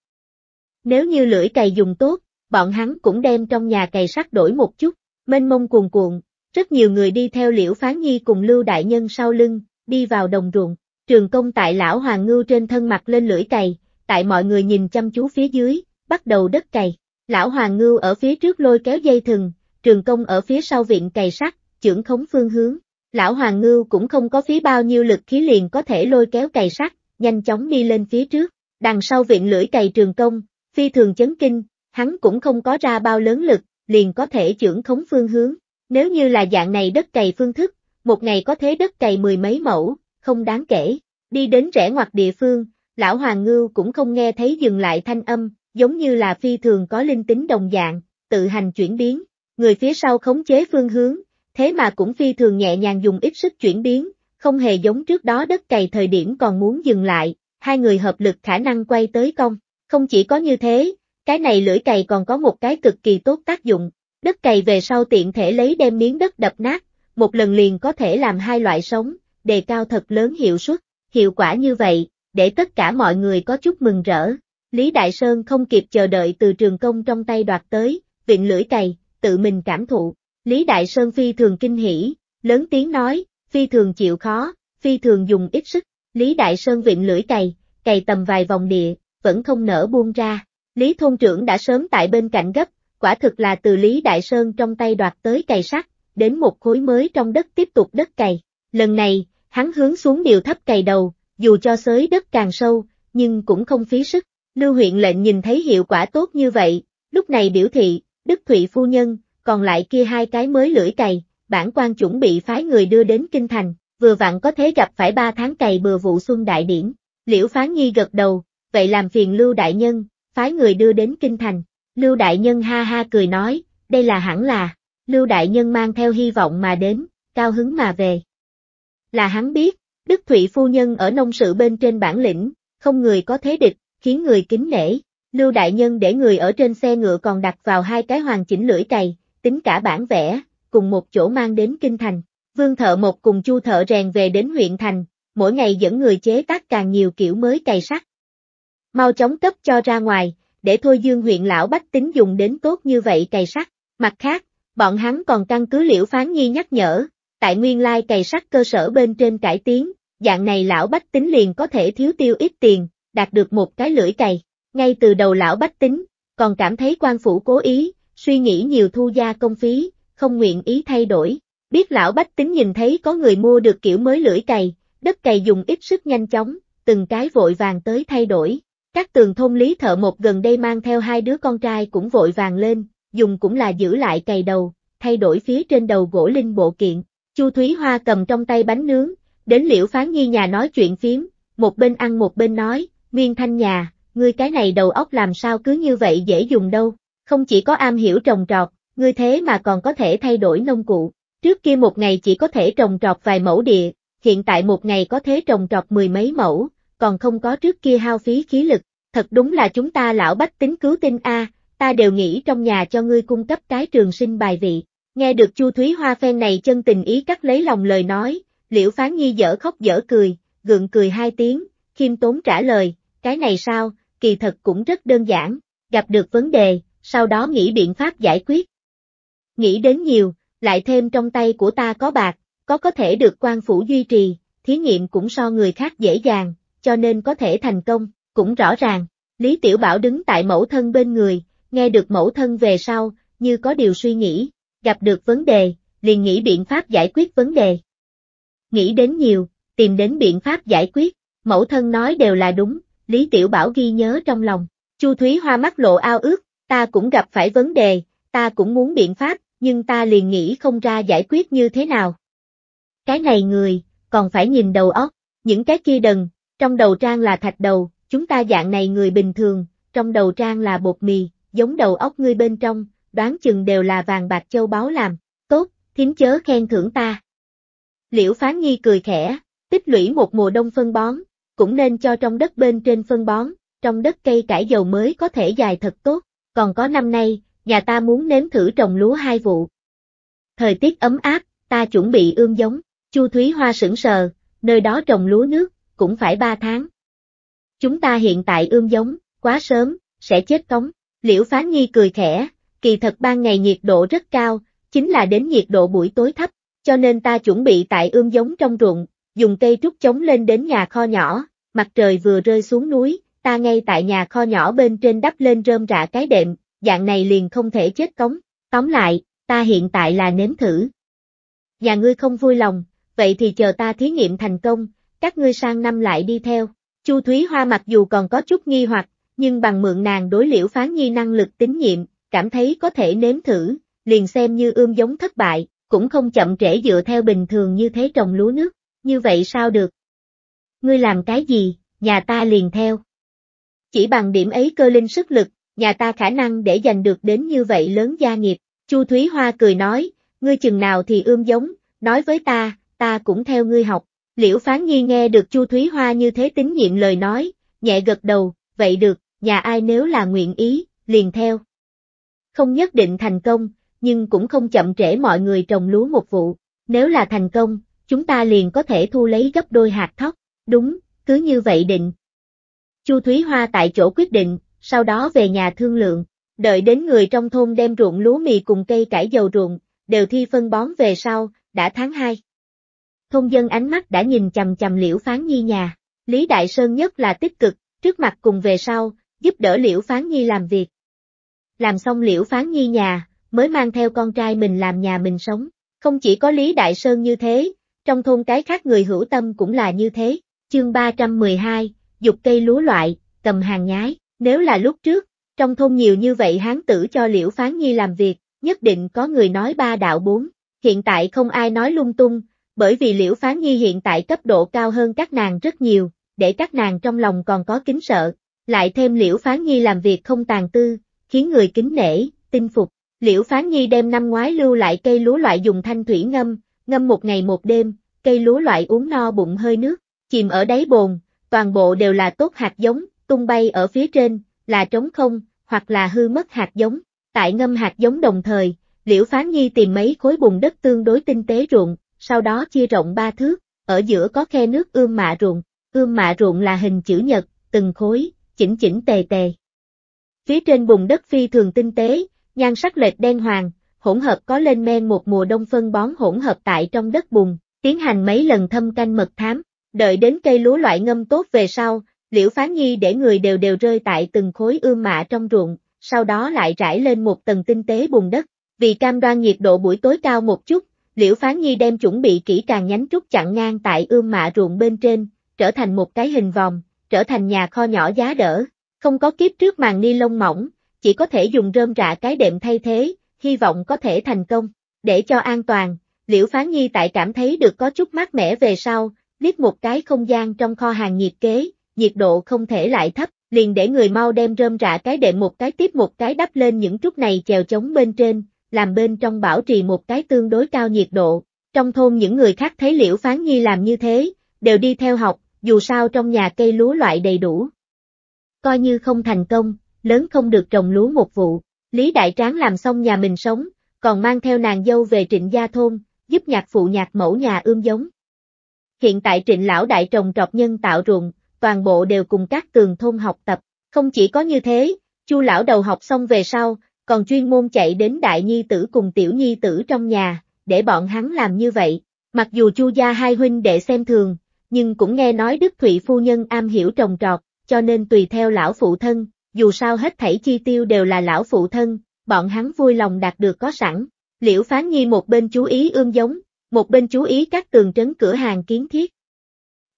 Nếu như lưỡi cày dùng tốt, bọn hắn cũng đem trong nhà cày sắt đổi một chút, mênh mông cuồn cuộn, rất nhiều người đi theo Liễu Phán Nhi cùng Lưu Đại Nhân sau lưng, đi vào đồng ruộng, trường công tại Lão Hoàng Ngưu trên thân mặt lên lưỡi cày, tại mọi người nhìn chăm chú phía dưới, bắt đầu đất cày. Lão Hoàng Ngưu ở phía trước lôi kéo dây thừng, trường công ở phía sau viện cày sắt, trưởng khống phương hướng. Lão Hoàng Ngưu cũng không có phí bao nhiêu lực khí liền có thể lôi kéo cày sắt, nhanh chóng đi lên phía trước. Đằng sau viện lưỡi cày trường công, phi thường chấn kinh, hắn cũng không có ra bao lớn lực, liền có thể trưởng khống phương hướng. Nếu như là dạng này đất cày phương thức, một ngày có thế đất cày mười mấy mẫu, không đáng kể. Đi đến rẽ ngoặt địa phương, lão Hoàng Ngưu cũng không nghe thấy dừng lại thanh âm, giống như là phi thường có linh tính đồng dạng, tự hành chuyển biến, người phía sau khống chế phương hướng, thế mà cũng phi thường nhẹ nhàng dùng ít sức chuyển biến, không hề giống trước đó đất cày thời điểm còn muốn dừng lại, hai người hợp lực khả năng quay tới công. Không chỉ có như thế, cái này lưỡi cày còn có một cái cực kỳ tốt tác dụng, đất cày về sau tiện thể lấy đem miếng đất đập nát, một lần liền có thể làm hai loại sống, đề cao thật lớn hiệu suất, hiệu quả như vậy, để tất cả mọi người có chút mừng rỡ. Lý Đại Sơn không kịp chờ đợi từ trường công trong tay đoạt tới, viện lưỡi cày, tự mình cảm thụ. Lý Đại Sơn phi thường kinh hỉ, lớn tiếng nói, phi thường chịu khó, phi thường dùng ít sức. Lý Đại Sơn viện lưỡi cày, cày tầm vài vòng địa, vẫn không nở buông ra. Lý thôn trưởng đã sớm tại bên cạnh gấp, quả thực là từ Lý Đại Sơn trong tay đoạt tới cày sắt, đến một khối mới trong đất tiếp tục đất cày. Lần này, hắn hướng xuống điều thấp cày đầu, dù cho xới đất càng sâu, nhưng cũng không phí sức. Lưu huyện lệnh nhìn thấy hiệu quả tốt như vậy, lúc này biểu thị, Đức Thụy Phu Nhân, còn lại kia hai cái mới lưỡi cày, bản quan chuẩn bị phái người đưa đến Kinh Thành, vừa vặn có thế gặp phải ba tháng cày bừa vụ xuân đại điển. Liễu Phán Nhi gật đầu, vậy làm phiền Lưu Đại Nhân, phái người đưa đến Kinh Thành. Lưu Đại Nhân ha ha cười nói, đây là hẳn là, Lưu Đại Nhân mang theo hy vọng mà đến, cao hứng mà về. Là hắn biết, Đức Thụy Phu Nhân ở nông sự bên trên bản lĩnh, không người có thế địch, khiến người kính nể. Lưu Đại Nhân để người ở trên xe ngựa còn đặt vào hai cái hoàn chỉnh lưỡi cày, tính cả bản vẽ, cùng một chỗ mang đến Kinh Thành. Vương thợ một cùng chu thợ rèn về đến huyện Thành, mỗi ngày dẫn người chế tác càng nhiều kiểu mới cày sắt. Mau chóng cấp cho ra ngoài, để thôi dương huyện lão bách tính dùng đến tốt như vậy cày sắt. Mặt khác, bọn hắn còn căn cứ liễu phán nhi nhắc nhở, tại nguyên lai cày sắt cơ sở bên trên cải tiến, dạng này lão bách tính liền có thể thiếu tiêu ít tiền, đạt được một cái lưỡi cày. Ngay từ đầu lão bách tính, còn cảm thấy quan phủ cố ý, suy nghĩ nhiều thu gia công phí, không nguyện ý thay đổi. Biết lão bách tính nhìn thấy có người mua được kiểu mới lưỡi cày, đất cày dùng ít sức nhanh chóng, từng cái vội vàng tới thay đổi. Các tường thôn lý thợ một gần đây mang theo hai đứa con trai cũng vội vàng lên, dùng cũng là giữ lại cày đầu, thay đổi phía trên đầu gỗ linh bộ kiện. Chu Thúy Hoa cầm trong tay bánh nướng, đến liễu phán nhi nhà nói chuyện phím, một bên ăn một bên nói, Nguyên Thanh nhà, ngươi cái này đầu óc làm sao cứ như vậy dễ dùng đâu, không chỉ có am hiểu trồng trọt, ngươi thế mà còn có thể thay đổi nông cụ. Trước kia một ngày chỉ có thể trồng trọt vài mẫu địa, hiện tại một ngày có thể trồng trọt mười mấy mẫu, còn không có trước kia hao phí khí lực, thật đúng là chúng ta lão bách tính cứu tinh A, ta đều nghĩ trong nhà cho ngươi cung cấp cái trường sinh bài vị. Nghe được Chu Thúy Hoa phen này chân tình ý cắt lấy lòng lời nói, liễu phán nhi dở khóc dở cười, gượng cười hai tiếng, khiêm tốn trả lời, cái này sao, kỳ thật cũng rất đơn giản, gặp được vấn đề, sau đó nghĩ biện pháp giải quyết. Nghĩ đến nhiều, lại thêm trong tay của ta có bạc, có có thể được quan phủ duy trì, thí nghiệm cũng so người khác dễ dàng, cho nên có thể thành công, cũng rõ ràng. Lý Tiểu Bảo đứng tại mẫu thân bên người, nghe được mẫu thân về sau, như có điều suy nghĩ, gặp được vấn đề, liền nghĩ biện pháp giải quyết vấn đề. Nghĩ đến nhiều, tìm đến biện pháp giải quyết, mẫu thân nói đều là đúng, Lý Tiểu Bảo ghi nhớ trong lòng. Chu Thúy Hoa mắt lộ ao ước, ta cũng gặp phải vấn đề, ta cũng muốn biện pháp, nhưng ta liền nghĩ không ra giải quyết như thế nào. Cái này người, còn phải nhìn đầu óc, những cái kia đần, trong đầu trang là thạch đầu, chúng ta dạng này người bình thường, trong đầu trang là bột mì, giống đầu óc ngươi bên trong, đoán chừng đều là vàng bạc châu báu làm, tốt, thính chớ khen thưởng ta. Liễu Phán Nhi cười khẽ, tích lũy một mùa đông phân bón, cũng nên cho trong đất bên trên phân bón, trong đất cây cải dầu mới có thể dài thật tốt, còn có năm nay, nhà ta muốn nếm thử trồng lúa hai vụ. Thời tiết ấm áp, ta chuẩn bị ươm giống, Chu Thúy Hoa sững sờ, nơi đó trồng lúa nước, cũng phải ba tháng. Chúng ta hiện tại ươm giống, quá sớm, sẽ chết cống, Liễu Phán Nhi cười khẽ, kỳ thật ban ngày nhiệt độ rất cao, chính là đến nhiệt độ buổi tối thấp, cho nên ta chuẩn bị tại ươm giống trong ruộng, dùng cây trúc chống lên đến nhà kho nhỏ, mặt trời vừa rơi xuống núi, ta ngay tại nhà kho nhỏ bên trên đắp lên rơm rạ cái đệm, dạng này liền không thể chết cống, tóm lại, ta hiện tại là nếm thử. Nhà ngươi không vui lòng, vậy thì chờ ta thí nghiệm thành công, các ngươi sang năm lại đi theo. Chu Thúy Hoa mặc dù còn có chút nghi hoặc, nhưng bằng mượn nàng đối liễu phán nhi năng lực tín nhiệm, cảm thấy có thể nếm thử, liền xem như ươm giống thất bại, cũng không chậm trễ dựa theo bình thường như thế trồng lúa nước như vậy sao được? Ngươi làm cái gì, nhà ta liền theo. Chỉ bằng điểm ấy cơ linh sức lực, nhà ta khả năng để giành được đến như vậy lớn gia nghiệp, Chu Thúy Hoa cười nói, ngươi chừng nào thì ươm giống, nói với ta, ta cũng theo ngươi học. Liễu Phán Nhi nghe được Chu Thúy Hoa như thế tín nhiệm lời nói, nhẹ gật đầu, vậy được, nhà ai nếu là nguyện ý, liền theo. Không nhất định thành công, nhưng cũng không chậm trễ mọi người trồng lúa một vụ, nếu là thành công, chúng ta liền có thể thu lấy gấp đôi hạt thóc, đúng, cứ như vậy định. Chu Thúy Hoa tại chỗ quyết định, sau đó về nhà thương lượng, đợi đến người trong thôn đem ruộng lúa mì cùng cây cải dầu ruộng, đều thi phân bón về sau, đã tháng 2. Thôn dân ánh mắt đã nhìn chầm chầm liễu phán nhi nhà, Lý Đại Sơn nhất là tích cực, trước mặt cùng về sau, giúp đỡ liễu phán nhi làm việc. Làm xong liễu phán nhi nhà, mới mang theo con trai mình làm nhà mình sống, không chỉ có Lý Đại Sơn như thế, trong thôn cái khác người hữu tâm cũng là như thế. Chương 312, dục cây lúa loại, cầm hàng nhái, nếu là lúc trước, trong thôn nhiều như vậy hán tử cho Liễu Phán Nhi làm việc, nhất định có người nói ba đạo bốn, hiện tại không ai nói lung tung, bởi vì Liễu Phán Nhi hiện tại cấp độ cao hơn các nàng rất nhiều, để các nàng trong lòng còn có kính sợ, lại thêm Liễu Phán Nhi làm việc không tàn tư, khiến người kính nể, tin phục. Liễu Phán Nhi đem năm ngoái lưu lại cây lúa loại dùng thanh thủy ngâm, ngâm một ngày một đêm, cây lúa loại uống no bụng hơi nước, chìm ở đáy bồn, toàn bộ đều là tốt hạt giống, tung bay ở phía trên, là trống không, hoặc là hư mất hạt giống. Tại ngâm hạt giống đồng thời, Liễu Phán Nhi tìm mấy khối bùn đất tương đối tinh tế ruộng, sau đó chia rộng ba thước, ở giữa có khe nước ươm mạ ruộng, ươm mạ ruộng là hình chữ nhật, từng khối, chỉnh chỉnh tề tề. Phía trên bùn đất phi thường tinh tế, nhan sắc lệch đen hoàng, hỗn hợp có lên men một mùa đông phân bón hỗn hợp tại trong đất bùn, tiến hành mấy lần thâm canh mật thám, đợi đến cây lúa loại ngâm tốt về sau, liễu phán nhi để người đều đều rơi tại từng khối ươm mạ trong ruộng, sau đó lại trải lên một tầng tinh tế bùn đất, vì cam đoan nhiệt độ buổi tối cao một chút, liễu phán nhi đem chuẩn bị kỹ càng nhánh trúc chặn ngang tại ươm mạ ruộng bên trên, trở thành một cái hình vòng, trở thành nhà kho nhỏ giá đỡ, không có kiếp trước màn ni lông mỏng, chỉ có thể dùng rơm rạ cái đệm thay thế, hy vọng có thể thành công. Để cho an toàn, Liễu Phán Nhi tại cảm thấy được có chút mát mẻ về sau, liếc một cái không gian trong kho hàng nhiệt kế, nhiệt độ không thể lại thấp, liền để người mau đem rơm rạ cái đệm một cái tiếp một cái đắp lên những chút này chèo chống bên trên, làm bên trong bảo trì một cái tương đối cao nhiệt độ. Trong thôn những người khác thấy Liễu Phán Nhi làm như thế, đều đi theo học, dù sao trong nhà cây lúa loại đầy đủ. Coi như không thành công, lớn không được trồng lúa một vụ. Lý Đại Tráng làm xong nhà mình sống, còn mang theo nàng dâu về trịnh gia thôn, giúp nhạc phụ nhạc mẫu nhà ươm giống. Hiện tại trịnh lão đại trồng trọt nhân tạo ruộng, toàn bộ đều cùng các tường thôn học tập. Không chỉ có như thế, chu lão đầu học xong về sau, còn chuyên môn chạy đến đại nhi tử cùng tiểu nhi tử trong nhà, để bọn hắn làm như vậy. Mặc dù chu gia hai huynh đệ xem thường, nhưng cũng nghe nói Đức Thụy phu nhân am hiểu trồng trọt, cho nên tùy theo lão phụ thân, dù sao hết thảy chi tiêu đều là lão phụ thân, bọn hắn vui lòng đạt được có sẵn. Liễu Phán Nhi một bên chú ý ương giống, một bên chú ý các tường trấn cửa hàng kiến thiết.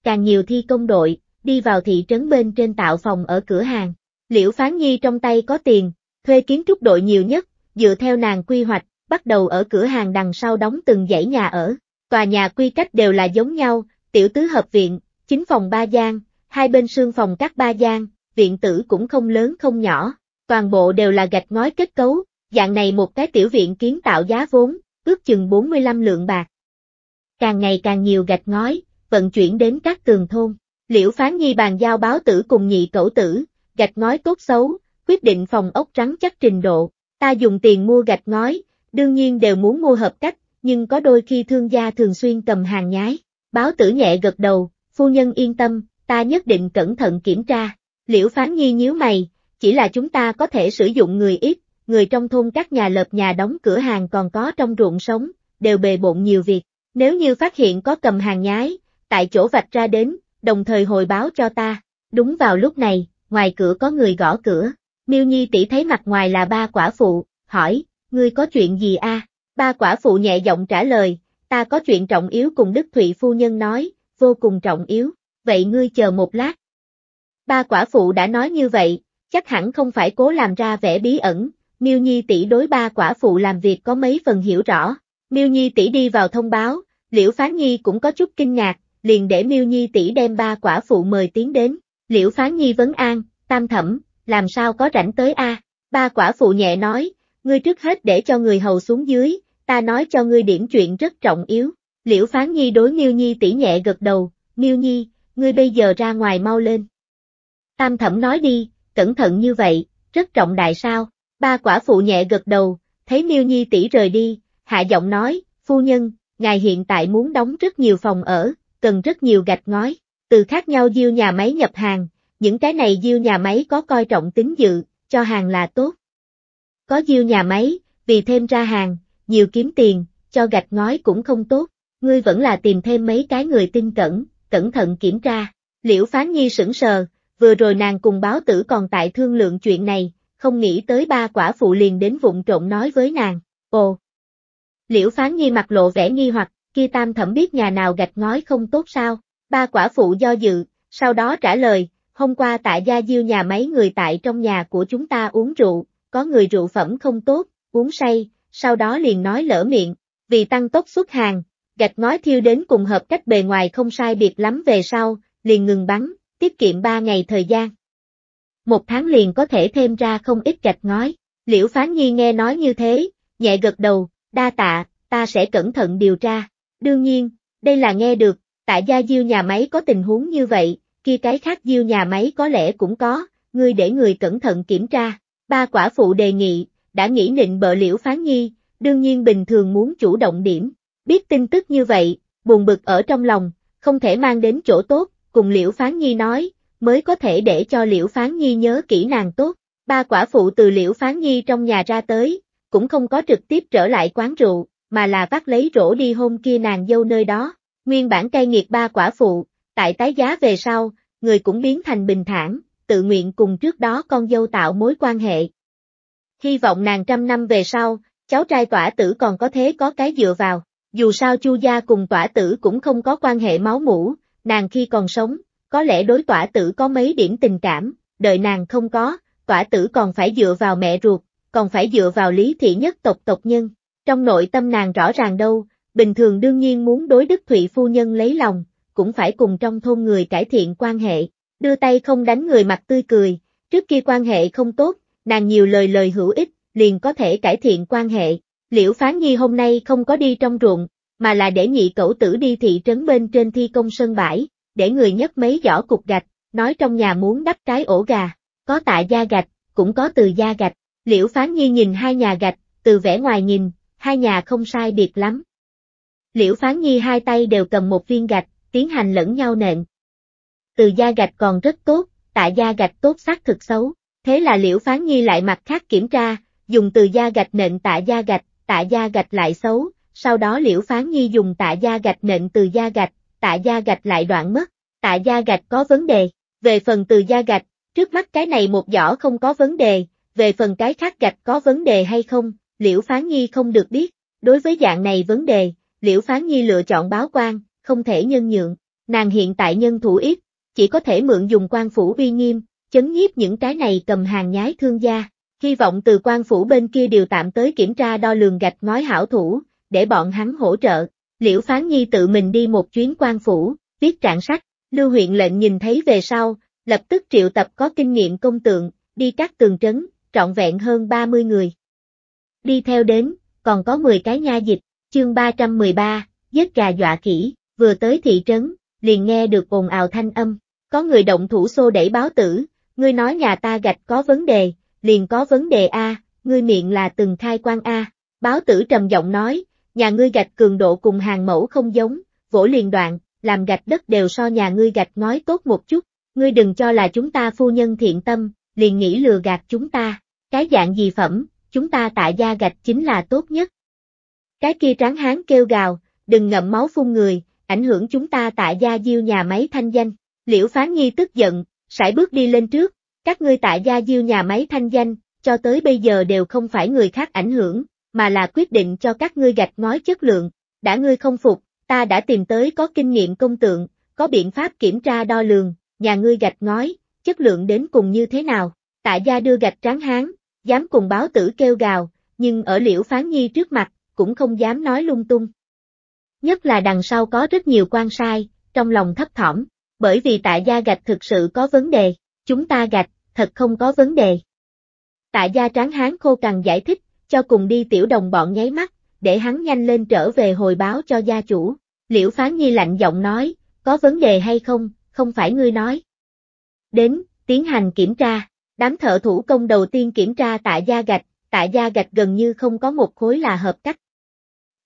Càng nhiều thi công đội, đi vào thị trấn bên trên tạo phòng ở cửa hàng. Liễu Phán Nhi trong tay có tiền, thuê kiến trúc đội nhiều nhất, dựa theo nàng quy hoạch, bắt đầu ở cửa hàng đằng sau đóng từng dãy nhà ở. Tòa nhà quy cách đều là giống nhau, tiểu tứ hợp viện, chính phòng ba gian, hai bên sương phòng các ba gian, viện tử cũng không lớn không nhỏ, toàn bộ đều là gạch ngói kết cấu, dạng này một cái tiểu viện kiến tạo giá vốn, ước chừng 45 lượng bạc. Càng ngày càng nhiều gạch ngói, vận chuyển đến các tường thôn, liễu phán nhi bàn giao báo tử cùng nhị cẩu tử, gạch ngói tốt xấu, quyết định phòng ốc rắn chắc trình độ, ta dùng tiền mua gạch ngói, đương nhiên đều muốn mua hợp cách, nhưng có đôi khi thương gia thường xuyên cầm hàng nhái, báo tử nhẹ gật đầu, phu nhân yên tâm, ta nhất định cẩn thận kiểm tra. Liễu Phán Nhi nhíu mày, chỉ là chúng ta có thể sử dụng người ít, người trong thôn các nhà lợp nhà đóng cửa hàng còn có trong ruộng sống, đều bề bộn nhiều việc. Nếu như phát hiện có cầm hàng nhái, tại chỗ vạch ra đến, đồng thời hồi báo cho ta. Đúng vào lúc này, ngoài cửa có người gõ cửa. Miêu Nhi tỷ thấy mặt ngoài là ba quả phụ, hỏi, ngươi có chuyện gì a? Ba quả phụ nhẹ giọng trả lời, ta có chuyện trọng yếu cùng Đức Thụy phu nhân nói, vô cùng trọng yếu, vậy ngươi chờ một lát, Ba quả phụ đã nói như vậy, chắc hẳn không phải cố làm ra vẻ bí ẩn, Miêu Nhi tỷ đối ba quả phụ làm việc có mấy phần hiểu rõ. Miêu Nhi tỷ đi vào thông báo, Liễu Phán Nhi cũng có chút kinh ngạc, liền để Miêu Nhi tỷ đem ba quả phụ mời tiến đến. Liễu Phán Nhi vấn an, tam thẩm, làm sao có rảnh tới a? Ba quả phụ nhẹ nói, ngươi trước hết để cho người hầu xuống dưới, ta nói cho ngươi điểm chuyện rất trọng yếu. Liễu Phán Nhi đối Miêu Nhi tỷ nhẹ gật đầu, Miêu Nhi, ngươi bây giờ ra ngoài mau lên. Tam thẩm nói đi, cẩn thận như vậy, rất trọng đại sao? Ba quả phụ nhẹ gật đầu, thấy Miêu Nhi tỷ rời đi, hạ giọng nói, phu nhân, ngài hiện tại muốn đóng rất nhiều phòng ở, cần rất nhiều gạch ngói, từ khác nhau diêu nhà máy nhập hàng, những cái này diêu nhà máy có coi trọng tính dự, cho hàng là tốt. Có diêu nhà máy, vì thêm ra hàng, nhiều kiếm tiền, cho gạch ngói cũng không tốt, ngươi vẫn là tìm thêm mấy cái người tin cẩn, cẩn thận kiểm tra. Liễu Phán Nhi sững sờ, vừa rồi nàng cùng báo tử còn tại thương lượng chuyện này, không nghĩ tới ba quả phụ liền đến vụng trộn nói với nàng, ồ. Liễu phán nghi mặt lộ vẻ nghi hoặc, kia tam thẩm biết nhà nào gạch ngói không tốt sao, ba quả phụ do dự, sau đó trả lời, hôm qua tại gia diêu nhà mấy người tại trong nhà của chúng ta uống rượu, có người rượu phẩm không tốt, uống say, sau đó liền nói lỡ miệng, vì tăng tốc xuất hàng, gạch ngói thiêu đến cùng hợp cách bề ngoài không sai biệt lắm về sau, liền ngừng bắn, tiết kiệm 3 ngày thời gian. Một tháng liền có thể thêm ra không ít gạch ngói, liễu phán nhi nghe nói như thế, nhẹ gật đầu, đa tạ, ta sẽ cẩn thận điều tra. Đương nhiên, đây là nghe được, tại gia diêu nhà máy có tình huống như vậy, kia cái khác diêu nhà máy có lẽ cũng có, ngươi để người cẩn thận kiểm tra. Ba quả phụ đề nghị, đã nghĩ định bợ liễu phán nhi, đương nhiên bình thường muốn chủ động điểm, biết tin tức như vậy, buồn bực ở trong lòng, không thể mang đến chỗ tốt, cùng Liễu Phán Nhi nói, mới có thể để cho Liễu Phán Nhi nhớ kỹ nàng tốt. Ba quả phụ từ Liễu Phán Nhi trong nhà ra tới, cũng không có trực tiếp trở lại quán rượu, mà là vác lấy rổ đi hôn kia nàng dâu nơi đó. Nguyên bản cay nghiệt ba quả phụ, tại tái giá về sau, người cũng biến thành bình thản, tự nguyện cùng trước đó con dâu tạo mối quan hệ. Hy vọng nàng trăm năm về sau, cháu trai tỏa tử còn có thế có cái dựa vào, dù sao chu gia cùng tỏa tử cũng không có quan hệ máu mủ, nàng khi còn sống, có lẽ đối tỏa tử có mấy điểm tình cảm, đợi nàng không có, tỏa tử còn phải dựa vào mẹ ruột, còn phải dựa vào lý thị nhất tộc tộc nhân. Trong nội tâm nàng rõ ràng đâu, bình thường đương nhiên muốn đối Đức Thụy phu nhân lấy lòng, cũng phải cùng trong thôn người cải thiện quan hệ, đưa tay không đánh người mặt tươi cười, trước kia quan hệ không tốt, nàng nhiều lời lời hữu ích, liền có thể cải thiện quan hệ. Liễu Phán Nhi hôm nay không có đi trong ruộng, mà là để nhị cẩu tử đi thị trấn bên trên thi công sân bãi, để người nhấc mấy giỏ cục gạch, nói trong nhà muốn đắp cái ổ gà, có tạ gia gạch, cũng có từ gia gạch, liễu phán nhi nhìn hai nhà gạch, từ vẻ ngoài nhìn, hai nhà không sai biệt lắm. Liễu phán nhi hai tay đều cầm một viên gạch, tiến hành lẫn nhau nện. Từ gia gạch còn rất tốt, tạ gia gạch tốt xác thực xấu, thế là liễu phán nhi lại mặt khác kiểm tra, dùng từ gia gạch nện tạ gia gạch, tạ gia gạch lại xấu, sau đó liễu phán nhi dùng tạ gia gạch nện từ gia gạch, tạ gia gạch lại đoạn mất, tạ gia gạch có vấn đề, về phần từ gia gạch, trước mắt cái này một giỏ không có vấn đề, về phần cái khác gạch có vấn đề hay không, liễu phán nhi không được biết, đối với dạng này vấn đề, liễu phán nhi lựa chọn báo quan, không thể nhân nhượng, nàng hiện tại nhân thủ ít, chỉ có thể mượn dùng quan phủ uy nghiêm, chấn nhiếp những cái này cầm hàng nhái thương gia. Hy vọng từ quan phủ bên kia điều tạm tới kiểm tra đo lường gạch ngói hảo thủ, để bọn hắn hỗ trợ. Liễu Phán Nhi tự mình đi một chuyến quan phủ, viết trạng sách, Lưu huyện lệnh nhìn thấy về sau, lập tức triệu tập có kinh nghiệm công tượng, đi các tường trấn, trọn vẹn hơn 30 người. Đi theo đến, còn có 10 cái nha dịch, chương 313, giết gà dọa kỹ, vừa tới thị trấn, liền nghe được ồn ào thanh âm, có người động thủ xô đẩy báo tử, ngươi nói nhà ta gạch có vấn đề, liền có vấn đề A, ngươi miệng là từng khai quan A, báo tử trầm giọng nói, nhà ngươi gạch cường độ cùng hàng mẫu không giống, vỗ liền đoạn, làm gạch đất đều so nhà ngươi gạch ngói tốt một chút, ngươi đừng cho là chúng ta phu nhân thiện tâm, liền nghĩ lừa gạt chúng ta, cái dạng gì phẩm, chúng ta tại gia gạch chính là tốt nhất. Cái kia tráng hán kêu gào, đừng ngậm máu phun người, ảnh hưởng chúng ta tại gia diêu nhà máy thanh danh, liễu phán nhi tức giận, sải bước đi lên trước, các ngươi tại gia diêu nhà máy thanh danh, cho tới bây giờ đều không phải người khác ảnh hưởng, mà là quyết định cho các ngươi gạch ngói chất lượng, đã ngươi không phục, ta đã tìm tới có kinh nghiệm công tượng, có biện pháp kiểm tra đo lường, nhà ngươi gạch ngói, chất lượng đến cùng như thế nào, tạ gia đưa gạch tráng hán, dám cùng báo tử kêu gào, nhưng ở liễu phán nhi trước mặt, cũng không dám nói lung tung. Nhất là đằng sau có rất nhiều quan sai, trong lòng thấp thỏm, bởi vì tạ gia gạch thực sự có vấn đề, chúng ta gạch, thật không có vấn đề. Tạ gia tráng hán khô cằn giải thích, cho cùng đi tiểu đồng bọn nháy mắt, để hắn nhanh lên trở về hồi báo cho gia chủ. Liễu Phán Nhi lạnh giọng nói, có vấn đề hay không, không phải ngươi nói. Đến, tiến hành kiểm tra, đám thợ thủ công đầu tiên kiểm tra tại gia gạch, tại gia gạch gần như không có một khối là hợp cách.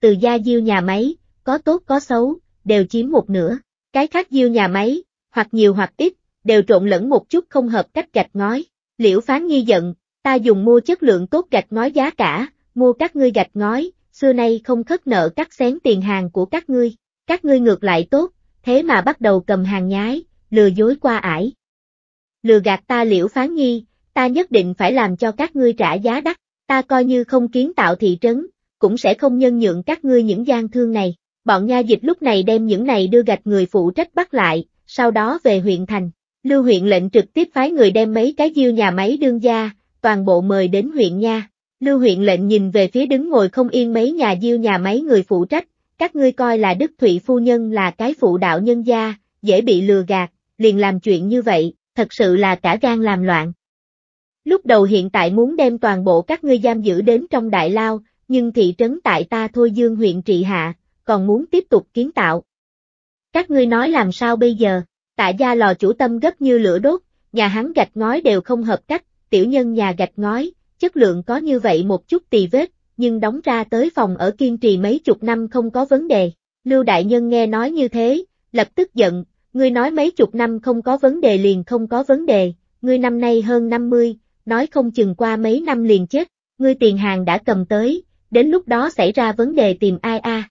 Từ gia diêu nhà máy, có tốt có xấu, đều chiếm một nửa, cái khác diêu nhà máy, hoặc nhiều hoặc ít, đều trộn lẫn một chút không hợp cách gạch ngói. Liễu Phán Nhi giận, Ta dùng mua chất lượng tốt gạch ngói giá cả, mua các ngươi gạch ngói, xưa nay không khất nợ cắt xén tiền hàng của các ngươi. Các ngươi ngược lại tốt, thế mà bắt đầu cầm hàng nhái, lừa dối qua ải. Lừa gạt ta liễu phán nhi, ta nhất định phải làm cho các ngươi trả giá đắt, ta coi như không kiến tạo thị trấn, cũng sẽ không nhân nhượng các ngươi những gian thương này. Bọn nha dịch lúc này đem những này đưa gạch người phụ trách bắt lại, sau đó về huyện thành. Lưu huyện lệnh trực tiếp phái người đem mấy cái diêu nhà máy đương gia, toàn bộ mời đến huyện nha. Lưu huyện lệnh nhìn về phía đứng ngồi không yên mấy nhà diêu nhà máy người phụ trách, các ngươi coi là Đức Thụy Phu Nhân là cái phụ đạo nhân gia, dễ bị lừa gạt, liền làm chuyện như vậy, thật sự là cả gan làm loạn. Lúc đầu hiện tại muốn đem toàn bộ các ngươi giam giữ đến trong đại lao, nhưng thị trấn tại ta thôi dương huyện trị hạ, còn muốn tiếp tục kiến tạo. Các ngươi nói làm sao bây giờ, tại gia lò chủ tâm gấp như lửa đốt, nhà hắn gạch ngói đều không hợp cách, tiểu nhân nhà gạch ngói, chất lượng có như vậy một chút tỳ vết, nhưng đóng ra tới phòng ở kiên trì mấy chục năm không có vấn đề. Lưu Đại Nhân nghe nói như thế, lập tức giận, ngươi nói mấy chục năm không có vấn đề liền không có vấn đề, ngươi năm nay hơn 50, nói không chừng qua mấy năm liền chết, ngươi tiền hàng đã cầm tới, đến lúc đó xảy ra vấn đề tìm ai a?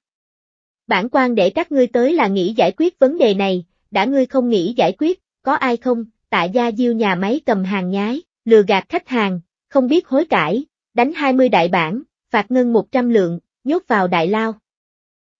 Bản quan để các ngươi tới là nghĩ giải quyết vấn đề này, đã ngươi không nghĩ giải quyết, có ai không, tạ gia diêu nhà máy cầm hàng nhái lừa gạt khách hàng, không biết hối cải, đánh 20 đại bản, phạt ngân 100 lượng, nhốt vào đại lao.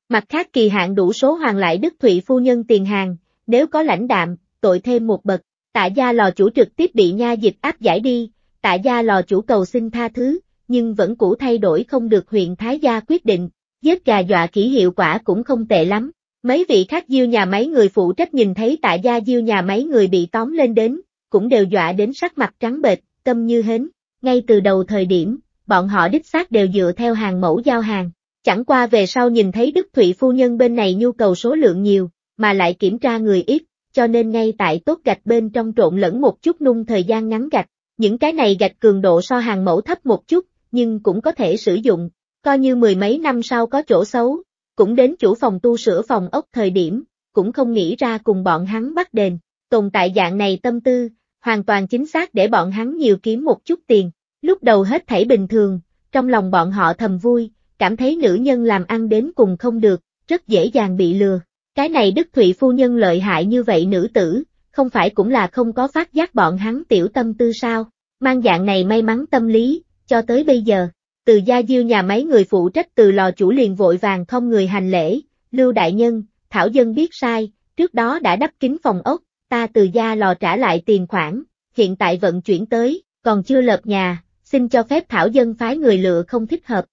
Mặt khác kỳ hạn đủ số hoàng lại Đức Thụy phu nhân tiền hàng, nếu có lãnh đạm, tội thêm một bậc, tạ gia lò chủ trực tiếp bị nha dịch áp giải đi, tạ gia lò chủ cầu xin tha thứ, nhưng vẫn cũ thay đổi không được huyện Thái gia quyết định, giết gà dọa kỹ hiệu quả cũng không tệ lắm. Mấy vị khác diêu nhà máy người phụ trách nhìn thấy tạ gia diêu nhà máy người bị tóm lên đến, cũng đều dọa đến sắc mặt trắng bệch, tâm như hến. Ngay từ đầu thời điểm, bọn họ đích xác đều dựa theo hàng mẫu giao hàng. Chẳng qua về sau nhìn thấy Đức Thụy phu nhân bên này nhu cầu số lượng nhiều, mà lại kiểm tra người ít, cho nên ngay tại tốt gạch bên trong trộn lẫn một chút nung thời gian ngắn gạch. Những cái này gạch cường độ so hàng mẫu thấp một chút, nhưng cũng có thể sử dụng, coi như mười mấy năm sau có chỗ xấu, cũng đến chủ phòng tu sửa phòng ốc thời điểm, cũng không nghĩ ra cùng bọn hắn bắt đền. Tồn tại dạng này tâm tư, hoàn toàn chính xác để bọn hắn nhiều kiếm một chút tiền. Lúc đầu hết thảy bình thường, trong lòng bọn họ thầm vui, cảm thấy nữ nhân làm ăn đến cùng không được, rất dễ dàng bị lừa. Cái này Đức Thụy phu nhân lợi hại như vậy nữ tử, không phải cũng là không có phát giác bọn hắn tiểu tâm tư sao, mang dạng này may mắn tâm lý, cho tới bây giờ, từ gia diêu nhà mấy người phụ trách từ lò chủ liền vội vàng không người hành lễ, lưu đại nhân, thảo dân biết sai, trước đó đã đắp kín phòng ốc, ta từ gia lò trả lại tiền khoản, hiện tại vận chuyển tới, còn chưa lợp nhà, xin cho phép thảo dân phái người lựa không thích hợp.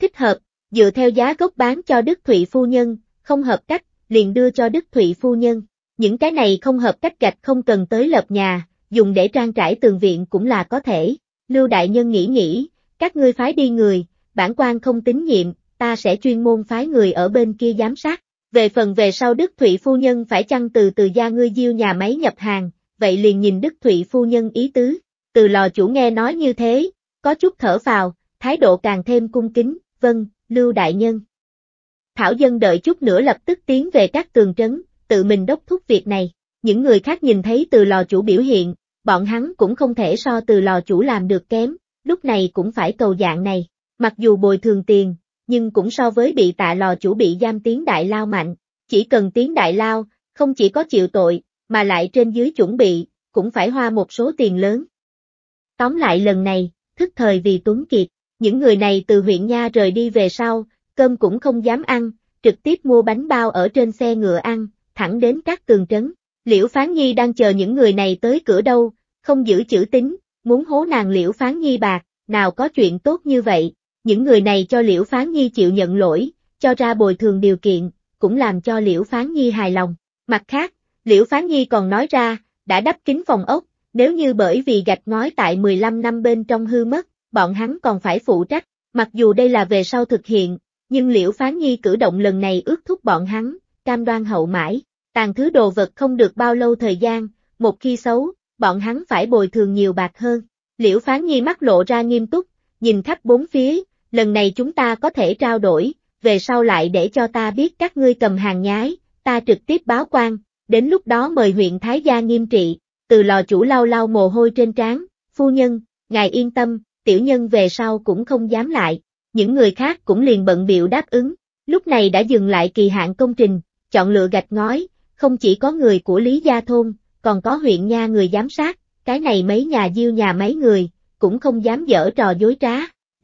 Thích hợp, dựa theo giá gốc bán cho Đức Thụy Phu Nhân, không hợp cách, liền đưa cho Đức Thụy Phu Nhân. Những cái này không hợp cách gạch không cần tới lợp nhà, dùng để trang trải tường viện cũng là có thể. Lưu Đại Nhân nghĩ nghĩ, các ngươi phái đi người, bản quan không tín nhiệm, ta sẽ chuyên môn phái người ở bên kia giám sát. Về phần về sau Đức Thụy Phu Nhân phải chăng từ từ gia ngươi diêu nhà máy nhập hàng, vậy liền nhìn Đức Thụy Phu Nhân ý tứ. Từ lò chủ nghe nói như thế, có chút thở vào, thái độ càng thêm cung kính, vâng, lưu đại nhân. Thảo dân đợi chút nữa lập tức tiến về các tường trấn, tự mình đốc thúc việc này. Những người khác nhìn thấy từ lò chủ biểu hiện, bọn hắn cũng không thể so từ lò chủ làm được kém, lúc này cũng phải cầu dạng này. Mặc dù bồi thường tiền, nhưng cũng so với bị tạ lò chủ bị giam tiếng đại lao mạnh, chỉ cần tiếng đại lao, không chỉ có chịu tội, mà lại trên dưới chuẩn bị, cũng phải hoa một số tiền lớn. Tóm lại lần này, thức thời vì Tuấn Kiệt, những người này từ huyện Nha rời đi về sau, cơm cũng không dám ăn, trực tiếp mua bánh bao ở trên xe ngựa ăn, thẳng đến các tường trấn. Liễu Phán Nhi đang chờ những người này tới cửa đâu, không giữ chữ tính, muốn hố nàng Liễu Phán Nhi bạc, nào có chuyện tốt như vậy, những người này cho Liễu Phán Nhi chịu nhận lỗi, cho ra bồi thường điều kiện, cũng làm cho Liễu Phán Nhi hài lòng. Mặt khác, Liễu Phán Nhi còn nói ra, đã đắp kính phòng ốc, nếu như bởi vì gạch ngói tại 15 năm bên trong hư mất, bọn hắn còn phải phụ trách, mặc dù đây là về sau thực hiện, nhưng Liễu Phán Nhi cử động lần này ước thúc bọn hắn, cam đoan hậu mãi, tàn thứ đồ vật không được bao lâu thời gian, một khi xấu, bọn hắn phải bồi thường nhiều bạc hơn. Liễu Phán Nhi mắt lộ ra nghiêm túc, nhìn khắp bốn phía, lần này chúng ta có thể trao đổi, về sau lại để cho ta biết các ngươi cầm hàng nhái, ta trực tiếp báo quan, đến lúc đó mời huyện Thái Gia nghiêm trị, từ lò chủ lau lau mồ hôi trên trán, phu nhân, ngài yên tâm, tiểu nhân về sau cũng không dám lại, những người khác cũng liền bận biểu đáp ứng, lúc này đã dừng lại kỳ hạn công trình, chọn lựa gạch ngói, không chỉ có người của Lý Gia Thôn, còn có huyện nha người giám sát, cái này mấy nhà diêu nhà mấy người, cũng không dám dở trò dối trá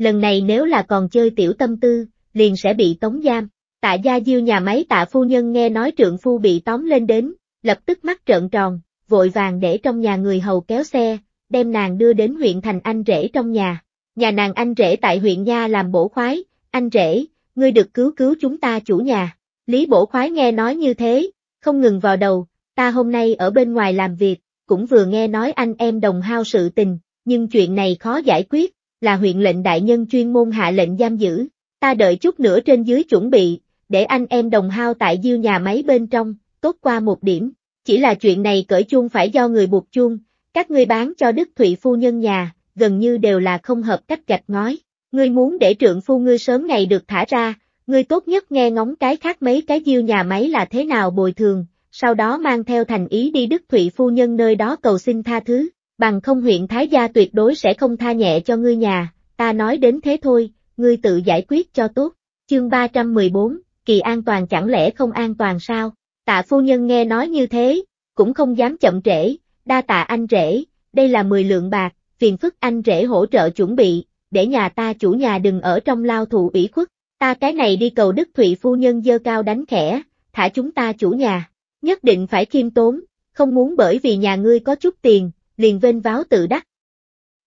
lần này nếu là còn chơi tiểu tâm tư, liền sẽ bị tống giam. Tạ Gia Diêu nhà máy tạ phu nhân nghe nói trượng phu bị tóm lên đến, lập tức mắt trợn tròn, vội vàng để trong nhà người hầu kéo xe, đem nàng đưa đến huyện thành anh rể trong nhà. Nhà nàng anh rể tại huyện Nha làm bổ khoái, anh rể, ngươi được cứu cứu chúng ta chủ nhà. Lý bổ khoái nghe nói như thế, không ngừng vào đầu, ta hôm nay ở bên ngoài làm việc, cũng vừa nghe nói anh em đồng hao sự tình, nhưng chuyện này khó giải quyết, là huyện lệnh đại nhân chuyên môn hạ lệnh giam giữ, ta đợi chút nữa trên dưới chuẩn bị, để anh em đồng hao tại diêu nhà máy bên trong, tốt qua một điểm, chỉ là chuyện này cởi chuông phải do người buộc chuông, các ngươi bán cho Đức Thụy phu nhân nhà, gần như đều là không hợp cách gạch ngói, ngươi muốn để trượng phu ngươi sớm ngày được thả ra, ngươi tốt nhất nghe ngóng cái khác mấy cái diêu nhà máy là thế nào bồi thường, sau đó mang theo thành ý đi Đức Thụy phu nhân nơi đó cầu xin tha thứ bằng không huyện Thái Gia tuyệt đối sẽ không tha nhẹ cho ngươi nhà, ta nói đến thế thôi, ngươi tự giải quyết cho tốt. Chương 314, kỳ an toàn chẳng lẽ không an toàn sao? Tạ phu nhân nghe nói như thế, cũng không dám chậm trễ, đa tạ anh rể, đây là 10 lượng bạc, phiền phức anh rể hỗ trợ chuẩn bị, để nhà ta chủ nhà đừng ở trong lao thụ ủy khuất, ta cái này đi cầu đức thụy phu nhân dơ cao đánh khẽ, thả chúng ta chủ nhà, nhất định phải khiêm tốn, không muốn bởi vì nhà ngươi có chút tiền, liền vênh váo tự đắc.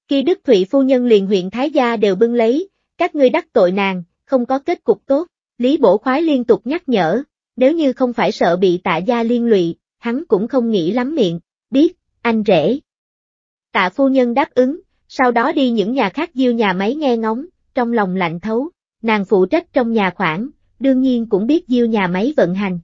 Khi Đức Thụy phu nhân liền huyện Thái Gia đều bưng lấy, các ngươi đắc tội nàng, không có kết cục tốt, Lý Bổ Khoái liên tục nhắc nhở, nếu như không phải sợ bị tạ gia liên lụy, hắn cũng không nghĩ lắm miệng, biết, anh rể. Tạ phu nhân đáp ứng, sau đó đi những nhà khác diêu nhà máy nghe ngóng, trong lòng lạnh thấu, nàng phụ trách trong nhà khoản, đương nhiên cũng biết diêu nhà máy vận hành.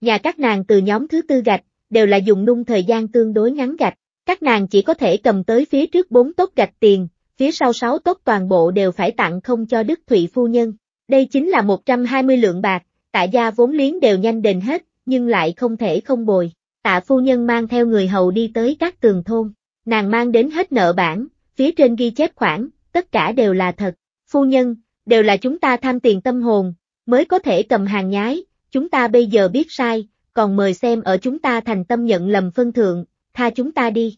Nhà các nàng từ nhóm thứ tư gạch, đều là dùng nung thời gian tương đối ngắn gạch, các nàng chỉ có thể cầm tới phía trước bốn tốt gạch tiền, phía sau sáu tốt toàn bộ đều phải tặng không cho Đức Thụy Phu Nhân. Đây chính là 120 lượng bạc, tạ gia vốn liếng đều nhanh đền hết, nhưng lại không thể không bồi. Tạ Phu Nhân mang theo người hầu đi tới các tường thôn, nàng mang đến hết nợ bản, phía trên ghi chép khoản, tất cả đều là thật. Phu Nhân, đều là chúng ta tham tiền tâm hồn, mới có thể cầm hàng nhái, chúng ta bây giờ biết sai, còn mời xem ở chúng ta thành tâm nhận lầm phân thượng, tha chúng ta đi.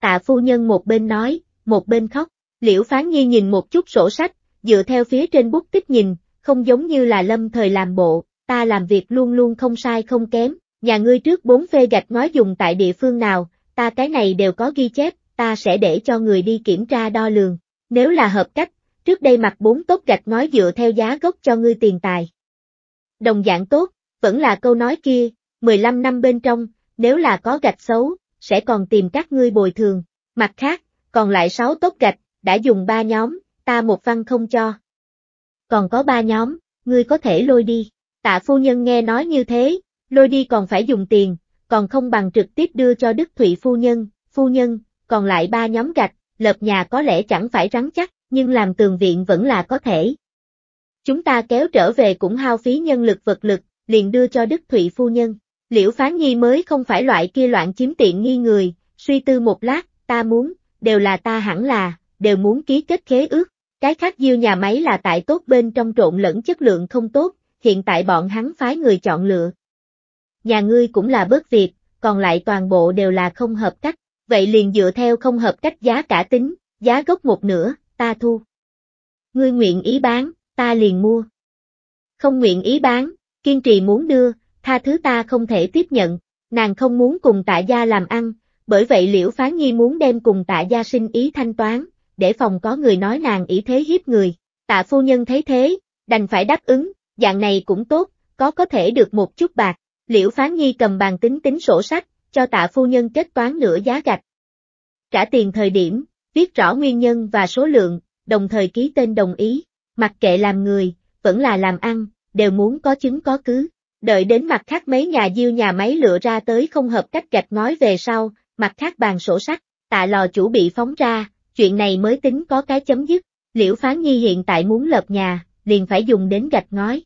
Tạ phu nhân một bên nói, một bên khóc, liễu phán nhi nhìn một chút sổ sách, dựa theo phía trên bút tích nhìn, không giống như là lâm thời làm bộ, ta làm việc luôn luôn không sai không kém, nhà ngươi trước bốn phê gạch nói dùng tại địa phương nào, ta cái này đều có ghi chép, ta sẽ để cho người đi kiểm tra đo lường, nếu là hợp cách, trước đây mặc bốn tốt gạch nói dựa theo giá gốc cho ngươi tiền tài. Đồng dạng tốt, vẫn là câu nói kia, 15 năm bên trong, nếu là có gạch xấu, sẽ còn tìm các ngươi bồi thường. Mặt khác, còn lại 6 tốt gạch, đã dùng 3 nhóm, ta một văn không cho. Còn có 3 nhóm, ngươi có thể lôi đi. Tạ phu nhân nghe nói như thế, lôi đi còn phải dùng tiền, còn không bằng trực tiếp đưa cho Đức Thụy phu nhân, phu nhân, còn lại 3 nhóm gạch, lợp nhà có lẽ chẳng phải rắn chắc, nhưng làm tường viện vẫn là có thể. Chúng ta kéo trở về cũng hao phí nhân lực vật lực, liền đưa cho Đức Thụy phu nhân. Liễu Phán Nhi mới không phải loại kia loạn chiếm tiện nghi người, suy tư một lát, ta muốn, đều là ta hẳn là, đều muốn ký kết khế ước. Cái khác diêu nhà máy là tại tốt bên trong trộn lẫn chất lượng không tốt, hiện tại bọn hắn phái người chọn lựa. Nhà ngươi cũng là bớt việc, còn lại toàn bộ đều là không hợp cách, vậy liền dựa theo không hợp cách giá cả tính, giá gốc một nửa, ta thu. Ngươi nguyện ý bán, ta liền mua. Không nguyện ý bán, kiên trì muốn đưa, tha thứ ta không thể tiếp nhận, nàng không muốn cùng tạ gia làm ăn, bởi vậy liễu phán nhi muốn đem cùng tạ gia sinh ý thanh toán, để phòng có người nói nàng ý thế hiếp người. Tạ phu nhân thấy thế, đành phải đáp ứng, dạng này cũng tốt, có có thể được một chút bạc. Liễu phán nhi cầm bàn tính tính sổ sách, cho tạ phu nhân kết toán nửa giá gạch. Trả tiền thời điểm, viết rõ nguyên nhân và số lượng, đồng thời ký tên đồng ý, mặc kệ làm người, vẫn là làm ăn, đều muốn có chứng có cứ. Đợi đến mặt khác mấy nhà diêu nhà máy lựa ra tới không hợp cách gạch ngói về sau, mặt khác bàn sổ sắt, tạ lò chủ bị phóng ra, chuyện này mới tính có cái chấm dứt, liễu phán nhi hiện tại muốn lợp nhà, liền phải dùng đến gạch ngói.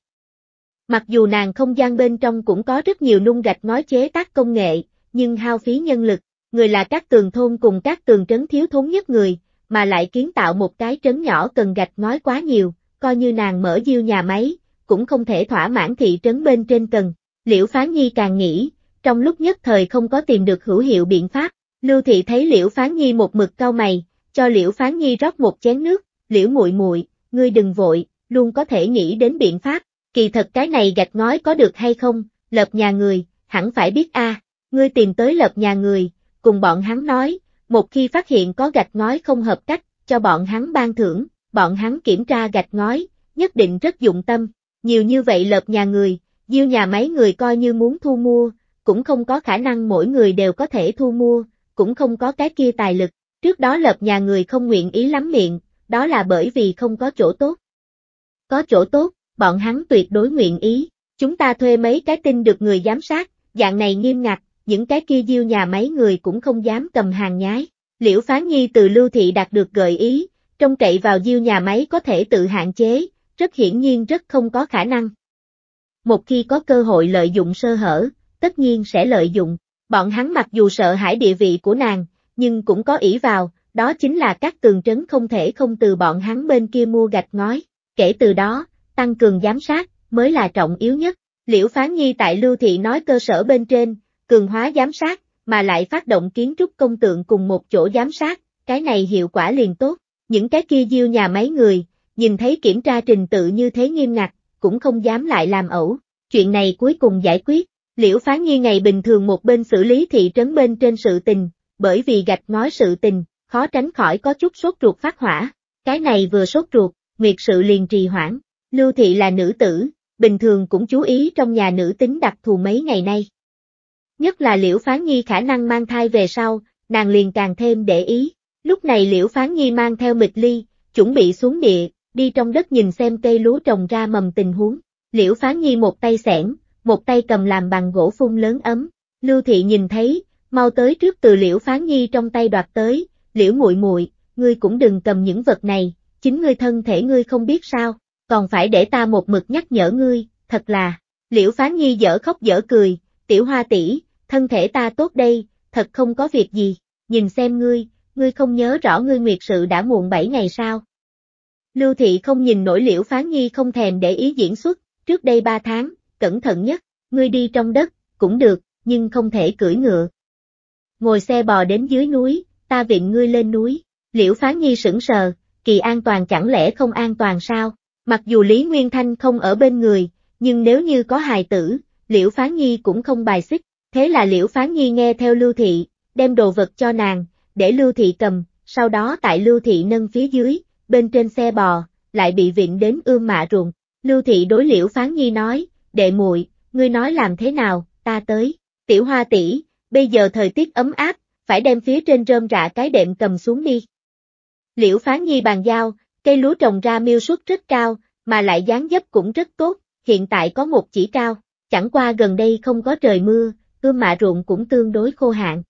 Mặc dù nàng không gian bên trong cũng có rất nhiều nung gạch ngói chế tác công nghệ, nhưng hao phí nhân lực, người là các tường thôn cùng các tường trấn thiếu thốn nhất người, mà lại kiến tạo một cái trấn nhỏ cần gạch ngói quá nhiều, coi như nàng mở diêu nhà máy, cũng không thể thỏa mãn thị trấn bên trên cần. Liễu Phán Nhi càng nghĩ, trong lúc nhất thời không có tìm được hữu hiệu biện pháp, Lưu Thị thấy Liễu Phán Nhi một mực cau mày, cho Liễu Phán Nhi rót một chén nước, Liễu muội muội, ngươi đừng vội, luôn có thể nghĩ đến biện pháp, kỳ thật cái này gạch ngói có được hay không, lập nhà người, hẳn phải biết a. À. ngươi tìm tới lập nhà người, cùng bọn hắn nói, một khi phát hiện có gạch ngói không hợp cách, cho bọn hắn ban thưởng, bọn hắn kiểm tra gạch ngói, nhất định rất dụng tâm, nhiều như vậy lợp nhà người, diêu nhà máy người coi như muốn thu mua, cũng không có khả năng mỗi người đều có thể thu mua, cũng không có cái kia tài lực, trước đó lợp nhà người không nguyện ý lắm miệng, đó là bởi vì không có chỗ tốt. Có chỗ tốt, bọn hắn tuyệt đối nguyện ý, chúng ta thuê mấy cái tin được người giám sát, dạng này nghiêm ngặt, những cái kia diêu nhà máy người cũng không dám cầm hàng nhái. Liễu Phán Nhi từ Lưu Thị đạt được gợi ý, trông cậy vào diêu nhà máy có thể tự hạn chế, rất hiển nhiên rất không có khả năng. Một khi có cơ hội lợi dụng sơ hở, tất nhiên sẽ lợi dụng, bọn hắn mặc dù sợ hãi địa vị của nàng, nhưng cũng có ý vào, đó chính là các tường trấn không thể không từ bọn hắn bên kia mua gạch ngói, kể từ đó, tăng cường giám sát, mới là trọng yếu nhất. Liễu Phán Nhi tại Lưu Thị nói cơ sở bên trên, cường hóa giám sát, mà lại phát động kiến trúc công tượng cùng một chỗ giám sát, cái này hiệu quả liền tốt, những cái kia diêu nhà mấy người, nhìn thấy kiểm tra trình tự như thế nghiêm ngặt, cũng không dám lại làm ẩu. Chuyện này cuối cùng giải quyết, liễu phán nhi ngày bình thường một bên xử lý thị trấn bên trên sự tình, bởi vì gạch nói sự tình, khó tránh khỏi có chút sốt ruột phát hỏa. Cái này vừa sốt ruột, nguyệt sự liền trì hoãn, lưu thị là nữ tử, bình thường cũng chú ý trong nhà nữ tính đặc thù mấy ngày nay. Nhất là liễu phán nhi khả năng mang thai về sau, nàng liền càng thêm để ý. Lúc này liễu phán nhi mang theo mịch ly, chuẩn bị xuống địa, đi trong đất nhìn xem cây lúa trồng ra mầm tình huống. Liễu Phán Nhi một tay xẻng, một tay cầm làm bằng gỗ phun lớn ấm. Lưu Thị nhìn thấy, mau tới trước từ Liễu Phán Nhi trong tay đoạt tới, Liễu muội muội, ngươi cũng đừng cầm những vật này, chính ngươi thân thể ngươi không biết sao, còn phải để ta một mực nhắc nhở ngươi, thật là. Liễu Phán Nhi dở khóc dở cười, "Tiểu Hoa tỷ, thân thể ta tốt đây, thật không có việc gì, nhìn xem ngươi, ngươi không nhớ rõ ngươi nguyệt sự đã muộn 7 ngày sao?" Lưu Thị không nhìn nổi liễu phán nhi không thèm để ý diễn xuất, trước đây ba tháng, cẩn thận nhất, ngươi đi trong đất, cũng được, nhưng không thể cưỡi ngựa. Ngồi xe bò đến dưới núi, ta viện ngươi lên núi, liễu phán nhi sững sờ, kỳ an toàn chẳng lẽ không an toàn sao, mặc dù Lý Nguyên Thanh không ở bên người, nhưng nếu như có hài tử, liễu phán nhi cũng không bài xích, thế là liễu phán nhi nghe theo Lưu Thị, đem đồ vật cho nàng, để Lưu Thị cầm, sau đó tại Lưu Thị nâng phía dưới, bên trên xe bò, lại bị vịn đến ương mạ ruộng Lưu thị đối liễu phán nhi nói, đệ muội, ngươi nói làm thế nào, ta tới. Tiểu hoa tỷ, bây giờ thời tiết ấm áp, phải đem phía trên rơm rạ cái đệm cầm xuống đi. Liễu phán nhi bàn giao, cây lúa trồng ra miêu suất rất cao, mà lại dáng dấp cũng rất tốt, hiện tại có một chỉ cao, chẳng qua gần đây không có trời mưa, ươm mạ ruộng cũng tương đối khô hạn.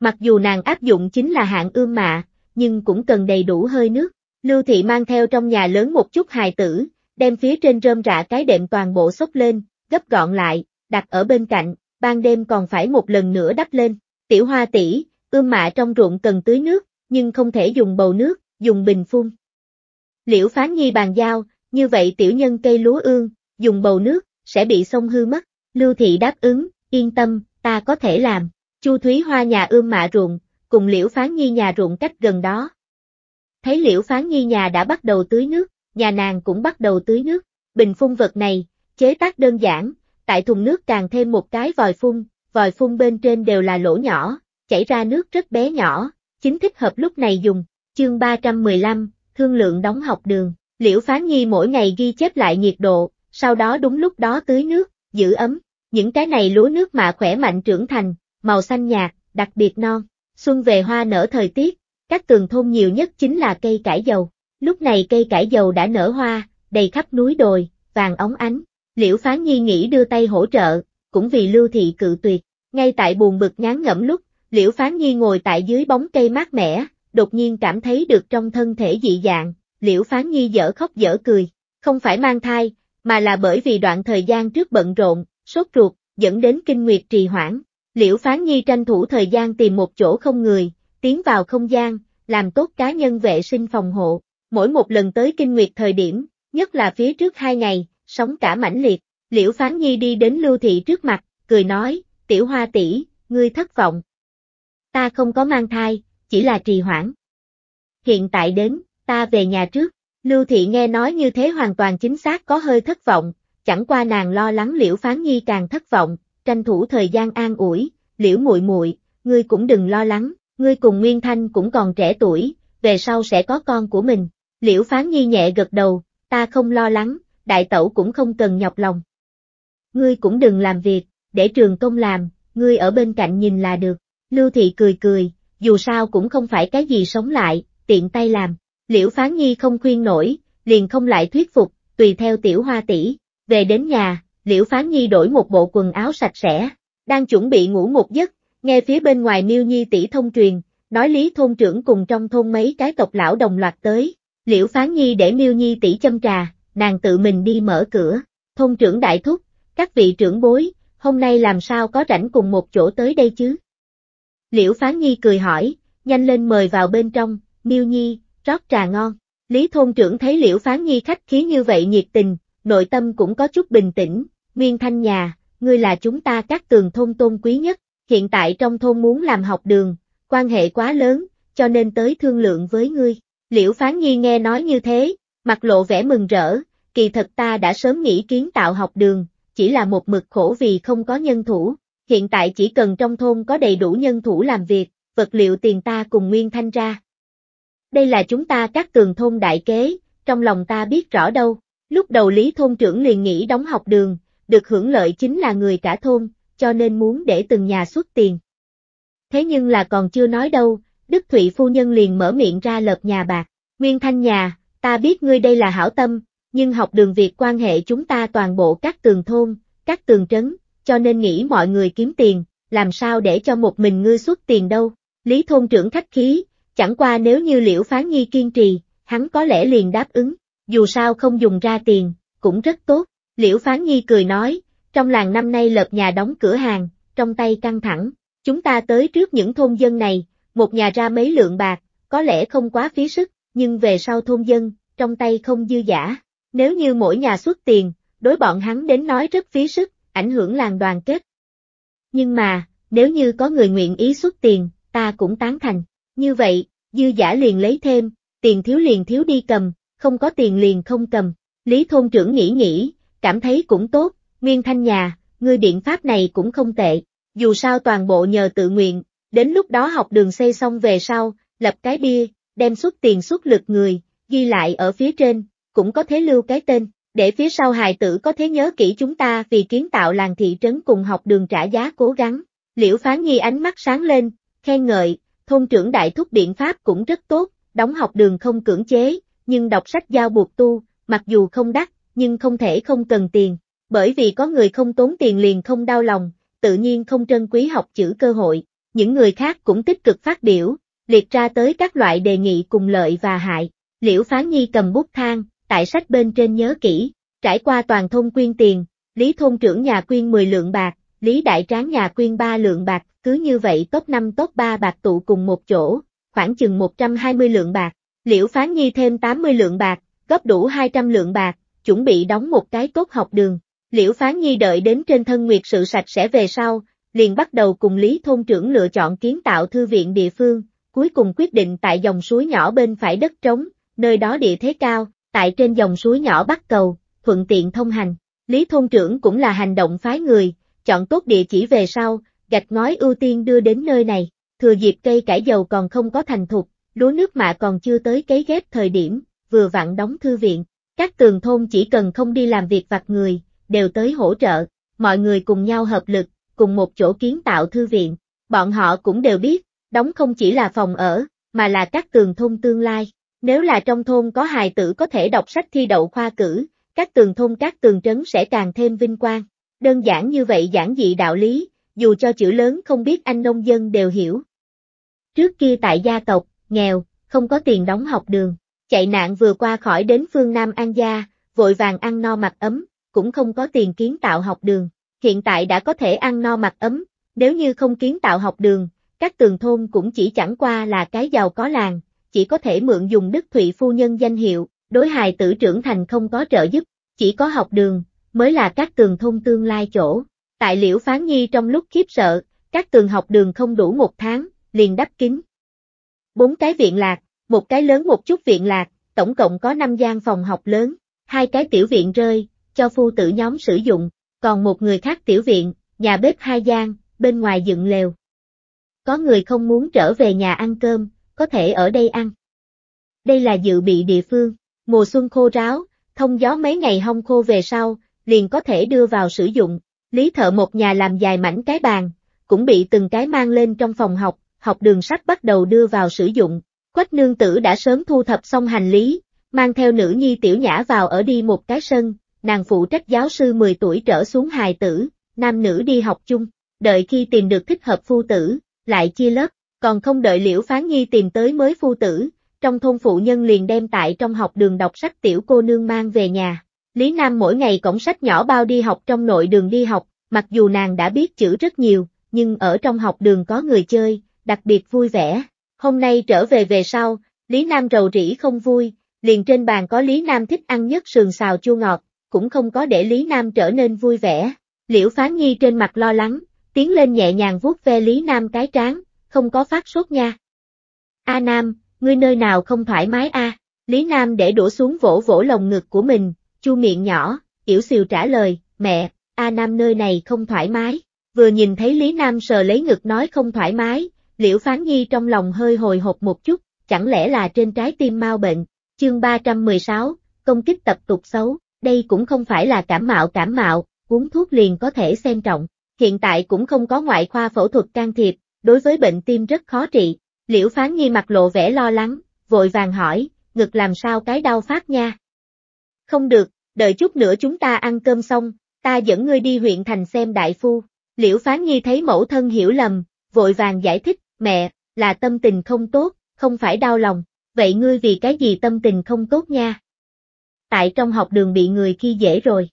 Mặc dù nàng áp dụng chính là hạn ươm mạ, nhưng cũng cần đầy đủ hơi nước. Lưu Thị mang theo trong nhà lớn một chút hài tử, đem phía trên rơm rạ cái đệm toàn bộ xốc lên, gấp gọn lại, đặt ở bên cạnh, ban đêm còn phải một lần nữa đắp lên. Tiểu hoa tỷ, ươm mạ trong ruộng cần tưới nước, nhưng không thể dùng bầu nước, dùng bình phun. Liễu phán nhi bàn giao, như vậy tiểu nhân cây lúa ương, dùng bầu nước, sẽ bị sông hư mất. Lưu thị đáp ứng, yên tâm, ta có thể làm. Chu Thúy Hoa nhà ươm mạ ruộng, cùng Liễu Phán Nhi nhà ruộng cách gần đó, Thấy liễu phán nhi nhà đã bắt đầu tưới nước, nhà nàng cũng bắt đầu tưới nước. Bình phun vật này, chế tác đơn giản, tại thùng nước càng thêm một cái vòi phun, vòi phun bên trên đều là lỗ nhỏ, chảy ra nước rất bé nhỏ, chính thích hợp lúc này dùng. Chương 315, thương lượng đóng học đường, liễu phán nhi mỗi ngày ghi chép lại nhiệt độ, sau đó đúng lúc đó tưới nước, giữ ấm. Những cái này lúa nước mà khỏe mạnh trưởng thành, màu xanh nhạt, đặc biệt non. Xuân về hoa nở thời tiết, các tường thôn nhiều nhất chính là cây cải dầu. Lúc này cây cải dầu đã nở hoa, đầy khắp núi đồi, vàng óng ánh. Liễu Phán Nhi nghĩ đưa tay hỗ trợ, cũng vì Lưu Thị cự tuyệt. Ngay tại buồn bực ngán ngẫm lúc, Liễu Phán Nhi ngồi tại dưới bóng cây mát mẻ, đột nhiên cảm thấy được trong thân thể dị dạng. Liễu Phán Nhi dở khóc dở cười, không phải mang thai, mà là bởi vì đoạn thời gian trước bận rộn, sốt ruột, dẫn đến kinh nguyệt trì hoãn. Liễu Phán Nhi tranh thủ thời gian tìm một chỗ không người, tiến vào không gian, làm tốt cá nhân vệ sinh phòng hộ. Mỗi một lần tới kinh nguyệt thời điểm, nhất là phía trước hai ngày, sống cả mãnh liệt, Liễu Phán Nhi đi đến Lưu Thị trước mặt, cười nói, tiểu hoa tỷ, ngươi thất vọng. Ta không có mang thai, chỉ là trì hoãn. Hiện tại đến, ta về nhà trước, Lưu Thị nghe nói như thế hoàn toàn chính xác có hơi thất vọng, chẳng qua nàng lo lắng Liễu Phán Nhi càng thất vọng, tranh thủ thời gian an ủi, Liễu muội muội, ngươi cũng đừng lo lắng, Ngươi cùng Nguyên Thanh cũng còn trẻ tuổi, về sau sẽ có con của mình. Liễu Phán Nhi nhẹ gật đầu, ta không lo lắng, đại tẩu cũng không cần nhọc lòng. Ngươi cũng đừng làm việc, để trường công làm, ngươi ở bên cạnh nhìn là được. Lưu Thị cười cười, dù sao cũng không phải cái gì sống lại, tiện tay làm. Liễu Phán Nhi không khuyên nổi, liền không lại thuyết phục, tùy theo tiểu hoa tỷ Về đến nhà, Liễu Phán Nhi đổi một bộ quần áo sạch sẽ, đang chuẩn bị ngủ một giấc, Nghe phía bên ngoài Miêu Nhi tỷ thông truyền, nói Lý thôn trưởng cùng trong thôn mấy cái tộc lão đồng loạt tới, Liễu Phán Nhi để Miêu Nhi tỷ châm trà, nàng tự mình đi mở cửa, thôn trưởng đại thúc, các vị trưởng bối, hôm nay làm sao có rảnh cùng một chỗ tới đây chứ? Liễu Phán Nhi cười hỏi, nhanh lên mời vào bên trong, Miêu Nhi, rót trà ngon. Lý thôn trưởng thấy Liễu Phán Nhi khách khí như vậy nhiệt tình, nội tâm cũng có chút bình tĩnh, Nguyên Thanh nhà, ngươi là chúng ta các tường thôn tôn quý nhất, hiện tại trong thôn muốn làm học đường, quan hệ quá lớn, cho nên tới thương lượng với ngươi. Liễu Phán Nhi nghe nói như thế, mặt lộ vẻ mừng rỡ, kỳ thật ta đã sớm nghĩ kiến tạo học đường, chỉ là một mực khổ vì không có nhân thủ, hiện tại chỉ cần trong thôn có đầy đủ nhân thủ làm việc, vật liệu tiền ta cùng Nguyên Thanh ra. Đây là chúng ta các tường thôn đại kế, trong lòng ta biết rõ đâu, lúc đầu Lý Thôn trưởng liền nghĩ đóng học đường, được hưởng lợi chính là người cả thôn, cho nên muốn để từng nhà xuất tiền. Thế nhưng là còn chưa nói đâu, Đức Thụy phu nhân liền mở miệng ra lợp nhà bạc, Nguyên Thanh nhà, ta biết ngươi đây là hảo tâm, nhưng học đường việc quan hệ chúng ta toàn bộ các tường thôn, các tường trấn, cho nên nghĩ mọi người kiếm tiền, làm sao để cho một mình ngươi xuất tiền đâu. Lý thôn trưởng khách khí, chẳng qua nếu như liễu phán nhi kiên trì, hắn có lẽ liền đáp ứng, dù sao không dùng ra tiền, cũng rất tốt. Liễu phán nhi cười nói, trong làng năm nay lợp nhà đóng cửa hàng, trong tay căng thẳng, chúng ta tới trước những thôn dân này, một nhà ra mấy lượng bạc, có lẽ không quá phí sức, nhưng về sau thôn dân, trong tay không dư giả, nếu như mỗi nhà xuất tiền, đối bọn hắn đến nói rất phí sức, ảnh hưởng làng đoàn kết. Nhưng mà, nếu như có người nguyện ý xuất tiền, ta cũng tán thành, như vậy, dư giả liền lấy thêm, tiền thiếu liền thiếu đi cầm, không có tiền liền không cầm, Lý Thôn trưởng nghĩ nghĩ, cảm thấy cũng tốt, Nguyên Thanh Nhà, ngươi biện pháp này cũng không tệ, dù sao toàn bộ nhờ tự nguyện, đến lúc đó học đường xây xong về sau, lập cái bia, đem xuất tiền xuất lực người, ghi lại ở phía trên, cũng có thế lưu cái tên, để phía sau hài tử có thế nhớ kỹ chúng ta vì kiến tạo làng thị trấn cùng học đường trả giá cố gắng. Liễu Phán Nhi ánh mắt sáng lên, khen ngợi, thôn trưởng đại thúc biện pháp cũng rất tốt, đóng học đường không cưỡng chế, nhưng đọc sách giao buộc tu, mặc dù không đắt, nhưng không thể không cần tiền, bởi vì có người không tốn tiền liền không đau lòng, tự nhiên không trân quý học chữ cơ hội, những người khác cũng tích cực phát biểu, liệt ra tới các loại đề nghị cùng lợi và hại, liễu phán nhi cầm bút thang, tại sách bên trên nhớ kỹ, trải qua toàn thôn quyên tiền, lý thôn trưởng nhà quyên 10 lượng bạc, lý đại tráng nhà quyên 3 lượng bạc, cứ như vậy top 5 top 3 bạc tụ cùng một chỗ, khoảng chừng 120 lượng bạc, liễu phán nhi thêm 80 lượng bạc, gấp đủ 200 lượng bạc, chuẩn bị đóng một cái tốt học đường. Liễu Phán Nhi đợi đến trên thân nguyệt sự sạch sẽ về sau, liền bắt đầu cùng Lý Thôn Trưởng lựa chọn kiến tạo thư viện địa phương, cuối cùng quyết định tại dòng suối nhỏ bên phải đất trống, nơi đó địa thế cao, tại trên dòng suối nhỏ bắt cầu, thuận tiện thông hành. Lý Thôn Trưởng cũng là hành động phái người, chọn tốt địa chỉ về sau, gạch ngói ưu tiên đưa đến nơi này, thừa dịp cây cải dầu còn không có thành thục, lúa nước mạ còn chưa tới cấy ghép thời điểm, vừa vặn đóng thư viện. Các tường thôn chỉ cần không đi làm việc vặt người, đều tới hỗ trợ, mọi người cùng nhau hợp lực, cùng một chỗ kiến tạo thư viện. Bọn họ cũng đều biết, đóng không chỉ là phòng ở, mà là các tường thôn tương lai. Nếu là trong thôn có hài tử có thể đọc sách thi đậu khoa cử, các tường thôn các tường trấn sẽ càng thêm vinh quang. Đơn giản như vậy giản dị đạo lý, dù cho chữ lớn không biết anh nông dân đều hiểu. Trước kia tại gia tộc, nghèo, không có tiền đóng học đường, chạy nạn vừa qua khỏi đến phương Nam An Gia, vội vàng ăn no mặc ấm, cũng không có tiền kiến tạo học đường, hiện tại đã có thể ăn no mặc ấm, nếu như không kiến tạo học đường, các tường thôn cũng chỉ chẳng qua là cái giàu có làng, chỉ có thể mượn dùng đức thụy phu nhân danh hiệu, đối hài tử trưởng thành không có trợ giúp, chỉ có học đường, mới là các tường thôn tương lai chỗ. Tại liễu phán nhi trong lúc khiếp sợ, các tường học đường không đủ một tháng, liền đắp kín. Bốn cái viện lạc, một cái lớn một chút viện lạc, tổng cộng có năm gian phòng học lớn, hai cái tiểu viện rơi, cho phu tử nhóm sử dụng, còn một người khác tiểu viện, nhà bếp hai gian, bên ngoài dựng lều. Có người không muốn trở về nhà ăn cơm, có thể ở đây ăn. Đây là dự bị địa phương, mùa xuân khô ráo, thông gió mấy ngày hong khô về sau, liền có thể đưa vào sử dụng. Lý thợ một nhà làm dài mảnh cái bàn, cũng bị từng cái mang lên trong phòng học, học đường sách bắt đầu đưa vào sử dụng. Quách nương tử đã sớm thu thập xong hành lý, mang theo nữ nhi tiểu nhã vào ở đi một cái sân, nàng phụ trách giáo sư 10 tuổi trở xuống hài tử, nam nữ đi học chung, đợi khi tìm được thích hợp phu tử, lại chia lớp, còn không đợi liễu phán nhi tìm tới mới phu tử, trong thôn phụ nhân liền đem tại trong học đường đọc sách tiểu cô nương mang về nhà. Lý Nam mỗi ngày cổng sách nhỏ bao đi học trong nội đường đi học, mặc dù nàng đã biết chữ rất nhiều, nhưng ở trong học đường có người chơi, đặc biệt vui vẻ. Hôm nay trở về về sau, Lý Nam rầu rĩ không vui, liền trên bàn có Lý Nam thích ăn nhất sườn xào chua ngọt, cũng không có để Lý Nam trở nên vui vẻ. Liễu Phán Nhi trên mặt lo lắng, tiến lên nhẹ nhàng vuốt ve Lý Nam cái trán, không có phát sốt nha. A Nam, ngươi nơi nào không thoải mái a? Lý Nam để đổ xuống vỗ vỗ lồng ngực của mình, chu miệng nhỏ, yểu xìu trả lời, mẹ, A Nam nơi này không thoải mái. Vừa nhìn thấy Lý Nam sờ lấy ngực nói không thoải mái, Liễu Phán Nhi trong lòng hơi hồi hộp một chút, chẳng lẽ là trên trái tim mau bệnh. Chương 316, công kích tập tục xấu đây cũng không phải là cảm mạo cảm mạo, uống thuốc liền có thể xem trọng, hiện tại cũng không có ngoại khoa phẫu thuật can thiệp, đối với bệnh tim rất khó trị. Liễu phán nhi mặt lộ vẻ lo lắng, vội vàng hỏi, ngực làm sao cái đau phát nha? Không được, đợi chút nữa chúng ta ăn cơm xong, ta dẫn ngươi đi huyện thành xem đại phu. Liễu phán nhi thấy mẫu thân hiểu lầm, vội vàng giải thích, mẹ, là tâm tình không tốt, không phải đau lòng, vậy ngươi vì cái gì tâm tình không tốt nha? tại trong học đường bị người khi dễ rồi.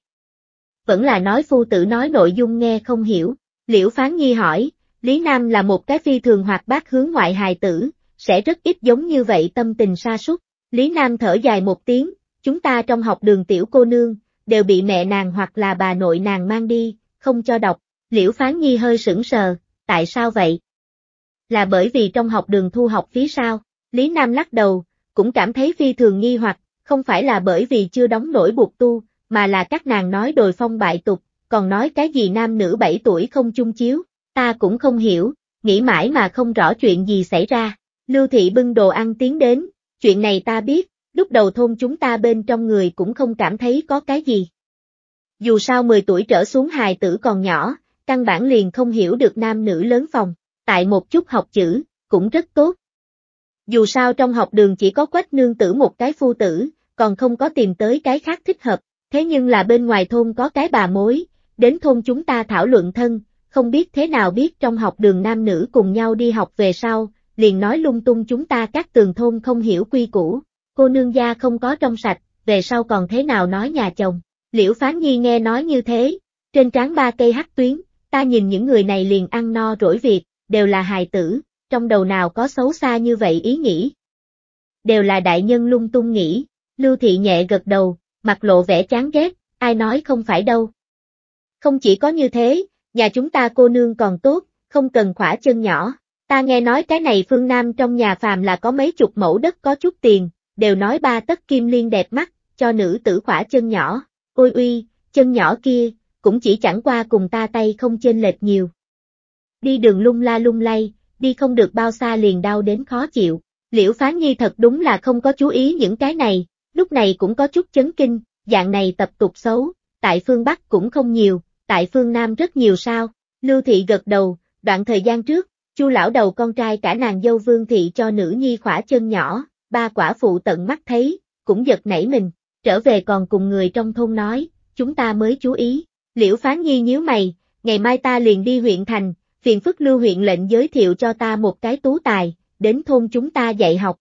Vẫn là nói phu tử nói nội dung nghe không hiểu, liễu phán nghi hỏi, Lý Nam là một cái phi thường hoạt bát hướng ngoại hài tử, sẽ rất ít giống như vậy tâm tình sa sút Lý Nam thở dài một tiếng, chúng ta trong học đường tiểu cô nương, đều bị mẹ nàng hoặc là bà nội nàng mang đi, không cho đọc, liễu phán nhi hơi sững sờ, tại sao vậy? Là bởi vì trong học đường thu học phí sao, Lý Nam lắc đầu, cũng cảm thấy phi thường nghi hoặc, không phải là bởi vì chưa đóng nổi buộc tu, mà là các nàng nói đồi phong bại tục, còn nói cái gì nam nữ 7 tuổi không chung chiếu, ta cũng không hiểu, nghĩ mãi mà không rõ chuyện gì xảy ra. Lưu thị bưng đồ ăn tiến đến, chuyện này ta biết, lúc đầu thôn chúng ta bên trong người cũng không cảm thấy có cái gì. Dù sao 10 tuổi trở xuống hài tử còn nhỏ, căn bản liền không hiểu được nam nữ lớn phòng, tại một chút học chữ, cũng rất tốt. Dù sao trong học đường chỉ có quách nương tử một cái phu tử, còn không có tìm tới cái khác thích hợp, thế nhưng là bên ngoài thôn có cái bà mối, đến thôn chúng ta thảo luận thân, không biết thế nào biết trong học đường nam nữ cùng nhau đi học về sau, liền nói lung tung chúng ta các tường thôn không hiểu quy củ, cô nương gia không có trong sạch, về sau còn thế nào nói nhà chồng. Liễu Phán Nhi nghe nói như thế, trên trán ba cây hắc tuyến, ta nhìn những người này liền ăn no rỗi việc, đều là hài tử, trong đầu nào có xấu xa như vậy ý nghĩ. Đều là đại nhân lung tung nghĩ, Lưu Thị nhẹ gật đầu, mặt lộ vẻ chán ghét, ai nói không phải đâu. Không chỉ có như thế, nhà chúng ta cô nương còn tốt, không cần khỏa chân nhỏ. Ta nghe nói cái này phương Nam trong nhà phàm là có mấy chục mẫu đất có chút tiền, đều nói ba tất kim liên đẹp mắt, cho nữ tử khỏa chân nhỏ. Ôi uy, chân nhỏ kia, cũng chỉ chẳng qua cùng ta tay không chênh lệch nhiều. Đi đường lung la lung lay, đi không được bao xa liền đau đến khó chịu. Liễu Phán Nhi thật đúng là không có chú ý những cái này, lúc này cũng có chút chấn kinh, dạng này tập tục xấu, tại phương Bắc cũng không nhiều, tại phương Nam rất nhiều sao, Lưu Thị gật đầu, đoạn thời gian trước, Chu lão đầu con trai cả nàng dâu Vương Thị cho nữ nhi khỏa chân nhỏ, ba quả phụ tận mắt thấy, cũng giật nảy mình, trở về còn cùng người trong thôn nói, chúng ta mới chú ý, liễu phán nhi nhíu mày, ngày mai ta liền đi huyện thành, phiền phức lưu huyện lệnh giới thiệu cho ta một cái tú tài, đến thôn chúng ta dạy học.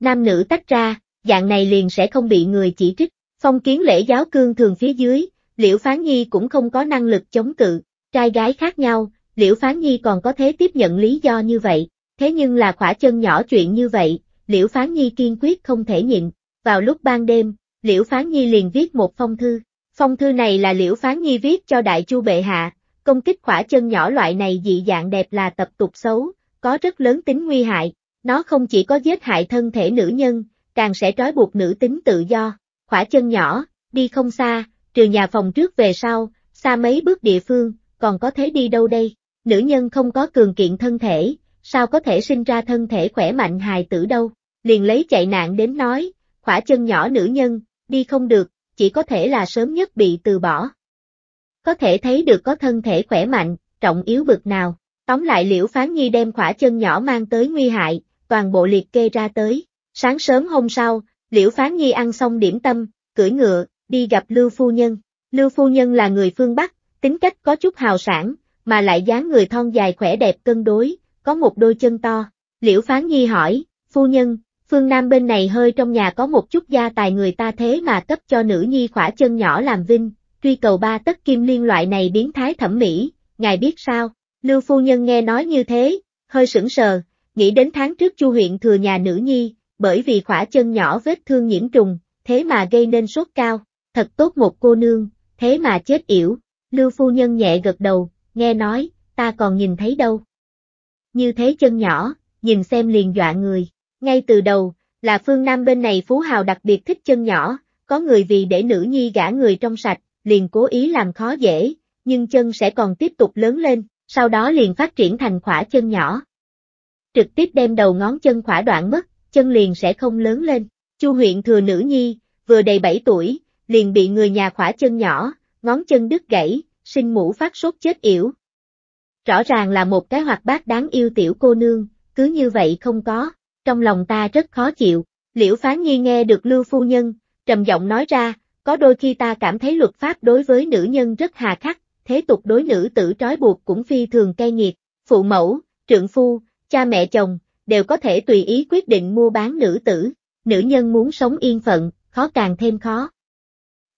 Nam nữ tách ra, dạng này liền sẽ không bị người chỉ trích. Phong kiến lễ giáo cương thường phía dưới, Liễu Phán Nhi cũng không có năng lực chống cự, trai gái khác nhau, Liễu Phán Nhi còn có thế tiếp nhận lý do như vậy, thế nhưng là khỏa chân nhỏ chuyện như vậy, Liễu Phán Nhi kiên quyết không thể nhịn. Vào lúc ban đêm, Liễu Phán Nhi liền viết một phong thư. Phong thư này là Liễu Phán Nhi viết cho Đại Chu Bệ Hạ, công kích khỏa chân nhỏ loại này dị dạng đẹp là tập tục xấu, có rất lớn tính nguy hại, nó không chỉ có giết hại thân thể nữ nhân, càng sẽ trói buộc nữ tính tự do. Khỏa chân nhỏ, đi không xa, trừ nhà phòng trước về sau, xa mấy bước địa phương, còn có thế đi đâu đây? Nữ nhân không có cường kiện thân thể, sao có thể sinh ra thân thể khỏe mạnh hài tử đâu? Liền lấy chạy nạn đến nói, khỏa chân nhỏ nữ nhân, đi không được, chỉ có thể là sớm nhất bị từ bỏ. Có thể thấy được có thân thể khỏe mạnh, trọng yếu bực nào. Tóm lại liễu phán nhi đem khỏa chân nhỏ mang tới nguy hại, toàn bộ liệt kê ra tới. Sáng sớm hôm sau, Liễu Phán Nhi ăn xong điểm tâm, cưỡi ngựa, đi gặp Lưu Phu Nhân. Lưu Phu Nhân là người phương Bắc, tính cách có chút hào sản, mà lại dáng người thon dài khỏe đẹp cân đối, có một đôi chân to. Liễu Phán Nhi hỏi, Phu Nhân, phương Nam bên này hơi trong nhà có một chút gia tài người ta thế mà cấp cho nữ nhi khỏa chân nhỏ làm vinh, truy cầu ba tất kim liên loại này biến thái thẩm mỹ, ngài biết sao? Lưu Phu Nhân nghe nói như thế, hơi sững sờ, nghĩ đến tháng trước chu huyện thừa nhà nữ nhi, bởi vì khỏa chân nhỏ vết thương nhiễm trùng, thế mà gây nên sốt cao, thật tốt một cô nương, thế mà chết yểu, Lưu Phu Nhân nhẹ gật đầu, nghe nói, ta còn nhìn thấy đâu. Như thế chân nhỏ, nhìn xem liền dọa người, ngay từ đầu, là phương Nam bên này Phú Hào đặc biệt thích chân nhỏ, có người vì để nữ nhi gả người trong sạch, liền cố ý làm khó dễ, nhưng chân sẽ còn tiếp tục lớn lên, sau đó liền phát triển thành khỏa chân nhỏ. Trực tiếp đem đầu ngón chân khỏa đoạn mất, chân liền sẽ không lớn lên. Chu huyện thừa nữ nhi, vừa đầy 7 tuổi, liền bị người nhà khỏa chân nhỏ, ngón chân đứt gãy, sinh mũ phát sốt chết yểu. Rõ ràng là một cái hoạt bát đáng yêu tiểu cô nương, cứ như vậy không có, trong lòng ta rất khó chịu. Liễu Phán Nhi nghe được Lưu Phu Nhân, trầm giọng nói ra, có đôi khi ta cảm thấy luật pháp đối với nữ nhân rất hà khắc, thế tục đối nữ tử trói buộc cũng phi thường cay nghiệt, phụ mẫu, trượng phu, cha mẹ chồng, đều có thể tùy ý quyết định mua bán nữ tử, nữ nhân muốn sống yên phận, khó càng thêm khó.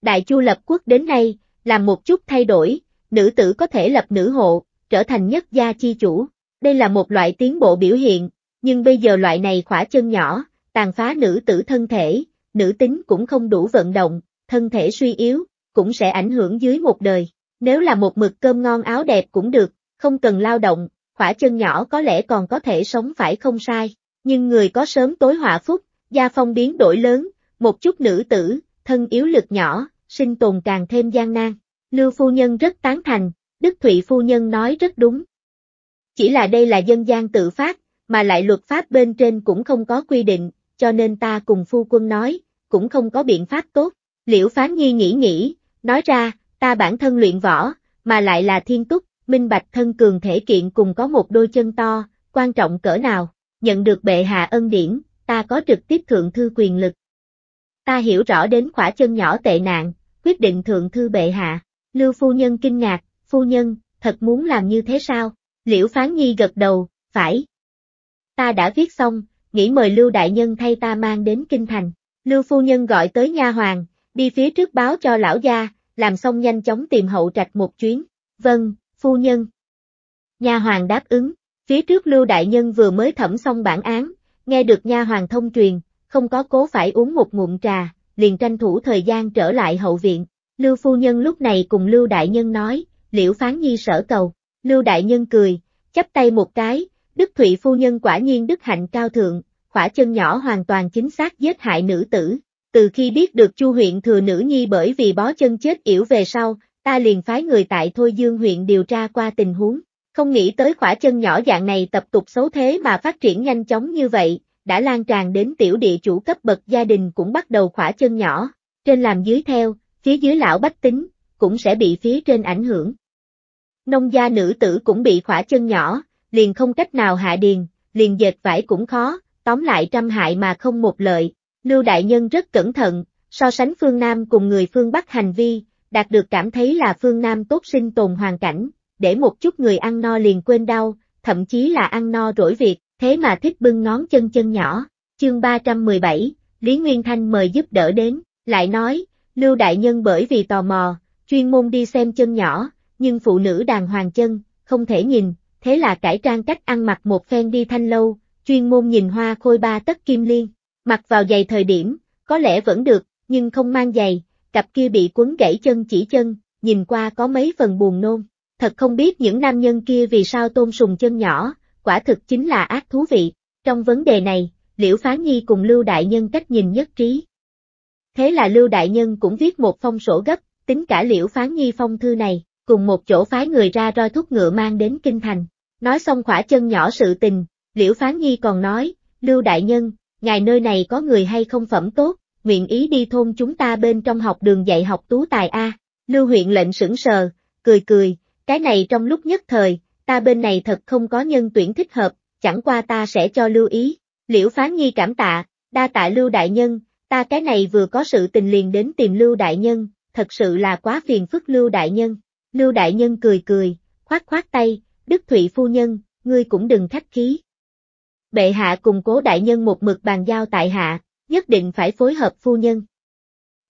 Đại Chu lập quốc đến nay, làm một chút thay đổi, nữ tử có thể lập nữ hộ, trở thành nhất gia chi chủ. Đây là một loại tiến bộ biểu hiện, nhưng bây giờ loại này khỏa chân nhỏ, tàn phá nữ tử thân thể, nữ tính cũng không đủ vận động, thân thể suy yếu, cũng sẽ ảnh hưởng dưới một đời. Nếu là một mực cơm ngon áo đẹp cũng được, không cần lao động, khỏa chân nhỏ có lẽ còn có thể sống phải không sai, nhưng người có sớm tối họa phúc, gia phong biến đổi lớn, một chút nữ tử, thân yếu lực nhỏ, sinh tồn càng thêm gian nan. Lưu phu nhân rất tán thành, Đức Thụy phu nhân nói rất đúng. Chỉ là đây là dân gian tự phát, mà lại luật pháp bên trên cũng không có quy định, cho nên ta cùng phu quân nói, cũng không có biện pháp tốt. Liễu Phán Nhi nghĩ nghĩ, nói ra, ta bản thân luyện võ, mà lại là thiên túc, minh bạch thân cường thể kiện cùng có một đôi chân to, quan trọng cỡ nào, nhận được bệ hạ ân điển, ta có trực tiếp thượng thư quyền lực. Ta hiểu rõ đến khỏa chân nhỏ tệ nạn, quyết định thượng thư bệ hạ, lưu phu nhân kinh ngạc, phu nhân, thật muốn làm như thế sao, liễu phán nhi gật đầu, phải. Ta đã viết xong, nghĩ mời lưu đại nhân thay ta mang đến kinh thành, lưu phu nhân gọi tới nha hoàng, đi phía trước báo cho lão gia, làm xong nhanh chóng tìm hậu trạch một chuyến, vâng, phu nhân. Nha hoàng đáp ứng, phía trước Lưu Đại Nhân vừa mới thẩm xong bản án, nghe được nha hoàng thông truyền, không có cố phải uống một ngụm trà, liền tranh thủ thời gian trở lại hậu viện. Lưu phu nhân lúc này cùng Lưu Đại Nhân nói, liễu phán nhi sở cầu, Lưu Đại Nhân cười, chắp tay một cái, Đức Thụy phu nhân quả nhiên đức hạnh cao thượng, khỏa chân nhỏ hoàn toàn chính xác giết hại nữ tử. Từ khi biết được Chu huyện thừa nữ nhi bởi vì bó chân chết yểu về sau, ta liền phái người tại Thôi Dương huyện điều tra qua tình huống, không nghĩ tới khỏa chân nhỏ dạng này tập tục xấu thế mà phát triển nhanh chóng như vậy, đã lan tràn đến tiểu địa chủ cấp bậc gia đình cũng bắt đầu khỏa chân nhỏ, trên làm dưới theo, phía dưới lão bách tính, cũng sẽ bị phía trên ảnh hưởng. Nông gia nữ tử cũng bị khỏa chân nhỏ, liền không cách nào hạ điền, liền dệt vải cũng khó, tóm lại trăm hại mà không một lợi, Lưu Đại Nhân rất cẩn thận, so sánh phương Nam cùng người phương Bắc hành vi, Đạt được cảm thấy là phương Nam tốt sinh tồn hoàn cảnh, để một chút người ăn no liền quên đau, thậm chí là ăn no rỗi việc, thế mà thích bưng ngón chân chân nhỏ. Chương 317, Lý Nguyên Thanh mời giúp đỡ đến, lại nói, Lưu Đại Nhân bởi vì tò mò, chuyên môn đi xem chân nhỏ, nhưng phụ nữ đàng hoàng chân, không thể nhìn, thế là cải trang cách ăn mặc một phen đi thanh lâu, chuyên môn nhìn hoa khôi ba tất kim liên, mặc vào giày thời điểm, có lẽ vẫn được, nhưng không mang giày, cặp kia bị quấn gãy chân chỉ chân, nhìn qua có mấy phần buồn nôn. Thật không biết những nam nhân kia vì sao tôn sùng chân nhỏ, quả thực chính là ác thú vị. Trong vấn đề này, Liễu Phán Nhi cùng Lưu Đại Nhân cách nhìn nhất trí. Thế là Lưu Đại Nhân cũng viết một phong sổ gấp, tính cả Liễu Phán Nhi phong thư này, cùng một chỗ phái người ra roi thúc ngựa mang đến Kinh Thành. Nói xong khỏa chân nhỏ sự tình, Liễu Phán Nhi còn nói, Lưu Đại Nhân, ngài nơi này có người hay không phẩm tốt, nguyện ý đi thôn chúng ta bên trong học đường dạy học tú tài A. Lưu huyện lệnh sững sờ, cười cười, cái này trong lúc nhất thời, ta bên này thật không có nhân tuyển thích hợp, chẳng qua ta sẽ cho lưu ý. Liễu Phá nhi cảm tạ, đa tạ lưu đại nhân, ta cái này vừa có sự tình liền đến tìm lưu đại nhân, thật sự là quá phiền phức lưu đại nhân. Lưu đại nhân cười cười, khoát khoát tay, đức thụy phu nhân, ngươi cũng đừng khách khí. Bệ hạ cùng cố đại nhân một mực bàn giao tại hạ, nhất định phải phối hợp phu nhân.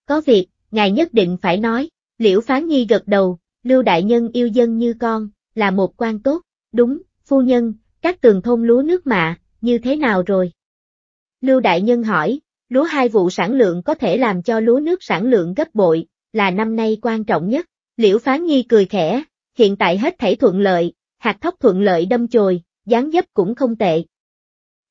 Có việc, ngài nhất định phải nói, liễu phán nhi gật đầu, lưu đại nhân yêu dân như con, là một quan tốt, đúng, phu nhân, các tường thôn lúa nước mạ, như thế nào rồi? Lưu đại nhân hỏi, lúa hai vụ sản lượng có thể làm cho lúa nước sản lượng gấp bội, là năm nay quan trọng nhất. Liễu Phán Nhi cười khẽ, hiện tại hết thảy thuận lợi, hạt thóc thuận lợi đâm chồi, dáng dấp cũng không tệ.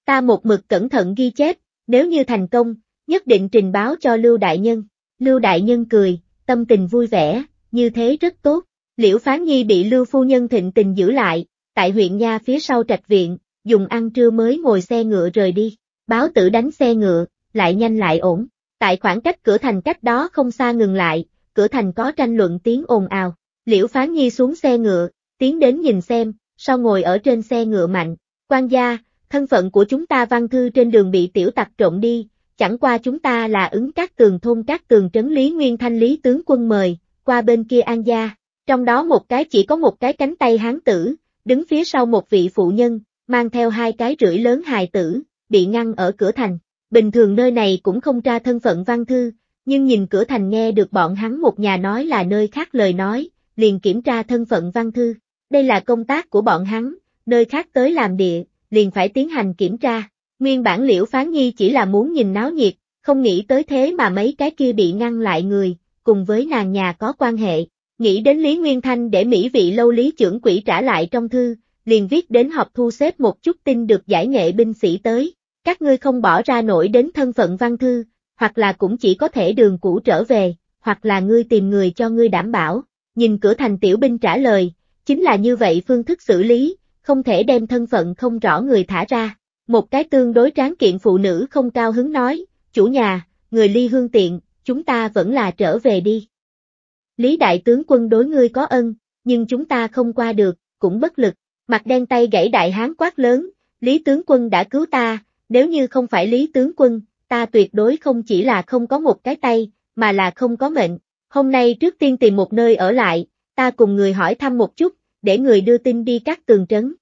Ta một mực cẩn thận ghi chép, nếu như thành công, nhất định trình báo cho Lưu Đại Nhân. Lưu Đại Nhân cười, tâm tình vui vẻ, như thế rất tốt. Liễu Phán Nhi bị Lưu Phu Nhân thịnh tình giữ lại, tại huyện Nha phía sau trạch viện, dùng ăn trưa mới ngồi xe ngựa rời đi. Báo tử đánh xe ngựa, lại nhanh lại ổn. Tại khoảng cách cửa thành cách đó không xa ngừng lại, cửa thành có tranh luận tiếng ồn ào. Liễu Phán Nhi xuống xe ngựa, tiến đến nhìn xem, sau ngồi ở trên xe ngựa mạnh. quan gia, Thân phận của chúng ta văn thư trên đường bị tiểu tặc trộm đi, chẳng qua chúng ta là ứng các tường thôn các tường trấn Lý Nguyên Thanh Lý tướng quân mời, qua bên kia An Gia. Trong đó một cái chỉ có một cái cánh tay hán tử, đứng phía sau một vị phụ nhân, mang theo hai cái rưỡi lớn hài tử, bị ngăn ở cửa thành. Bình thường nơi này cũng không tra thân phận văn thư, nhưng nhìn cửa thành nghe được bọn hắn một nhà nói là nơi khác lời nói, liền kiểm tra thân phận văn thư. Đây là công tác của bọn hắn, nơi khác tới làm địa, liền phải tiến hành kiểm tra. Nguyên bản liễu phán nhi chỉ là muốn nhìn náo nhiệt, không nghĩ tới thế mà mấy cái kia bị ngăn lại người, cùng với nàng nhà có quan hệ. Nghĩ đến Lý Nguyên Thanh để Mỹ vị lâu lý trưởng quỹ trả lại trong thư, liền viết đến học thu xếp một chút tin được giải nghệ binh sĩ tới. Các ngươi không bỏ ra nổi đến thân phận văn thư, hoặc là cũng chỉ có thể đường cũ trở về, hoặc là ngươi tìm người cho ngươi đảm bảo. Nhìn cửa thành tiểu binh trả lời, chính là như vậy phương thức xử lý, không thể đem thân phận không rõ người thả ra. Một cái tương đối tráng kiện phụ nữ không cao hứng nói, chủ nhà, người ly hương tiện, chúng ta vẫn là trở về đi. Lý đại tướng quân đối ngươi có ân, nhưng chúng ta không qua được, cũng bất lực, mặt đen tay gãy đại hán quát lớn, Lý tướng quân đã cứu ta, nếu như không phải Lý tướng quân, ta tuyệt đối không chỉ là không có một cái tay, mà là không có mệnh, hôm nay trước tiên tìm một nơi ở lại, ta cùng người hỏi thăm một chút, để người đưa tin đi các tường trấn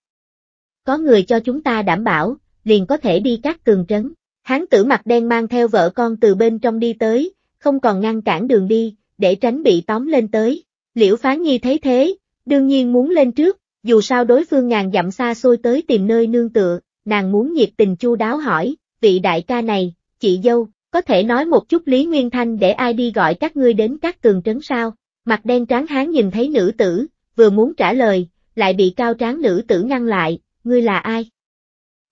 có người cho chúng ta đảm bảo, liền có thể đi các tường trấn. Hán tử mặt đen mang theo vợ con từ bên trong đi tới, không còn ngăn cản đường đi, để tránh bị tóm lên tới. Liễu phán Nhi thấy thế, đương nhiên muốn lên trước, dù sao đối phương ngàn dặm xa xôi tới tìm nơi nương tựa, nàng muốn nhiệt tình chu đáo hỏi, vị đại ca này, chị dâu, có thể nói một chút Lý Nguyên Thanh để ai đi gọi các ngươi đến các tường trấn sao? Mặt đen tráng hán nhìn thấy nữ tử, vừa muốn trả lời, lại bị cao tráng nữ tử ngăn lại, ngươi là ai?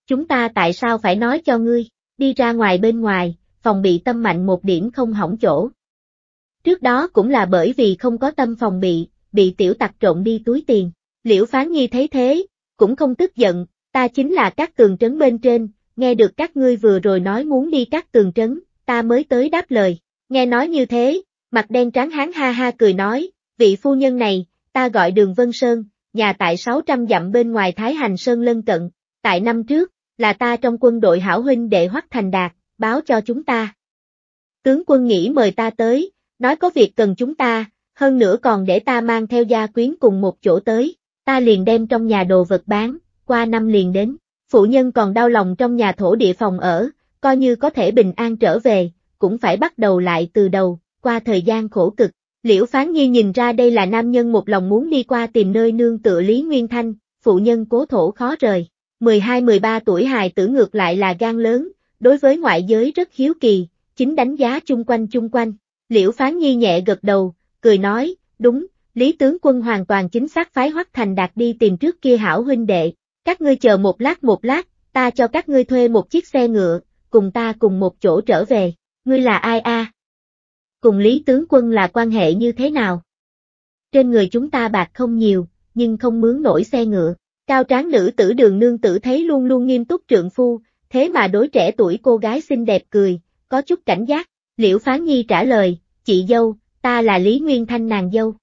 Chúng ta tại sao phải nói cho ngươi, đi ra ngoài bên ngoài, phòng bị tâm mạnh một điểm không hỏng chỗ. Trước đó cũng là bởi vì không có tâm phòng bị, bị tiểu tặc trộn đi túi tiền, liễu phán nhi thấy thế, cũng không tức giận, ta chính là các tường trấn bên trên, nghe được các ngươi vừa rồi nói muốn đi các tường trấn, ta mới tới đáp lời, nghe nói như thế, mặt đen trắng hán ha ha cười nói, vị phu nhân này, ta gọi đường Vân Sơn, nhà tại 600 dặm bên ngoài Thái Hành Sơn lân cận, tại năm trước, là ta trong quân đội hảo huynh đệ Hoắc Thành Đạt, báo cho chúng ta. Tướng quân nghĩ mời ta tới, nói có việc cần chúng ta, hơn nữa còn để ta mang theo gia quyến cùng một chỗ tới, ta liền đem trong nhà đồ vật bán, qua năm liền đến, phụ nhân còn đau lòng trong nhà thổ địa phòng ở, coi như có thể bình an trở về, cũng phải bắt đầu lại từ đầu, qua thời gian khổ cực, Liễu Phán Nhi nhìn ra đây là nam nhân một lòng muốn đi qua tìm nơi nương tựa Lý Nguyên Thanh, phụ nhân cố thổ khó rời. 12-13 tuổi hài tử ngược lại là gan lớn, đối với ngoại giới rất hiếu kỳ, chính đánh giá chung quanh chung quanh. Liễu Phán Nhi nhẹ gật đầu, cười nói, đúng, Lý Tướng Quân hoàn toàn chính xác phái Hoắc Thành Đạt đi tìm trước kia hảo huynh đệ, các ngươi chờ một lát một lát, ta cho các ngươi thuê một chiếc xe ngựa, cùng ta cùng một chỗ trở về, ngươi là ai a? À? cùng Lý Tướng Quân là quan hệ như thế nào? Trên người chúng ta bạc không nhiều, nhưng không mướn nổi xe ngựa. Cao tráng nữ tử đường nương tử thấy luôn luôn nghiêm túc trượng phu, thế mà đối trẻ tuổi cô gái xinh đẹp cười, có chút cảnh giác. Liễu Phán Nhi trả lời, chị dâu, ta là Lý Nguyên Thanh nàng dâu.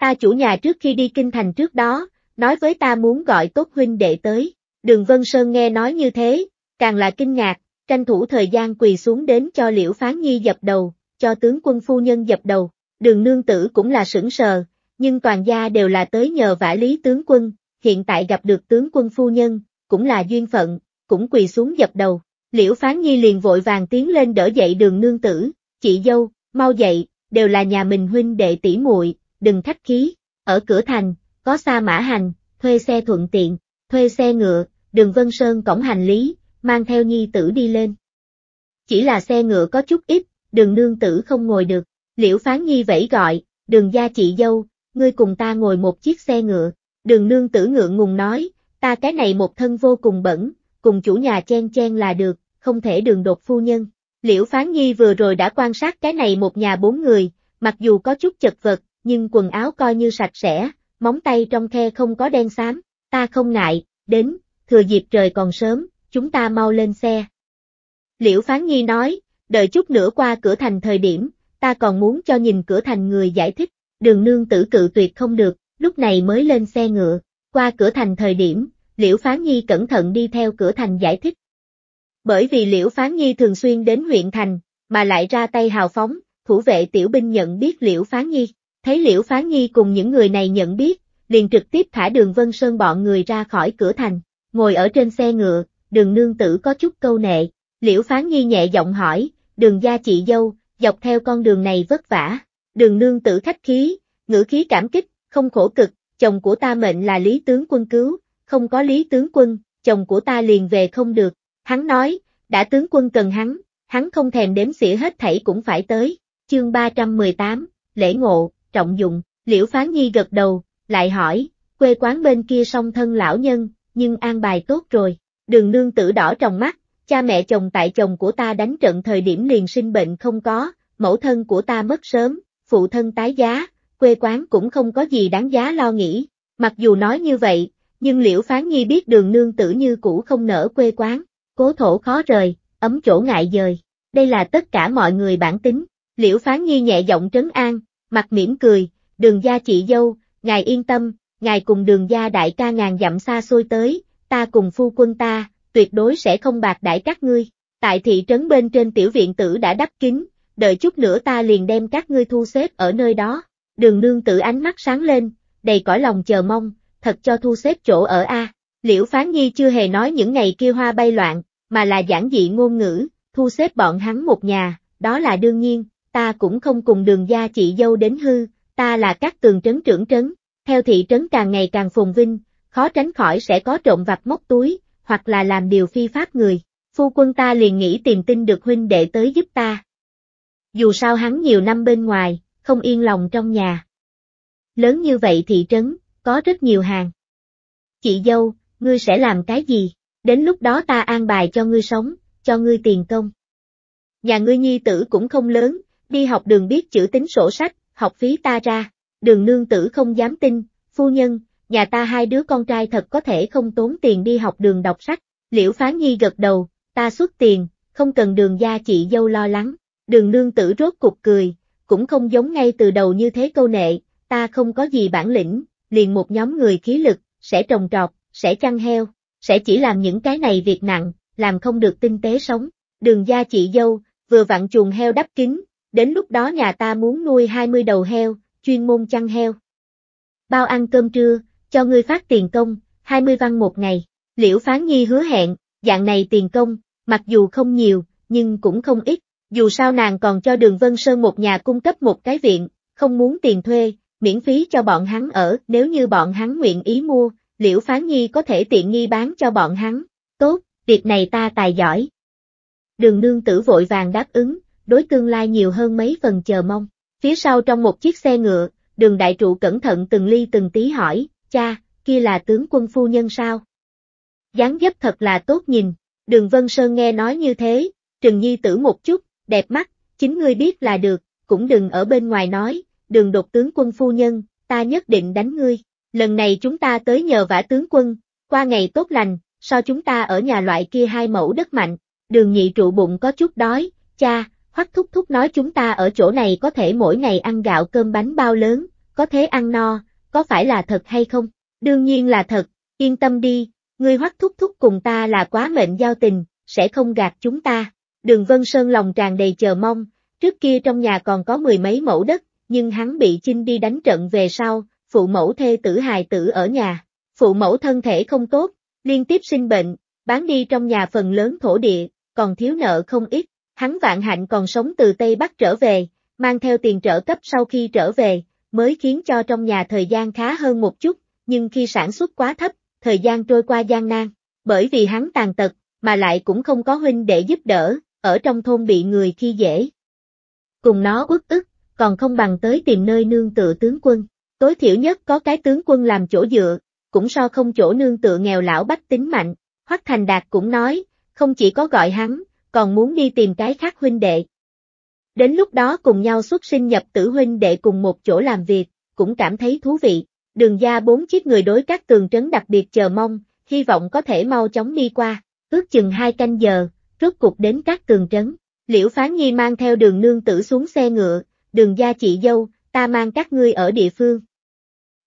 Ta chủ nhà trước khi đi kinh thành trước đó, nói với ta muốn gọi tốt huynh đệ tới. Đường Vân Sơn nghe nói như thế, càng là kinh ngạc, tranh thủ thời gian quỳ xuống đến cho Liễu Phán Nhi dập đầu, cho tướng quân phu nhân dập đầu, đường nương tử cũng là sững sờ, nhưng toàn gia đều là tới nhờ vả lý tướng quân, hiện tại gặp được tướng quân phu nhân, cũng là duyên phận, cũng quỳ xuống dập đầu. Liễu Phán Nhi liền vội vàng tiến lên đỡ dậy đường nương tử, chị dâu, mau dậy, đều là nhà mình huynh đệ tỷ muội, đừng khách khí, ở cửa thành, có xa mã hành, thuê xe thuận tiện, thuê xe ngựa, đường Vân Sơn cổng hành lý, mang theo Nhi tử đi lên. Chỉ là xe ngựa có chút ít, đường nương tử không ngồi được, liễu phán nhi vẫy gọi, đường gia chị dâu, ngươi cùng ta ngồi một chiếc xe ngựa, đường nương tử ngượng ngùng nói, ta cái này một thân vô cùng bẩn, cùng chủ nhà chen chen là được, không thể đường đột phu nhân. Liễu Phán Nhi vừa rồi đã quan sát cái này một nhà bốn người, mặc dù có chút chật vật, nhưng quần áo coi như sạch sẽ, móng tay trong khe không có đen xám, ta không ngại, đến, thừa dịp trời còn sớm, chúng ta mau lên xe. Liễu Phán Nhi nói, đợi chút nữa qua cửa thành thời điểm, ta còn muốn cho nhìn cửa thành người giải thích, đường nương tử cự tuyệt không được, lúc này mới lên xe ngựa, qua cửa thành thời điểm, Liễu Phán Nhi cẩn thận đi theo cửa thành giải thích. Bởi vì Liễu Phán Nhi thường xuyên đến huyện thành, mà lại ra tay hào phóng, thủ vệ tiểu binh nhận biết Liễu Phán Nhi, thấy Liễu Phán Nhi cùng những người này nhận biết, liền trực tiếp thả đường Vân Sơn bọn người ra khỏi cửa thành, ngồi ở trên xe ngựa, đường nương tử có chút câu nệ, Liễu Phán Nhi nhẹ giọng hỏi, đường gia chị dâu, dọc theo con đường này vất vả. Đường nương tử khách khí, ngữ khí cảm kích, không khổ cực, chồng của ta mệnh là lý tướng quân cứu, không có lý tướng quân, chồng của ta liền về không được. Hắn nói, đã tướng quân cần hắn, hắn không thèm đếm xỉa hết thảy cũng phải tới. Chương 318, lễ ngộ, trọng dụng, liễu phán nhi gật đầu, lại hỏi, quê quán bên kia song thân lão nhân, nhưng an bài tốt rồi. Đường nương tử đỏ trong mắt, cha mẹ chồng tại chồng của ta đánh trận thời điểm liền sinh bệnh không có, mẫu thân của ta mất sớm, phụ thân tái giá, quê quán cũng không có gì đáng giá lo nghĩ. Mặc dù nói như vậy, nhưng liễu phán nhi biết đường nương tử như cũ không nở quê quán, cố thổ khó rời, ấm chỗ ngại dời. Đây là tất cả mọi người bản tính. Liễu phán nhi nhẹ giọng trấn an, mặt mỉm cười, đường gia chị dâu, ngài yên tâm, ngài cùng đường gia đại ca ngàn dặm xa xôi tới, ta cùng phu quân ta, tuyệt đối sẽ không bạc đãi các ngươi. Tại thị trấn bên trên tiểu viện tử đã đắp kín, đợi chút nữa ta liền đem các ngươi thu xếp ở nơi đó. Đường nương tử ánh mắt sáng lên, đầy cõi lòng chờ mong, thật cho thu xếp chỗ ở A. Liễu Phán Nhi chưa hề nói những ngày kia hoa bay loạn, mà là giản dị ngôn ngữ, thu xếp bọn hắn một nhà, đó là đương nhiên, ta cũng không cùng đường gia chị dâu đến hư, ta là các tường trấn trưởng trấn, theo thị trấn càng ngày càng phồn vinh, khó tránh khỏi sẽ có trộm vặt móc túi, hoặc là làm điều phi pháp người, phu quân ta liền nghĩ tìm tin được huynh đệ tới giúp ta. Dù sao hắn nhiều năm bên ngoài, không yên lòng trong nhà. Lớn như vậy thị trấn, có rất nhiều hàng. Chị dâu, ngươi sẽ làm cái gì? Đến lúc đó ta an bài cho ngươi sống, cho ngươi tiền công. Nhà ngươi nhi tử cũng không lớn, đi học đường biết chữ tính sổ sách, học phí ta ra. Đường nương tử không dám tin, phu nhân, nhà ta hai đứa con trai thật có thể không tốn tiền đi học đường đọc sách, liễu phán nhi gật đầu, ta xuất tiền, không cần đường gia chị dâu lo lắng, đường nương tử rốt cục cười, cũng không giống ngay từ đầu như thế câu nệ, ta không có gì bản lĩnh, liền một nhóm người khí lực, sẽ trồng trọt, sẽ chăn heo, sẽ chỉ làm những cái này việc nặng, làm không được tinh tế sống, đường gia chị dâu, vừa vặn chuồng heo đắp kín, đến lúc đó nhà ta muốn nuôi 20 đầu heo, chuyên môn chăn heo. Bao ăn cơm trưa, cho ngươi phát tiền công, 20 văn một ngày. Liễu Phán Nhi hứa hẹn, dạng này tiền công, mặc dù không nhiều, nhưng cũng không ít, dù sao nàng còn cho Đường Vân Sơn một nhà cung cấp một cái viện, không muốn tiền thuê, miễn phí cho bọn hắn ở, nếu như bọn hắn nguyện ý mua, Liễu Phán Nhi có thể tiện nghi bán cho bọn hắn, tốt, việc này ta tài giỏi. Đường nương tử vội vàng đáp ứng, đối tương lai nhiều hơn mấy phần chờ mong. Phía sau trong một chiếc xe ngựa, đường đại trụ cẩn thận từng ly từng tí hỏi, cha, kia là tướng quân phu nhân sao? dáng dấp thật là tốt nhìn, đường Vân Sơn nghe nói như thế, trừng nhi tử một chút, đẹp mắt, chính ngươi biết là được, cũng đừng ở bên ngoài nói, đường đột tướng quân phu nhân, ta nhất định đánh ngươi, lần này chúng ta tới nhờ vả tướng quân, qua ngày tốt lành, so chúng ta ở nhà loại kia hai mẫu đất mạnh, đường nhị trụ bụng có chút đói, cha, hoắc thúc thúc nói chúng ta ở chỗ này có thể mỗi ngày ăn gạo cơm bánh bao lớn, có thế ăn no, có phải là thật hay không? Đương nhiên là thật, yên tâm đi, ngươi hoắc thúc thúc cùng ta là quá mệnh giao tình, sẽ không gạt chúng ta. Đường Vân Sơn lòng tràn đầy chờ mong, trước kia trong nhà còn có mười mấy mẫu đất, nhưng hắn bị chinh đi đánh trận về sau, phụ mẫu thê tử hài tử ở nhà, phụ mẫu thân thể không tốt, liên tiếp sinh bệnh, bán đi trong nhà phần lớn thổ địa, còn thiếu nợ không ít, hắn vạn hạnh còn sống từ Tây Bắc trở về, mang theo tiền trợ cấp sau khi trở về, mới khiến cho trong nhà thời gian khá hơn một chút, nhưng khi sản xuất quá thấp, thời gian trôi qua gian nan, bởi vì hắn tàn tật, mà lại cũng không có huynh để giúp đỡ, ở trong thôn bị người khi dễ. Cùng nó uất ức, còn không bằng tới tìm nơi nương tựa tướng quân, tối thiểu nhất có cái tướng quân làm chỗ dựa, cũng so không chỗ nương tựa nghèo lão bách tính mạnh, Hoắc Thành Đạt cũng nói, không chỉ có gọi hắn, còn muốn đi tìm cái khác huynh đệ, Đến lúc đó cùng nhau xuất sinh nhập tử huynh để cùng một chỗ làm việc, cũng cảm thấy thú vị. Đường gia bốn chiếc người đối các tường trấn đặc biệt chờ mong, hy vọng có thể mau chóng đi qua. Ước chừng hai canh giờ, rốt cục đến các tường trấn. Liễu Phán Nhi mang theo đường nương tử xuống xe ngựa, đường gia chị dâu, ta mang các ngươi ở địa phương.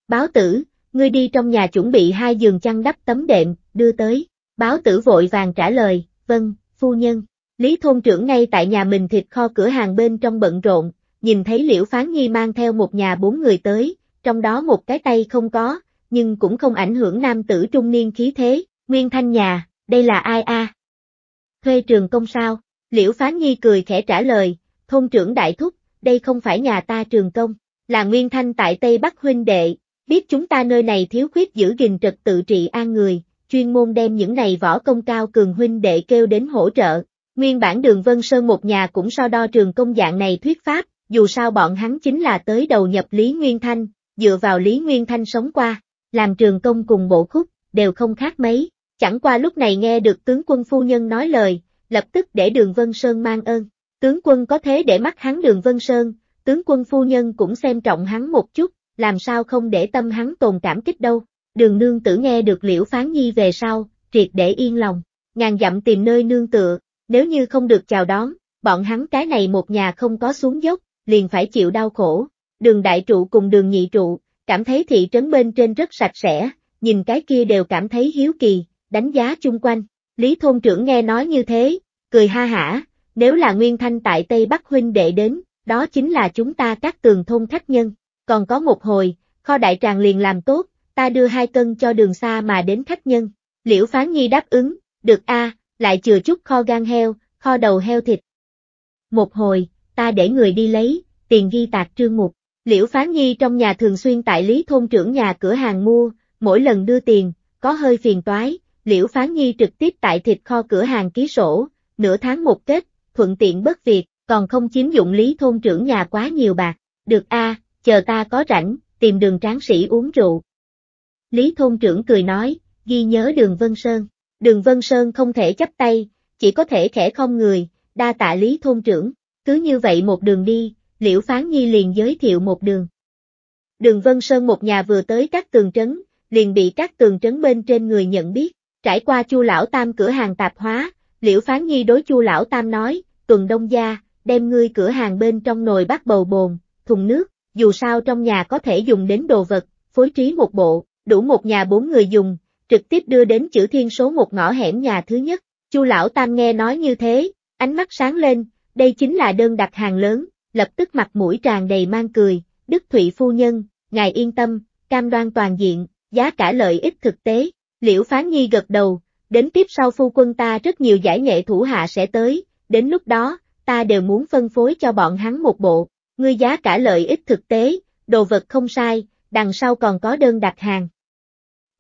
Báo tử, ngươi đi trong nhà chuẩn bị hai giường chăn đắp tấm đệm, đưa tới. Báo tử vội vàng trả lời, vâng, phu nhân. Lý thôn trưởng ngay tại nhà mình thịt kho cửa hàng bên trong bận rộn, nhìn thấy Liễu Phán Nhi mang theo một nhà bốn người tới, trong đó một cái tay không có, nhưng cũng không ảnh hưởng nam tử trung niên khí thế, Nguyên Thanh nhà, đây là ai a? Thuê trường công sao? Liễu Phán Nhi cười khẽ trả lời, thôn trưởng đại thúc, đây không phải nhà ta trường công, là Nguyên Thanh tại Tây Bắc huynh đệ, biết chúng ta nơi này thiếu khuyết giữ gìn trật tự trị an người, chuyên môn đem những này võ công cao cường huynh đệ kêu đến hỗ trợ, Nguyên bản đường Vân Sơn một nhà cũng so đo trường công dạng này thuyết pháp, dù sao bọn hắn chính là tới đầu nhập Lý Nguyên Thanh, dựa vào Lý Nguyên Thanh sống qua, làm trường công cùng bộ khúc, đều không khác mấy, chẳng qua lúc này nghe được tướng quân phu nhân nói lời, lập tức để đường Vân Sơn mang ơn, tướng quân có thế để mắt hắn đường Vân Sơn, tướng quân phu nhân cũng xem trọng hắn một chút, làm sao không để tâm hắn tồn cảm kích đâu, đường nương tử nghe được liễu phán nhi về sau, triệt để yên lòng, ngàn dặm tìm nơi nương tựa, nếu như không được chào đón, bọn hắn cái này một nhà không có xuống dốc, liền phải chịu đau khổ. Đường đại trụ cùng đường nhị trụ, cảm thấy thị trấn bên trên rất sạch sẽ, nhìn cái kia đều cảm thấy hiếu kỳ, đánh giá chung quanh. Lý thôn trưởng nghe nói như thế, cười ha hả, nếu là Nguyên Thanh tại Tây Bắc Huynh đệ đến, đó chính là chúng ta các tường thôn khách nhân. Còn có một hồi, kho đại tràng liền làm tốt, ta đưa hai cân cho đường xa mà đến khách nhân. Liễu Phán Nhi đáp ứng, được a, à, lại chừa chút kho gan heo, kho đầu heo thịt. Một hồi, ta để người đi lấy, tiền ghi tạc trương mục. Liễu Phán Nhi trong nhà thường xuyên tại Lý Thôn trưởng nhà cửa hàng mua, mỗi lần đưa tiền, có hơi phiền toái, Liễu Phán Nhi trực tiếp tại thịt kho cửa hàng ký sổ, nửa tháng một kết, thuận tiện bất việc, còn không chiếm dụng Lý Thôn trưởng nhà quá nhiều bạc. Được a, chờ ta có rảnh, tìm đường tráng sĩ uống rượu. Lý Thôn trưởng cười nói, ghi nhớ đường Vân Sơn. Đường Vân Sơn không thể chấp tay, chỉ có thể khẽ không người, đa tạ lý thôn trưởng, cứ như vậy một đường đi, Liễu Phán Nhi liền giới thiệu một đường. Đường Vân Sơn một nhà vừa tới các tường trấn, liền bị các tường trấn bên trên người nhận biết, trải qua Chu lão tam cửa hàng tạp hóa, Liễu Phán Nhi đối Chu lão tam nói, "Tuần Đông gia, đem ngươi cửa hàng bên trong nồi bắt bầu bồn, thùng nước, dù sao trong nhà có thể dùng đến đồ vật, phối trí một bộ, đủ một nhà bốn người dùng, trực tiếp đưa đến chữ thiên số một ngõ hẻm nhà thứ nhất. Chu lão tam nghe nói như thế, ánh mắt sáng lên, đây chính là đơn đặt hàng lớn, lập tức mặt mũi tràn đầy mang cười, Đức Thụy phu nhân, ngài yên tâm, cam đoan toàn diện, giá cả lợi ích thực tế, liễu phán nhi gật đầu, đến tiếp sau phu quân ta rất nhiều giải nghệ thủ hạ sẽ tới, đến lúc đó, ta đều muốn phân phối cho bọn hắn một bộ, ngươi giá cả lợi ích thực tế, đồ vật không sai, đằng sau còn có đơn đặt hàng,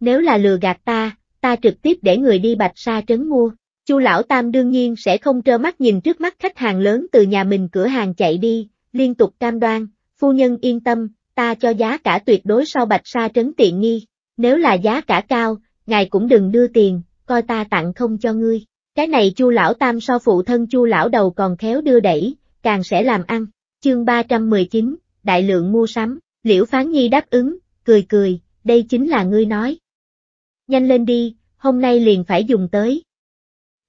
nếu là lừa gạt ta, ta trực tiếp để người đi bạch sa trấn mua. Chu lão tam đương nhiên sẽ không trơ mắt nhìn trước mắt khách hàng lớn từ nhà mình cửa hàng chạy đi, liên tục cam đoan, phu nhân yên tâm, ta cho giá cả tuyệt đối sau bạch sa trấn tiện nghi, nếu là giá cả cao, ngài cũng đừng đưa tiền, coi ta tặng không cho ngươi. Cái này Chu lão tam so phụ thân Chu lão đầu còn khéo đưa đẩy, càng sẽ làm ăn. Chương 319, đại lượng mua sắm, Liễu Phán Nhi đáp ứng, cười cười, đây chính là ngươi nói, nhanh lên đi, hôm nay liền phải dùng tới.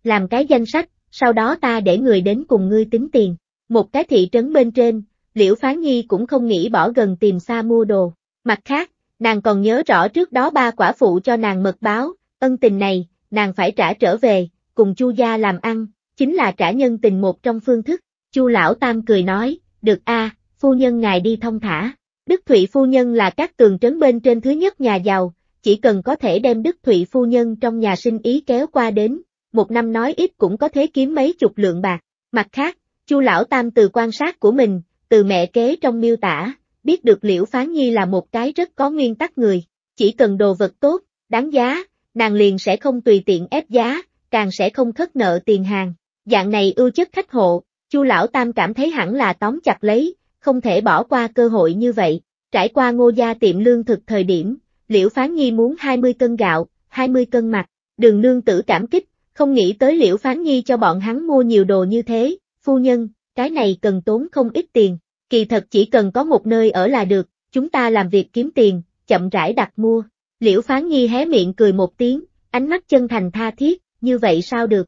Làm cái danh sách, sau đó ta để người đến cùng ngươi tính tiền. Một cái thị trấn bên trên, Liễu Phán Nhi cũng không nghĩ bỏ gần tìm xa mua đồ. Mặt khác, nàng còn nhớ rõ trước đó ba quả phụ cho nàng mật báo, ân tình này, nàng phải trả trở về, cùng Chu gia làm ăn, chính là trả nhân tình một trong phương thức. Chu lão tam cười nói, "Được a, à, phu nhân ngài đi thông thả." Đức Thụy phu nhân là các tường trấn bên trên thứ nhất nhà giàu, chỉ cần có thể đem Đức Thụy phu nhân trong nhà sinh ý kéo qua đến, một năm nói ít cũng có thể kiếm mấy chục lượng bạc. Mặt khác, Chu lão tam từ quan sát của mình, từ mẹ kế trong miêu tả, biết được Liễu Phán Nhi là một cái rất có nguyên tắc người, chỉ cần đồ vật tốt, đáng giá, nàng liền sẽ không tùy tiện ép giá, càng sẽ không khất nợ tiền hàng. Dạng này ưu chất khách hộ, Chu lão tam cảm thấy hẳn là tóm chặt lấy, không thể bỏ qua cơ hội như vậy. Trải qua Ngô gia tiệm lương thực thời điểm, Liễu Phán Nhi muốn 20 cân gạo, 20 cân mặt, đường nương tử cảm kích, không nghĩ tới Liễu Phán Nhi cho bọn hắn mua nhiều đồ như thế, phu nhân, cái này cần tốn không ít tiền, kỳ thật chỉ cần có một nơi ở là được, chúng ta làm việc kiếm tiền, chậm rãi đặt mua. Liễu Phán Nhi hé miệng cười một tiếng, ánh mắt chân thành tha thiết, như vậy sao được.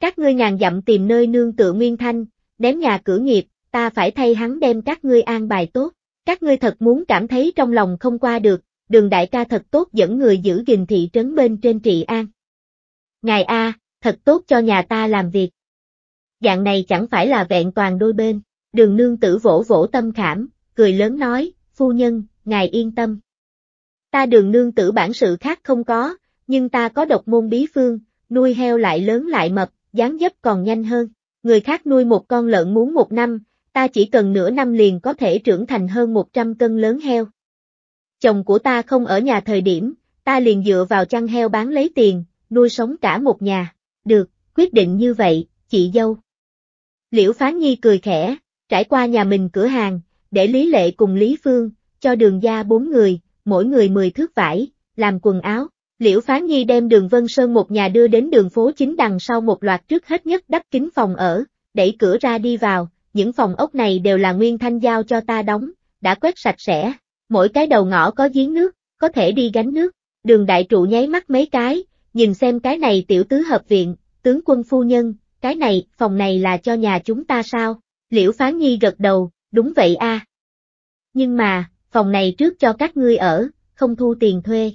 Các ngươi ngàn dặm tìm nơi nương tựa Nguyên Thanh, ném nhà cửa nghiệp, ta phải thay hắn đem các ngươi an bài tốt, các ngươi thật muốn cảm thấy trong lòng không qua được, đường đại ca thật tốt dẫn người giữ gìn thị trấn bên trên trị an. Ngài A, thật tốt cho nhà ta làm việc. Dạng này chẳng phải là vẹn toàn đôi bên, đường nương tử vỗ vỗ tâm khảm, cười lớn nói, phu nhân, ngài yên tâm. Ta đường nương tử bản sự khác không có, nhưng ta có độc môn bí phương, nuôi heo lại lớn lại mập, dáng dấp còn nhanh hơn. Người khác nuôi một con lợn muốn một năm, ta chỉ cần nửa năm liền có thể trưởng thành hơn 100 cân lớn heo chồng của ta không ở nhà thời điểm, ta liền dựa vào chăn heo bán lấy tiền, nuôi sống cả một nhà. Được, quyết định như vậy, chị dâu. Liễu Phán Nhi cười khẽ, trải qua nhà mình cửa hàng, để Lý Lệ cùng Lý Phương, cho đường gia bốn người, mỗi người mười thước vải, làm quần áo. Liễu Phán Nhi đem đường Vân Sơn một nhà đưa đến đường phố chính đằng sau một loạt trước hết nhất đắp kính phòng ở, đẩy cửa ra đi vào, những phòng ốc này đều là Nguyên Thanh Giao cho ta đóng, đã quét sạch sẽ, mỗi cái đầu ngõ có giếng nước, có thể đi gánh nước. Đường đại trụ nháy mắt mấy cái, nhìn xem cái này tiểu tứ hợp viện, tướng quân phu nhân, cái này, phòng này là cho nhà chúng ta sao? Liễu Phán Nhi gật đầu, đúng vậy a. Nhưng mà, phòng này trước cho các ngươi ở, không thu tiền thuê.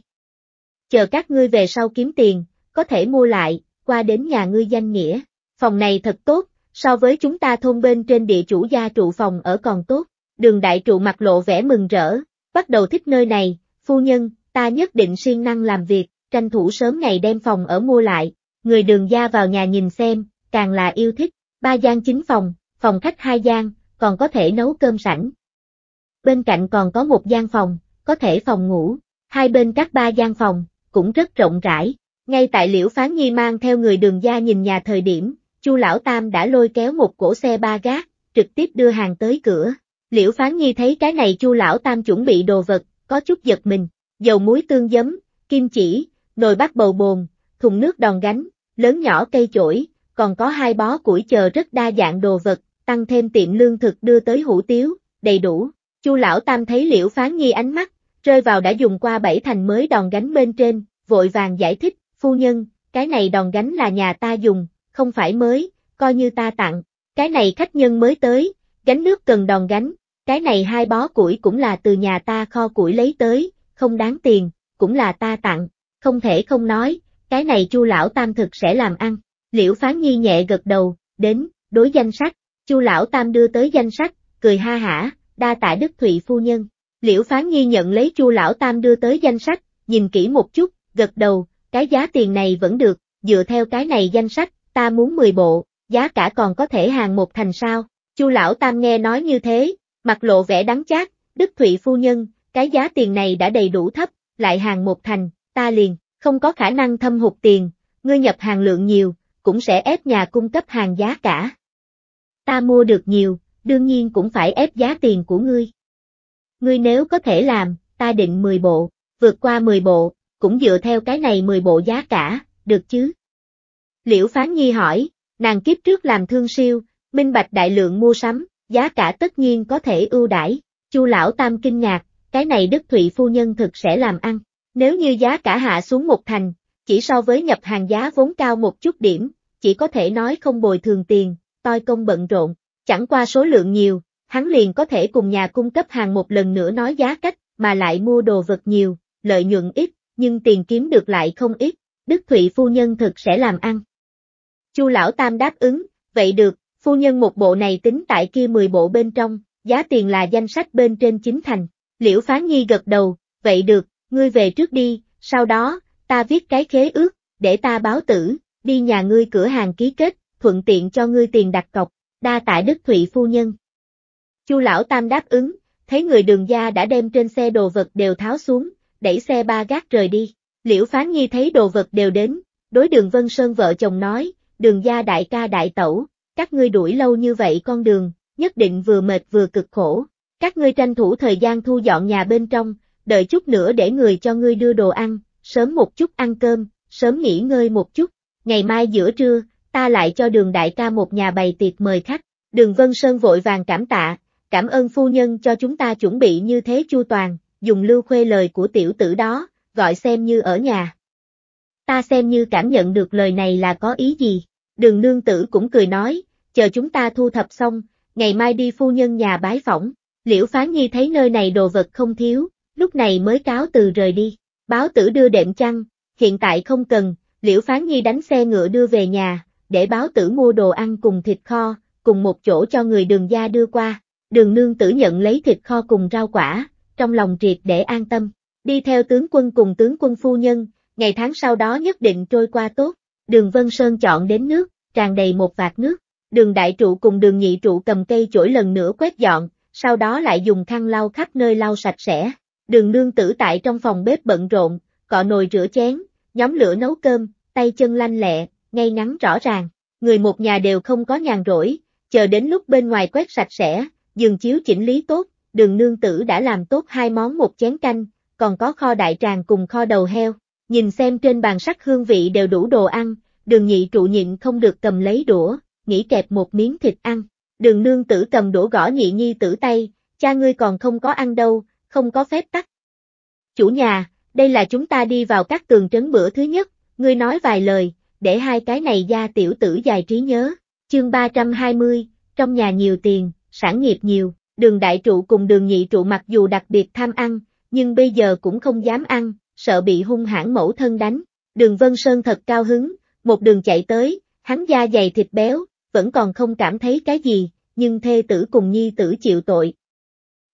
Chờ các ngươi về sau kiếm tiền, có thể mua lại, qua đến nhà ngươi danh nghĩa. Phòng này thật tốt, so với chúng ta thôn bên trên địa chủ gia trụ phòng ở còn tốt. Đường đại trụ mặt lộ vẻ mừng rỡ, bắt đầu thích nơi này, phu nhân, ta nhất định siêng năng làm việc, tranh thủ sớm ngày đem phòng ở mua lại, người đường gia vào nhà nhìn xem, càng là yêu thích, ba gian chính phòng, phòng khách hai gian, còn có thể nấu cơm sẵn. Bên cạnh còn có một gian phòng, có thể phòng ngủ, hai bên các ba gian phòng, cũng rất rộng rãi. Ngay tại liễu phán nhi mang theo người đường gia nhìn nhà thời điểm, chu lão tam đã lôi kéo một cổ xe ba gác, trực tiếp đưa hàng tới cửa. Liễu Phán Nhi thấy cái này Chu lão tam chuẩn bị đồ vật, có chút giật mình, dầu muối tương giấm, kim chỉ, nồi bát bầu bồn, thùng nước đòn gánh, lớn nhỏ cây chổi, còn có hai bó củi chờ rất đa dạng đồ vật, tăng thêm tiệm lương thực đưa tới hủ tiếu, đầy đủ. Chu lão tam thấy Liễu Phán Nhi ánh mắt rơi vào đã dùng qua bảy thành mới đòn gánh bên trên, vội vàng giải thích, "Phu nhân, cái này đòn gánh là nhà ta dùng, không phải mới, coi như ta tặng, cái này khách nhân mới tới, gánh nước cần đòn gánh, cái này hai bó củi cũng là từ nhà ta kho củi lấy tới, không đáng tiền, cũng là ta tặng, không thể không nói, cái này chu lão tam thực sẽ làm ăn. Liễu phán nhi nhẹ gật đầu, đến, đối danh sách, chu lão tam đưa tới danh sách, cười ha hả, đa tạ đức thụy phu nhân. Liễu phán nhi nhận lấy chu lão tam đưa tới danh sách, nhìn kỹ một chút, gật đầu, cái giá tiền này vẫn được, dựa theo cái này danh sách, ta muốn 10 bộ, giá cả còn có thể hàng một thành sao. Chu lão tam nghe nói như thế, Mặt lộ vẻ đắng chát, Đức Thụy phu nhân, cái giá tiền này đã đầy đủ thấp, lại hàng một thành, ta liền, không có khả năng thâm hụt tiền, ngươi nhập hàng lượng nhiều, cũng sẽ ép nhà cung cấp hàng giá cả. Ta mua được nhiều, đương nhiên cũng phải ép giá tiền của ngươi. Ngươi nếu có thể làm, ta định 10 bộ, vượt qua 10 bộ, cũng dựa theo cái này 10 bộ giá cả, được chứ? Liễu Phán Nhi hỏi, nàng kiếp trước làm thương siêu, minh bạch đại lượng mua sắm, giá cả tất nhiên có thể ưu đãi. Chu lão tam kinh ngạc, cái này Đức Thụy phu nhân thực sẽ làm ăn. Nếu như giá cả hạ xuống một thành, chỉ so với nhập hàng giá vốn cao một chút điểm, chỉ có thể nói không bồi thường tiền, toi công bận rộn, chẳng qua số lượng nhiều, hắn liền có thể cùng nhà cung cấp hàng một lần nữa nói giá cách, mà lại mua đồ vật nhiều, lợi nhuận ít, nhưng tiền kiếm được lại không ít, Đức Thụy phu nhân thực sẽ làm ăn. Chu lão tam đáp ứng, vậy được, Phu nhân một bộ này tính tại kia 10 bộ bên trong, giá tiền là danh sách bên trên chính thành. Liễu Phán Nhi gật đầu, vậy được, ngươi về trước đi, sau đó, ta viết cái khế ước, để ta báo tử, đi nhà ngươi cửa hàng ký kết, thuận tiện cho ngươi tiền đặt cọc, đa tại Đức Thụy Phu Nhân. Chu Lão Tam đáp ứng, thấy người đường gia đã đem trên xe đồ vật đều tháo xuống, đẩy xe ba gác rời đi. Liễu Phán Nhi thấy đồ vật đều đến, đối đường Vân Sơn vợ chồng nói, đường gia đại ca đại tẩu, các ngươi đuổi lâu như vậy con đường, nhất định vừa mệt vừa cực khổ, các ngươi tranh thủ thời gian thu dọn nhà bên trong, đợi chút nữa để người cho ngươi đưa đồ ăn, sớm một chút ăn cơm, sớm nghỉ ngơi một chút, ngày mai giữa trưa, ta lại cho đường đại ca một nhà bày tiệc mời khách, đường Vân Sơn vội vàng cảm tạ, cảm ơn phu nhân cho chúng ta chuẩn bị như thế chu toàn, dùng lưu khuê lời của tiểu tử đó, gọi xem như ở nhà. Ta xem như cảm nhận được lời này là có ý gì, đường nương tử cũng cười nói, chờ chúng ta thu thập xong, ngày mai đi phu nhân nhà bái phỏng. Liễu Phán Nhi thấy nơi này đồ vật không thiếu, lúc này mới cáo từ rời đi. Báo tử đưa đệm chăn, hiện tại không cần, Liễu Phán Nhi đánh xe ngựa đưa về nhà, để báo tử mua đồ ăn cùng thịt kho, cùng một chỗ cho người đường gia đưa qua. Đường nương tử nhận lấy thịt kho cùng rau quả, trong lòng triệt để an tâm. Đi theo tướng quân cùng tướng quân phu nhân, ngày tháng sau đó nhất định trôi qua tốt. Đường Vân Sơn chọn đến nước, tràn đầy một vạt nước đường đại trụ cùng đường nhị trụ cầm cây chổi lần nữa quét dọn, sau đó lại dùng khăn lau khắp nơi lau sạch sẽ. Đường nương tử tại trong phòng bếp bận rộn, cọ nồi rửa chén, nhóm lửa nấu cơm, tay chân lanh lẹ, ngay ngắn rõ ràng. Người một nhà đều không có nhàn rỗi, chờ đến lúc bên ngoài quét sạch sẽ, giường chiếu chỉnh lý tốt, đường nương tử đã làm tốt hai món một chén canh, còn có kho đại tràng cùng kho đầu heo. Nhìn xem trên bàn sắc hương vị đều đủ đồ ăn, đường nhị trụ nhịn không được cầm lấy đũa, nghĩ kẹp một miếng thịt ăn. Đường nương tử cầm đũa gõ nhị nhi tử tay, cha ngươi còn không có ăn đâu, không có phép tắt. Chủ nhà, đây là chúng ta đi vào các tường trấn bữa thứ nhất, ngươi nói vài lời, để hai cái này gia tiểu tử dài trí nhớ. Chương 320, trong nhà nhiều tiền, sản nghiệp nhiều, đường đại trụ cùng đường nhị trụ mặc dù đặc biệt tham ăn, nhưng bây giờ cũng không dám ăn, sợ bị hung hãn mẫu thân đánh. Đường Vân Sơn thật cao hứng, một đường chạy tới, hắn da dày thịt béo, vẫn còn không cảm thấy cái gì, nhưng thê tử cùng nhi tử chịu tội.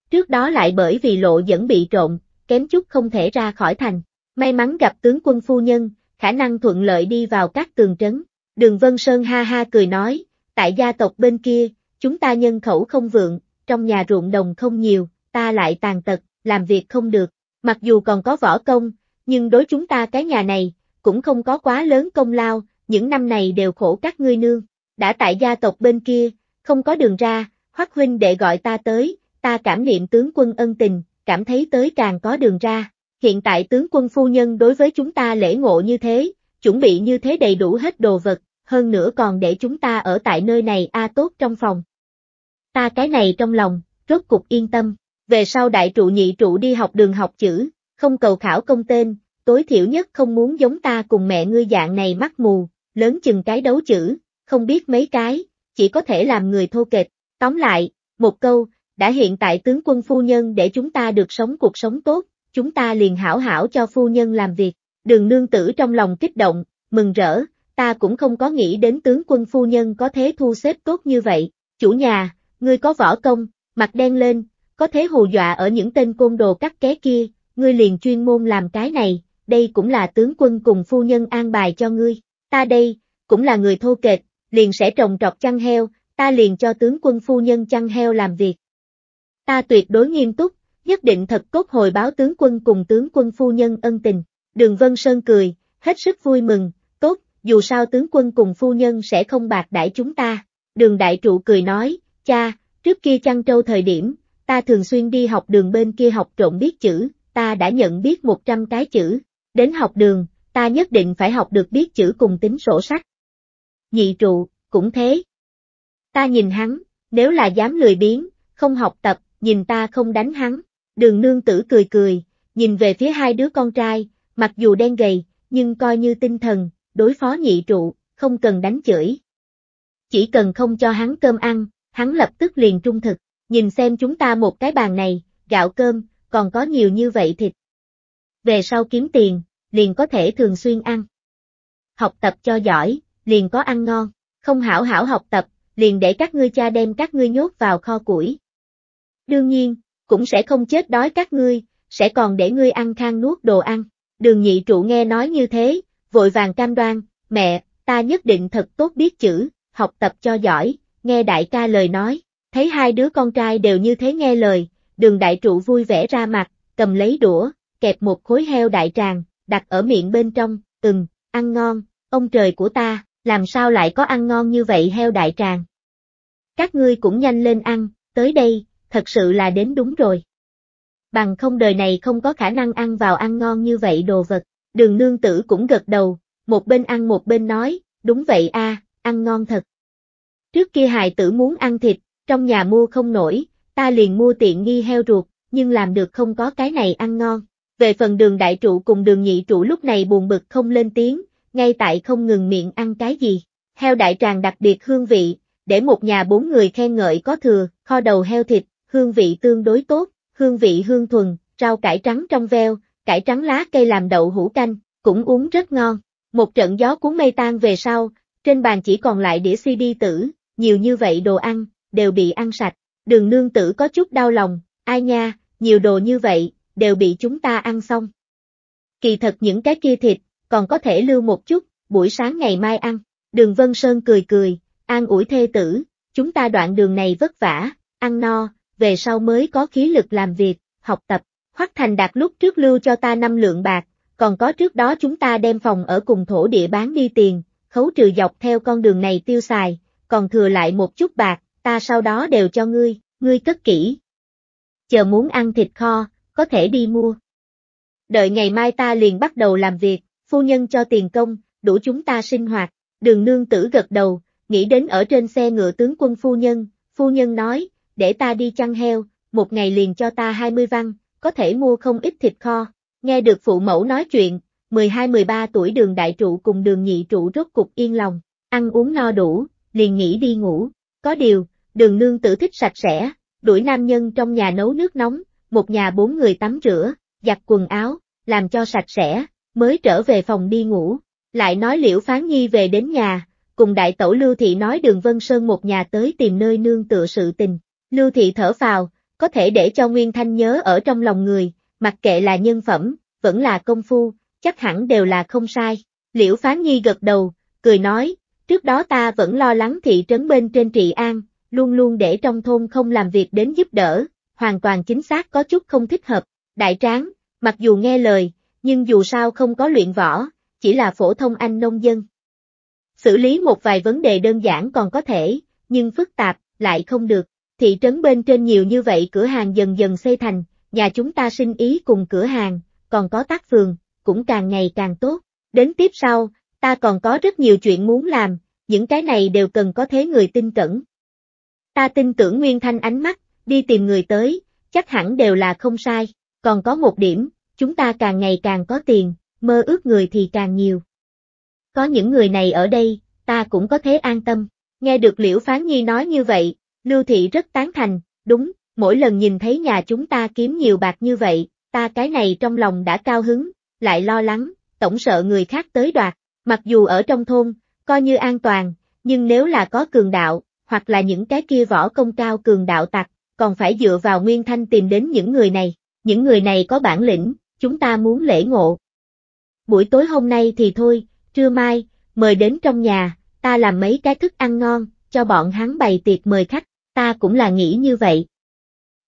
Trước đó lại bởi vì lộ dẫn bị trộn, kém chút không thể ra khỏi thành. May mắn gặp tướng quân phu nhân, khả năng thuận lợi đi vào các tường trấn. Đường Vân Sơn ha ha cười nói, tại gia tộc bên kia, chúng ta nhân khẩu không vượng, trong nhà ruộng đồng không nhiều, ta lại tàn tật, làm việc không được. Mặc dù còn có võ công, nhưng đối chúng ta cái nhà này, cũng không có quá lớn công lao, những năm này đều khổ các ngươi nương đã tại gia tộc bên kia, không có đường ra, Hoắc huynh đệ gọi ta tới, ta cảm niệm tướng quân ân tình, cảm thấy tới càng có đường ra. Hiện tại tướng quân phu nhân đối với chúng ta lễ ngộ như thế, chuẩn bị như thế đầy đủ hết đồ vật, hơn nữa còn để chúng ta ở tại nơi này a tốt trong phòng. Ta cái này trong lòng, rốt cục yên tâm, về sau đại trụ nhị trụ đi học đường học chữ, không cầu khảo công tên, tối thiểu nhất không muốn giống ta cùng mẹ ngươi dạng này mắt mù, lớn chừng cái đấu chữ, không biết mấy cái, chỉ có thể làm người thô kệch. Tóm lại, một câu, đã hiện tại tướng quân phu nhân để chúng ta được sống cuộc sống tốt, chúng ta liền hảo hảo cho phu nhân làm việc. Đường nương tử trong lòng kích động, mừng rỡ, ta cũng không có nghĩ đến tướng quân phu nhân có thế thu xếp tốt như vậy. Chủ nhà, ngươi có võ công, mặt đen lên, có thế hù dọa ở những tên côn đồ cắt ké kia, ngươi liền chuyên môn làm cái này, đây cũng là tướng quân cùng phu nhân an bài cho ngươi. Ta đây, cũng là người thô kệch, liền sẽ trồng trọt chăn heo, ta liền cho tướng quân phu nhân chăn heo làm việc. Ta tuyệt đối nghiêm túc, nhất định thật tốt hồi báo tướng quân cùng tướng quân phu nhân ân tình. Đường Vân Sơn cười, hết sức vui mừng, tốt, dù sao tướng quân cùng phu nhân sẽ không bạc đãi chúng ta. Đường Đại Trụ cười nói, cha, trước kia chăn trâu thời điểm, ta thường xuyên đi học đường bên kia học trộn biết chữ, ta đã nhận biết 100 cái chữ. Đến học đường, ta nhất định phải học được biết chữ cùng tính sổ sách nhị trụ, cũng thế. Ta nhìn hắn, nếu là dám lười biếng, không học tập, nhìn ta không đánh hắn. Đường nương tử cười cười, nhìn về phía hai đứa con trai, mặc dù đen gầy, nhưng coi như tinh thần, đối phó nhị trụ, không cần đánh chửi. Chỉ cần không cho hắn cơm ăn, hắn lập tức liền trung thực, nhìn xem chúng ta một cái bàn này, gạo cơm, còn có nhiều như vậy thịt. Về sau kiếm tiền, liền có thể thường xuyên ăn. Học tập cho giỏi, liền có ăn ngon, không hảo hảo học tập, liền để các ngươi cha đem các ngươi nhốt vào kho củi. Đương nhiên, cũng sẽ không chết đói các ngươi, sẽ còn để ngươi ăn khang nuốt đồ ăn. Đường nhị trụ nghe nói như thế, vội vàng cam đoan, mẹ, ta nhất định thật tốt biết chữ, học tập cho giỏi, nghe đại ca lời nói, thấy hai đứa con trai đều như thế nghe lời, đường đại trụ vui vẻ ra mặt, cầm lấy đũa, kẹp một khối heo đại tràng, đặt ở miệng bên trong, từng, ăn ngon, ông trời của ta, làm sao lại có ăn ngon như vậy heo đại tràng. Các ngươi cũng nhanh lên ăn, tới đây, thật sự là đến đúng rồi. Bằng không đời này không có khả năng ăn vào ăn ngon như vậy đồ vật, đường nương tử cũng gật đầu, một bên ăn một bên nói, đúng vậy a, ăn ngon thật. Trước kia hài tử muốn ăn thịt, trong nhà mua không nổi, ta liền mua tiện nghi heo ruột, nhưng làm được không có cái này ăn ngon. Về phần đường đại trụ cùng đường nhị trụ lúc này buồn bực không lên tiếng, ngay tại không ngừng miệng ăn cái gì. Heo đại tràng đặc biệt hương vị, để một nhà bốn người khen ngợi có thừa, kho đầu heo thịt, hương vị tương đối tốt, hương vị hương thuần, rau cải trắng trong veo, cải trắng lá cây làm đậu hũ canh, cũng uống rất ngon. Một trận gió cuốn mây tan về sau, trên bàn chỉ còn lại đĩa CD tử, nhiều như vậy đồ ăn, đều bị ăn sạch. Đường nương tử có chút đau lòng, ai nha, nhiều đồ như vậy, đều bị chúng ta ăn xong. Kỳ thật những cái kia thịt, còn có thể lưu một chút, buổi sáng ngày mai ăn. Đường Vân Sơn cười cười, an ủi thê tử, chúng ta đoạn đường này vất vả, ăn no, về sau mới có khí lực làm việc, học tập. Hoắc Thành Đạt lúc trước lưu cho ta năm lượng bạc, còn có trước đó chúng ta đem phòng ở cùng thổ địa bán đi tiền, khấu trừ dọc theo con đường này tiêu xài, còn thừa lại một chút bạc, ta sau đó đều cho ngươi, ngươi cất kỹ. Chờ muốn ăn thịt kho, có thể đi mua. Đợi ngày mai ta liền bắt đầu làm việc, phu nhân cho tiền công, đủ chúng ta sinh hoạt, đường nương tử gật đầu, nghĩ đến ở trên xe ngựa tướng quân phu nhân, phu nhân nói, để ta đi chăn heo, một ngày liền cho ta 20 văn, có thể mua không ít thịt kho, nghe được phụ mẫu nói chuyện, 12-13 tuổi đường đại trụ cùng đường nhị trụ rốt cục yên lòng, ăn uống no đủ, liền nghỉ đi ngủ, có điều, đường nương tử thích sạch sẽ, đuổi nam nhân trong nhà nấu nước nóng, một nhà bốn người tắm rửa, giặt quần áo, làm cho sạch sẽ, mới trở về phòng đi ngủ. Lại nói Liễu Phán Nhi về đến nhà, cùng đại tẩu Lưu Thị nói đường Vân Sơn một nhà tới tìm nơi nương tựa sự tình. Lưu Thị thở phào, có thể để cho Nguyên Thanh nhớ ở trong lòng người, mặc kệ là nhân phẩm, vẫn là công phu, chắc hẳn đều là không sai. Liễu Phán Nhi gật đầu, cười nói, trước đó ta vẫn lo lắng thị trấn bên trên trị an, luôn luôn để trong thôn không làm việc đến giúp đỡ, hoàn toàn chính xác có chút không thích hợp. Đại tráng, mặc dù nghe lời, nhưng dù sao không có luyện võ, chỉ là phổ thông anh nông dân. Xử lý một vài vấn đề đơn giản còn có thể, nhưng phức tạp, lại không được. Thị trấn bên trên nhiều như vậy cửa hàng dần dần xây thành, nhà chúng ta sinh ý cùng cửa hàng, còn có tác phường, cũng càng ngày càng tốt. Đến tiếp sau, ta còn có rất nhiều chuyện muốn làm, những cái này đều cần có thế người tin cẩn. Ta tin tưởng Nguyên Thanh ánh mắt, đi tìm người tới, chắc hẳn đều là không sai. Còn có một điểm, Chúng ta càng ngày càng có tiền, mơ ước người thì càng nhiều. Có những người này ở đây, ta cũng có thế an tâm. Nghe được Liễu Phán Nhi nói như vậy, Lưu Thị rất tán thành, đúng, mỗi lần nhìn thấy nhà chúng ta kiếm nhiều bạc như vậy, ta cái này trong lòng đã cao hứng, lại lo lắng, tổng sợ người khác tới đoạt, mặc dù ở trong thôn, coi như an toàn, nhưng nếu là có cường đạo, hoặc là những cái kia võ công cao cường đạo tặc, còn phải dựa vào Nguyên Thanh tìm đến những người này, những người này có bản lĩnh, chúng ta muốn lễ ngộ. Buổi tối hôm nay thì thôi, trưa mai, mời đến trong nhà, ta làm mấy cái thức ăn ngon, cho bọn hắn bày tiệc mời khách, ta cũng là nghĩ như vậy.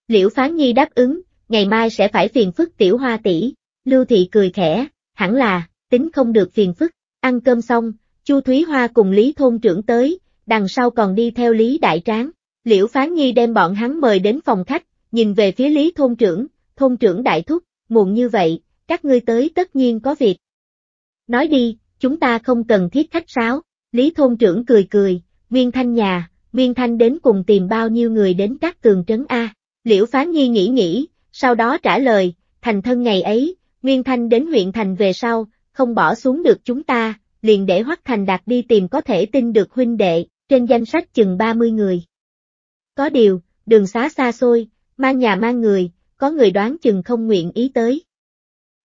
Liễu Phán Nhi đáp ứng, ngày mai sẽ phải phiền phức tiểu hoa tỷ. Lưu Thị cười khẽ, hẳn là, tính không được phiền phức, ăn cơm xong, Chu Thúy Hoa cùng Lý Thôn trưởng tới, đằng sau còn đi theo Lý Đại Tráng. Liễu Phán Nhi đem bọn hắn mời đến phòng khách, nhìn về phía Lý Thôn trưởng, Thôn trưởng Đại Thúc, muộn như vậy, các ngươi tới tất nhiên có việc. Nói đi, chúng ta không cần thiết khách sáo, Lý Thôn Trưởng cười cười, Nguyên Thanh nhà, Nguyên Thanh đến cùng tìm bao nhiêu người đến các tường trấn A, Liễu Phán Nhi nghĩ nghĩ, sau đó trả lời, thành thân ngày ấy, Nguyên Thanh đến huyện thành về sau, không bỏ xuống được chúng ta, liền để Hoắc Thành Đạt đi tìm có thể tin được huynh đệ, trên danh sách chừng 30 người. Có điều, đường xá xa xôi, mang nhà mang người, có người đoán chừng không nguyện ý tới.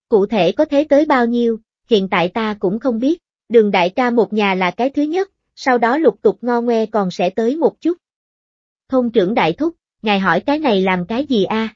Cụ thể có thế tới bao nhiêu, hiện tại ta cũng không biết, đường đại ca một nhà là cái thứ nhất, sau đó lục tục ngo ngoe còn sẽ tới một chút. Thôn trưởng đại thúc, ngài hỏi cái này làm cái gì a? À?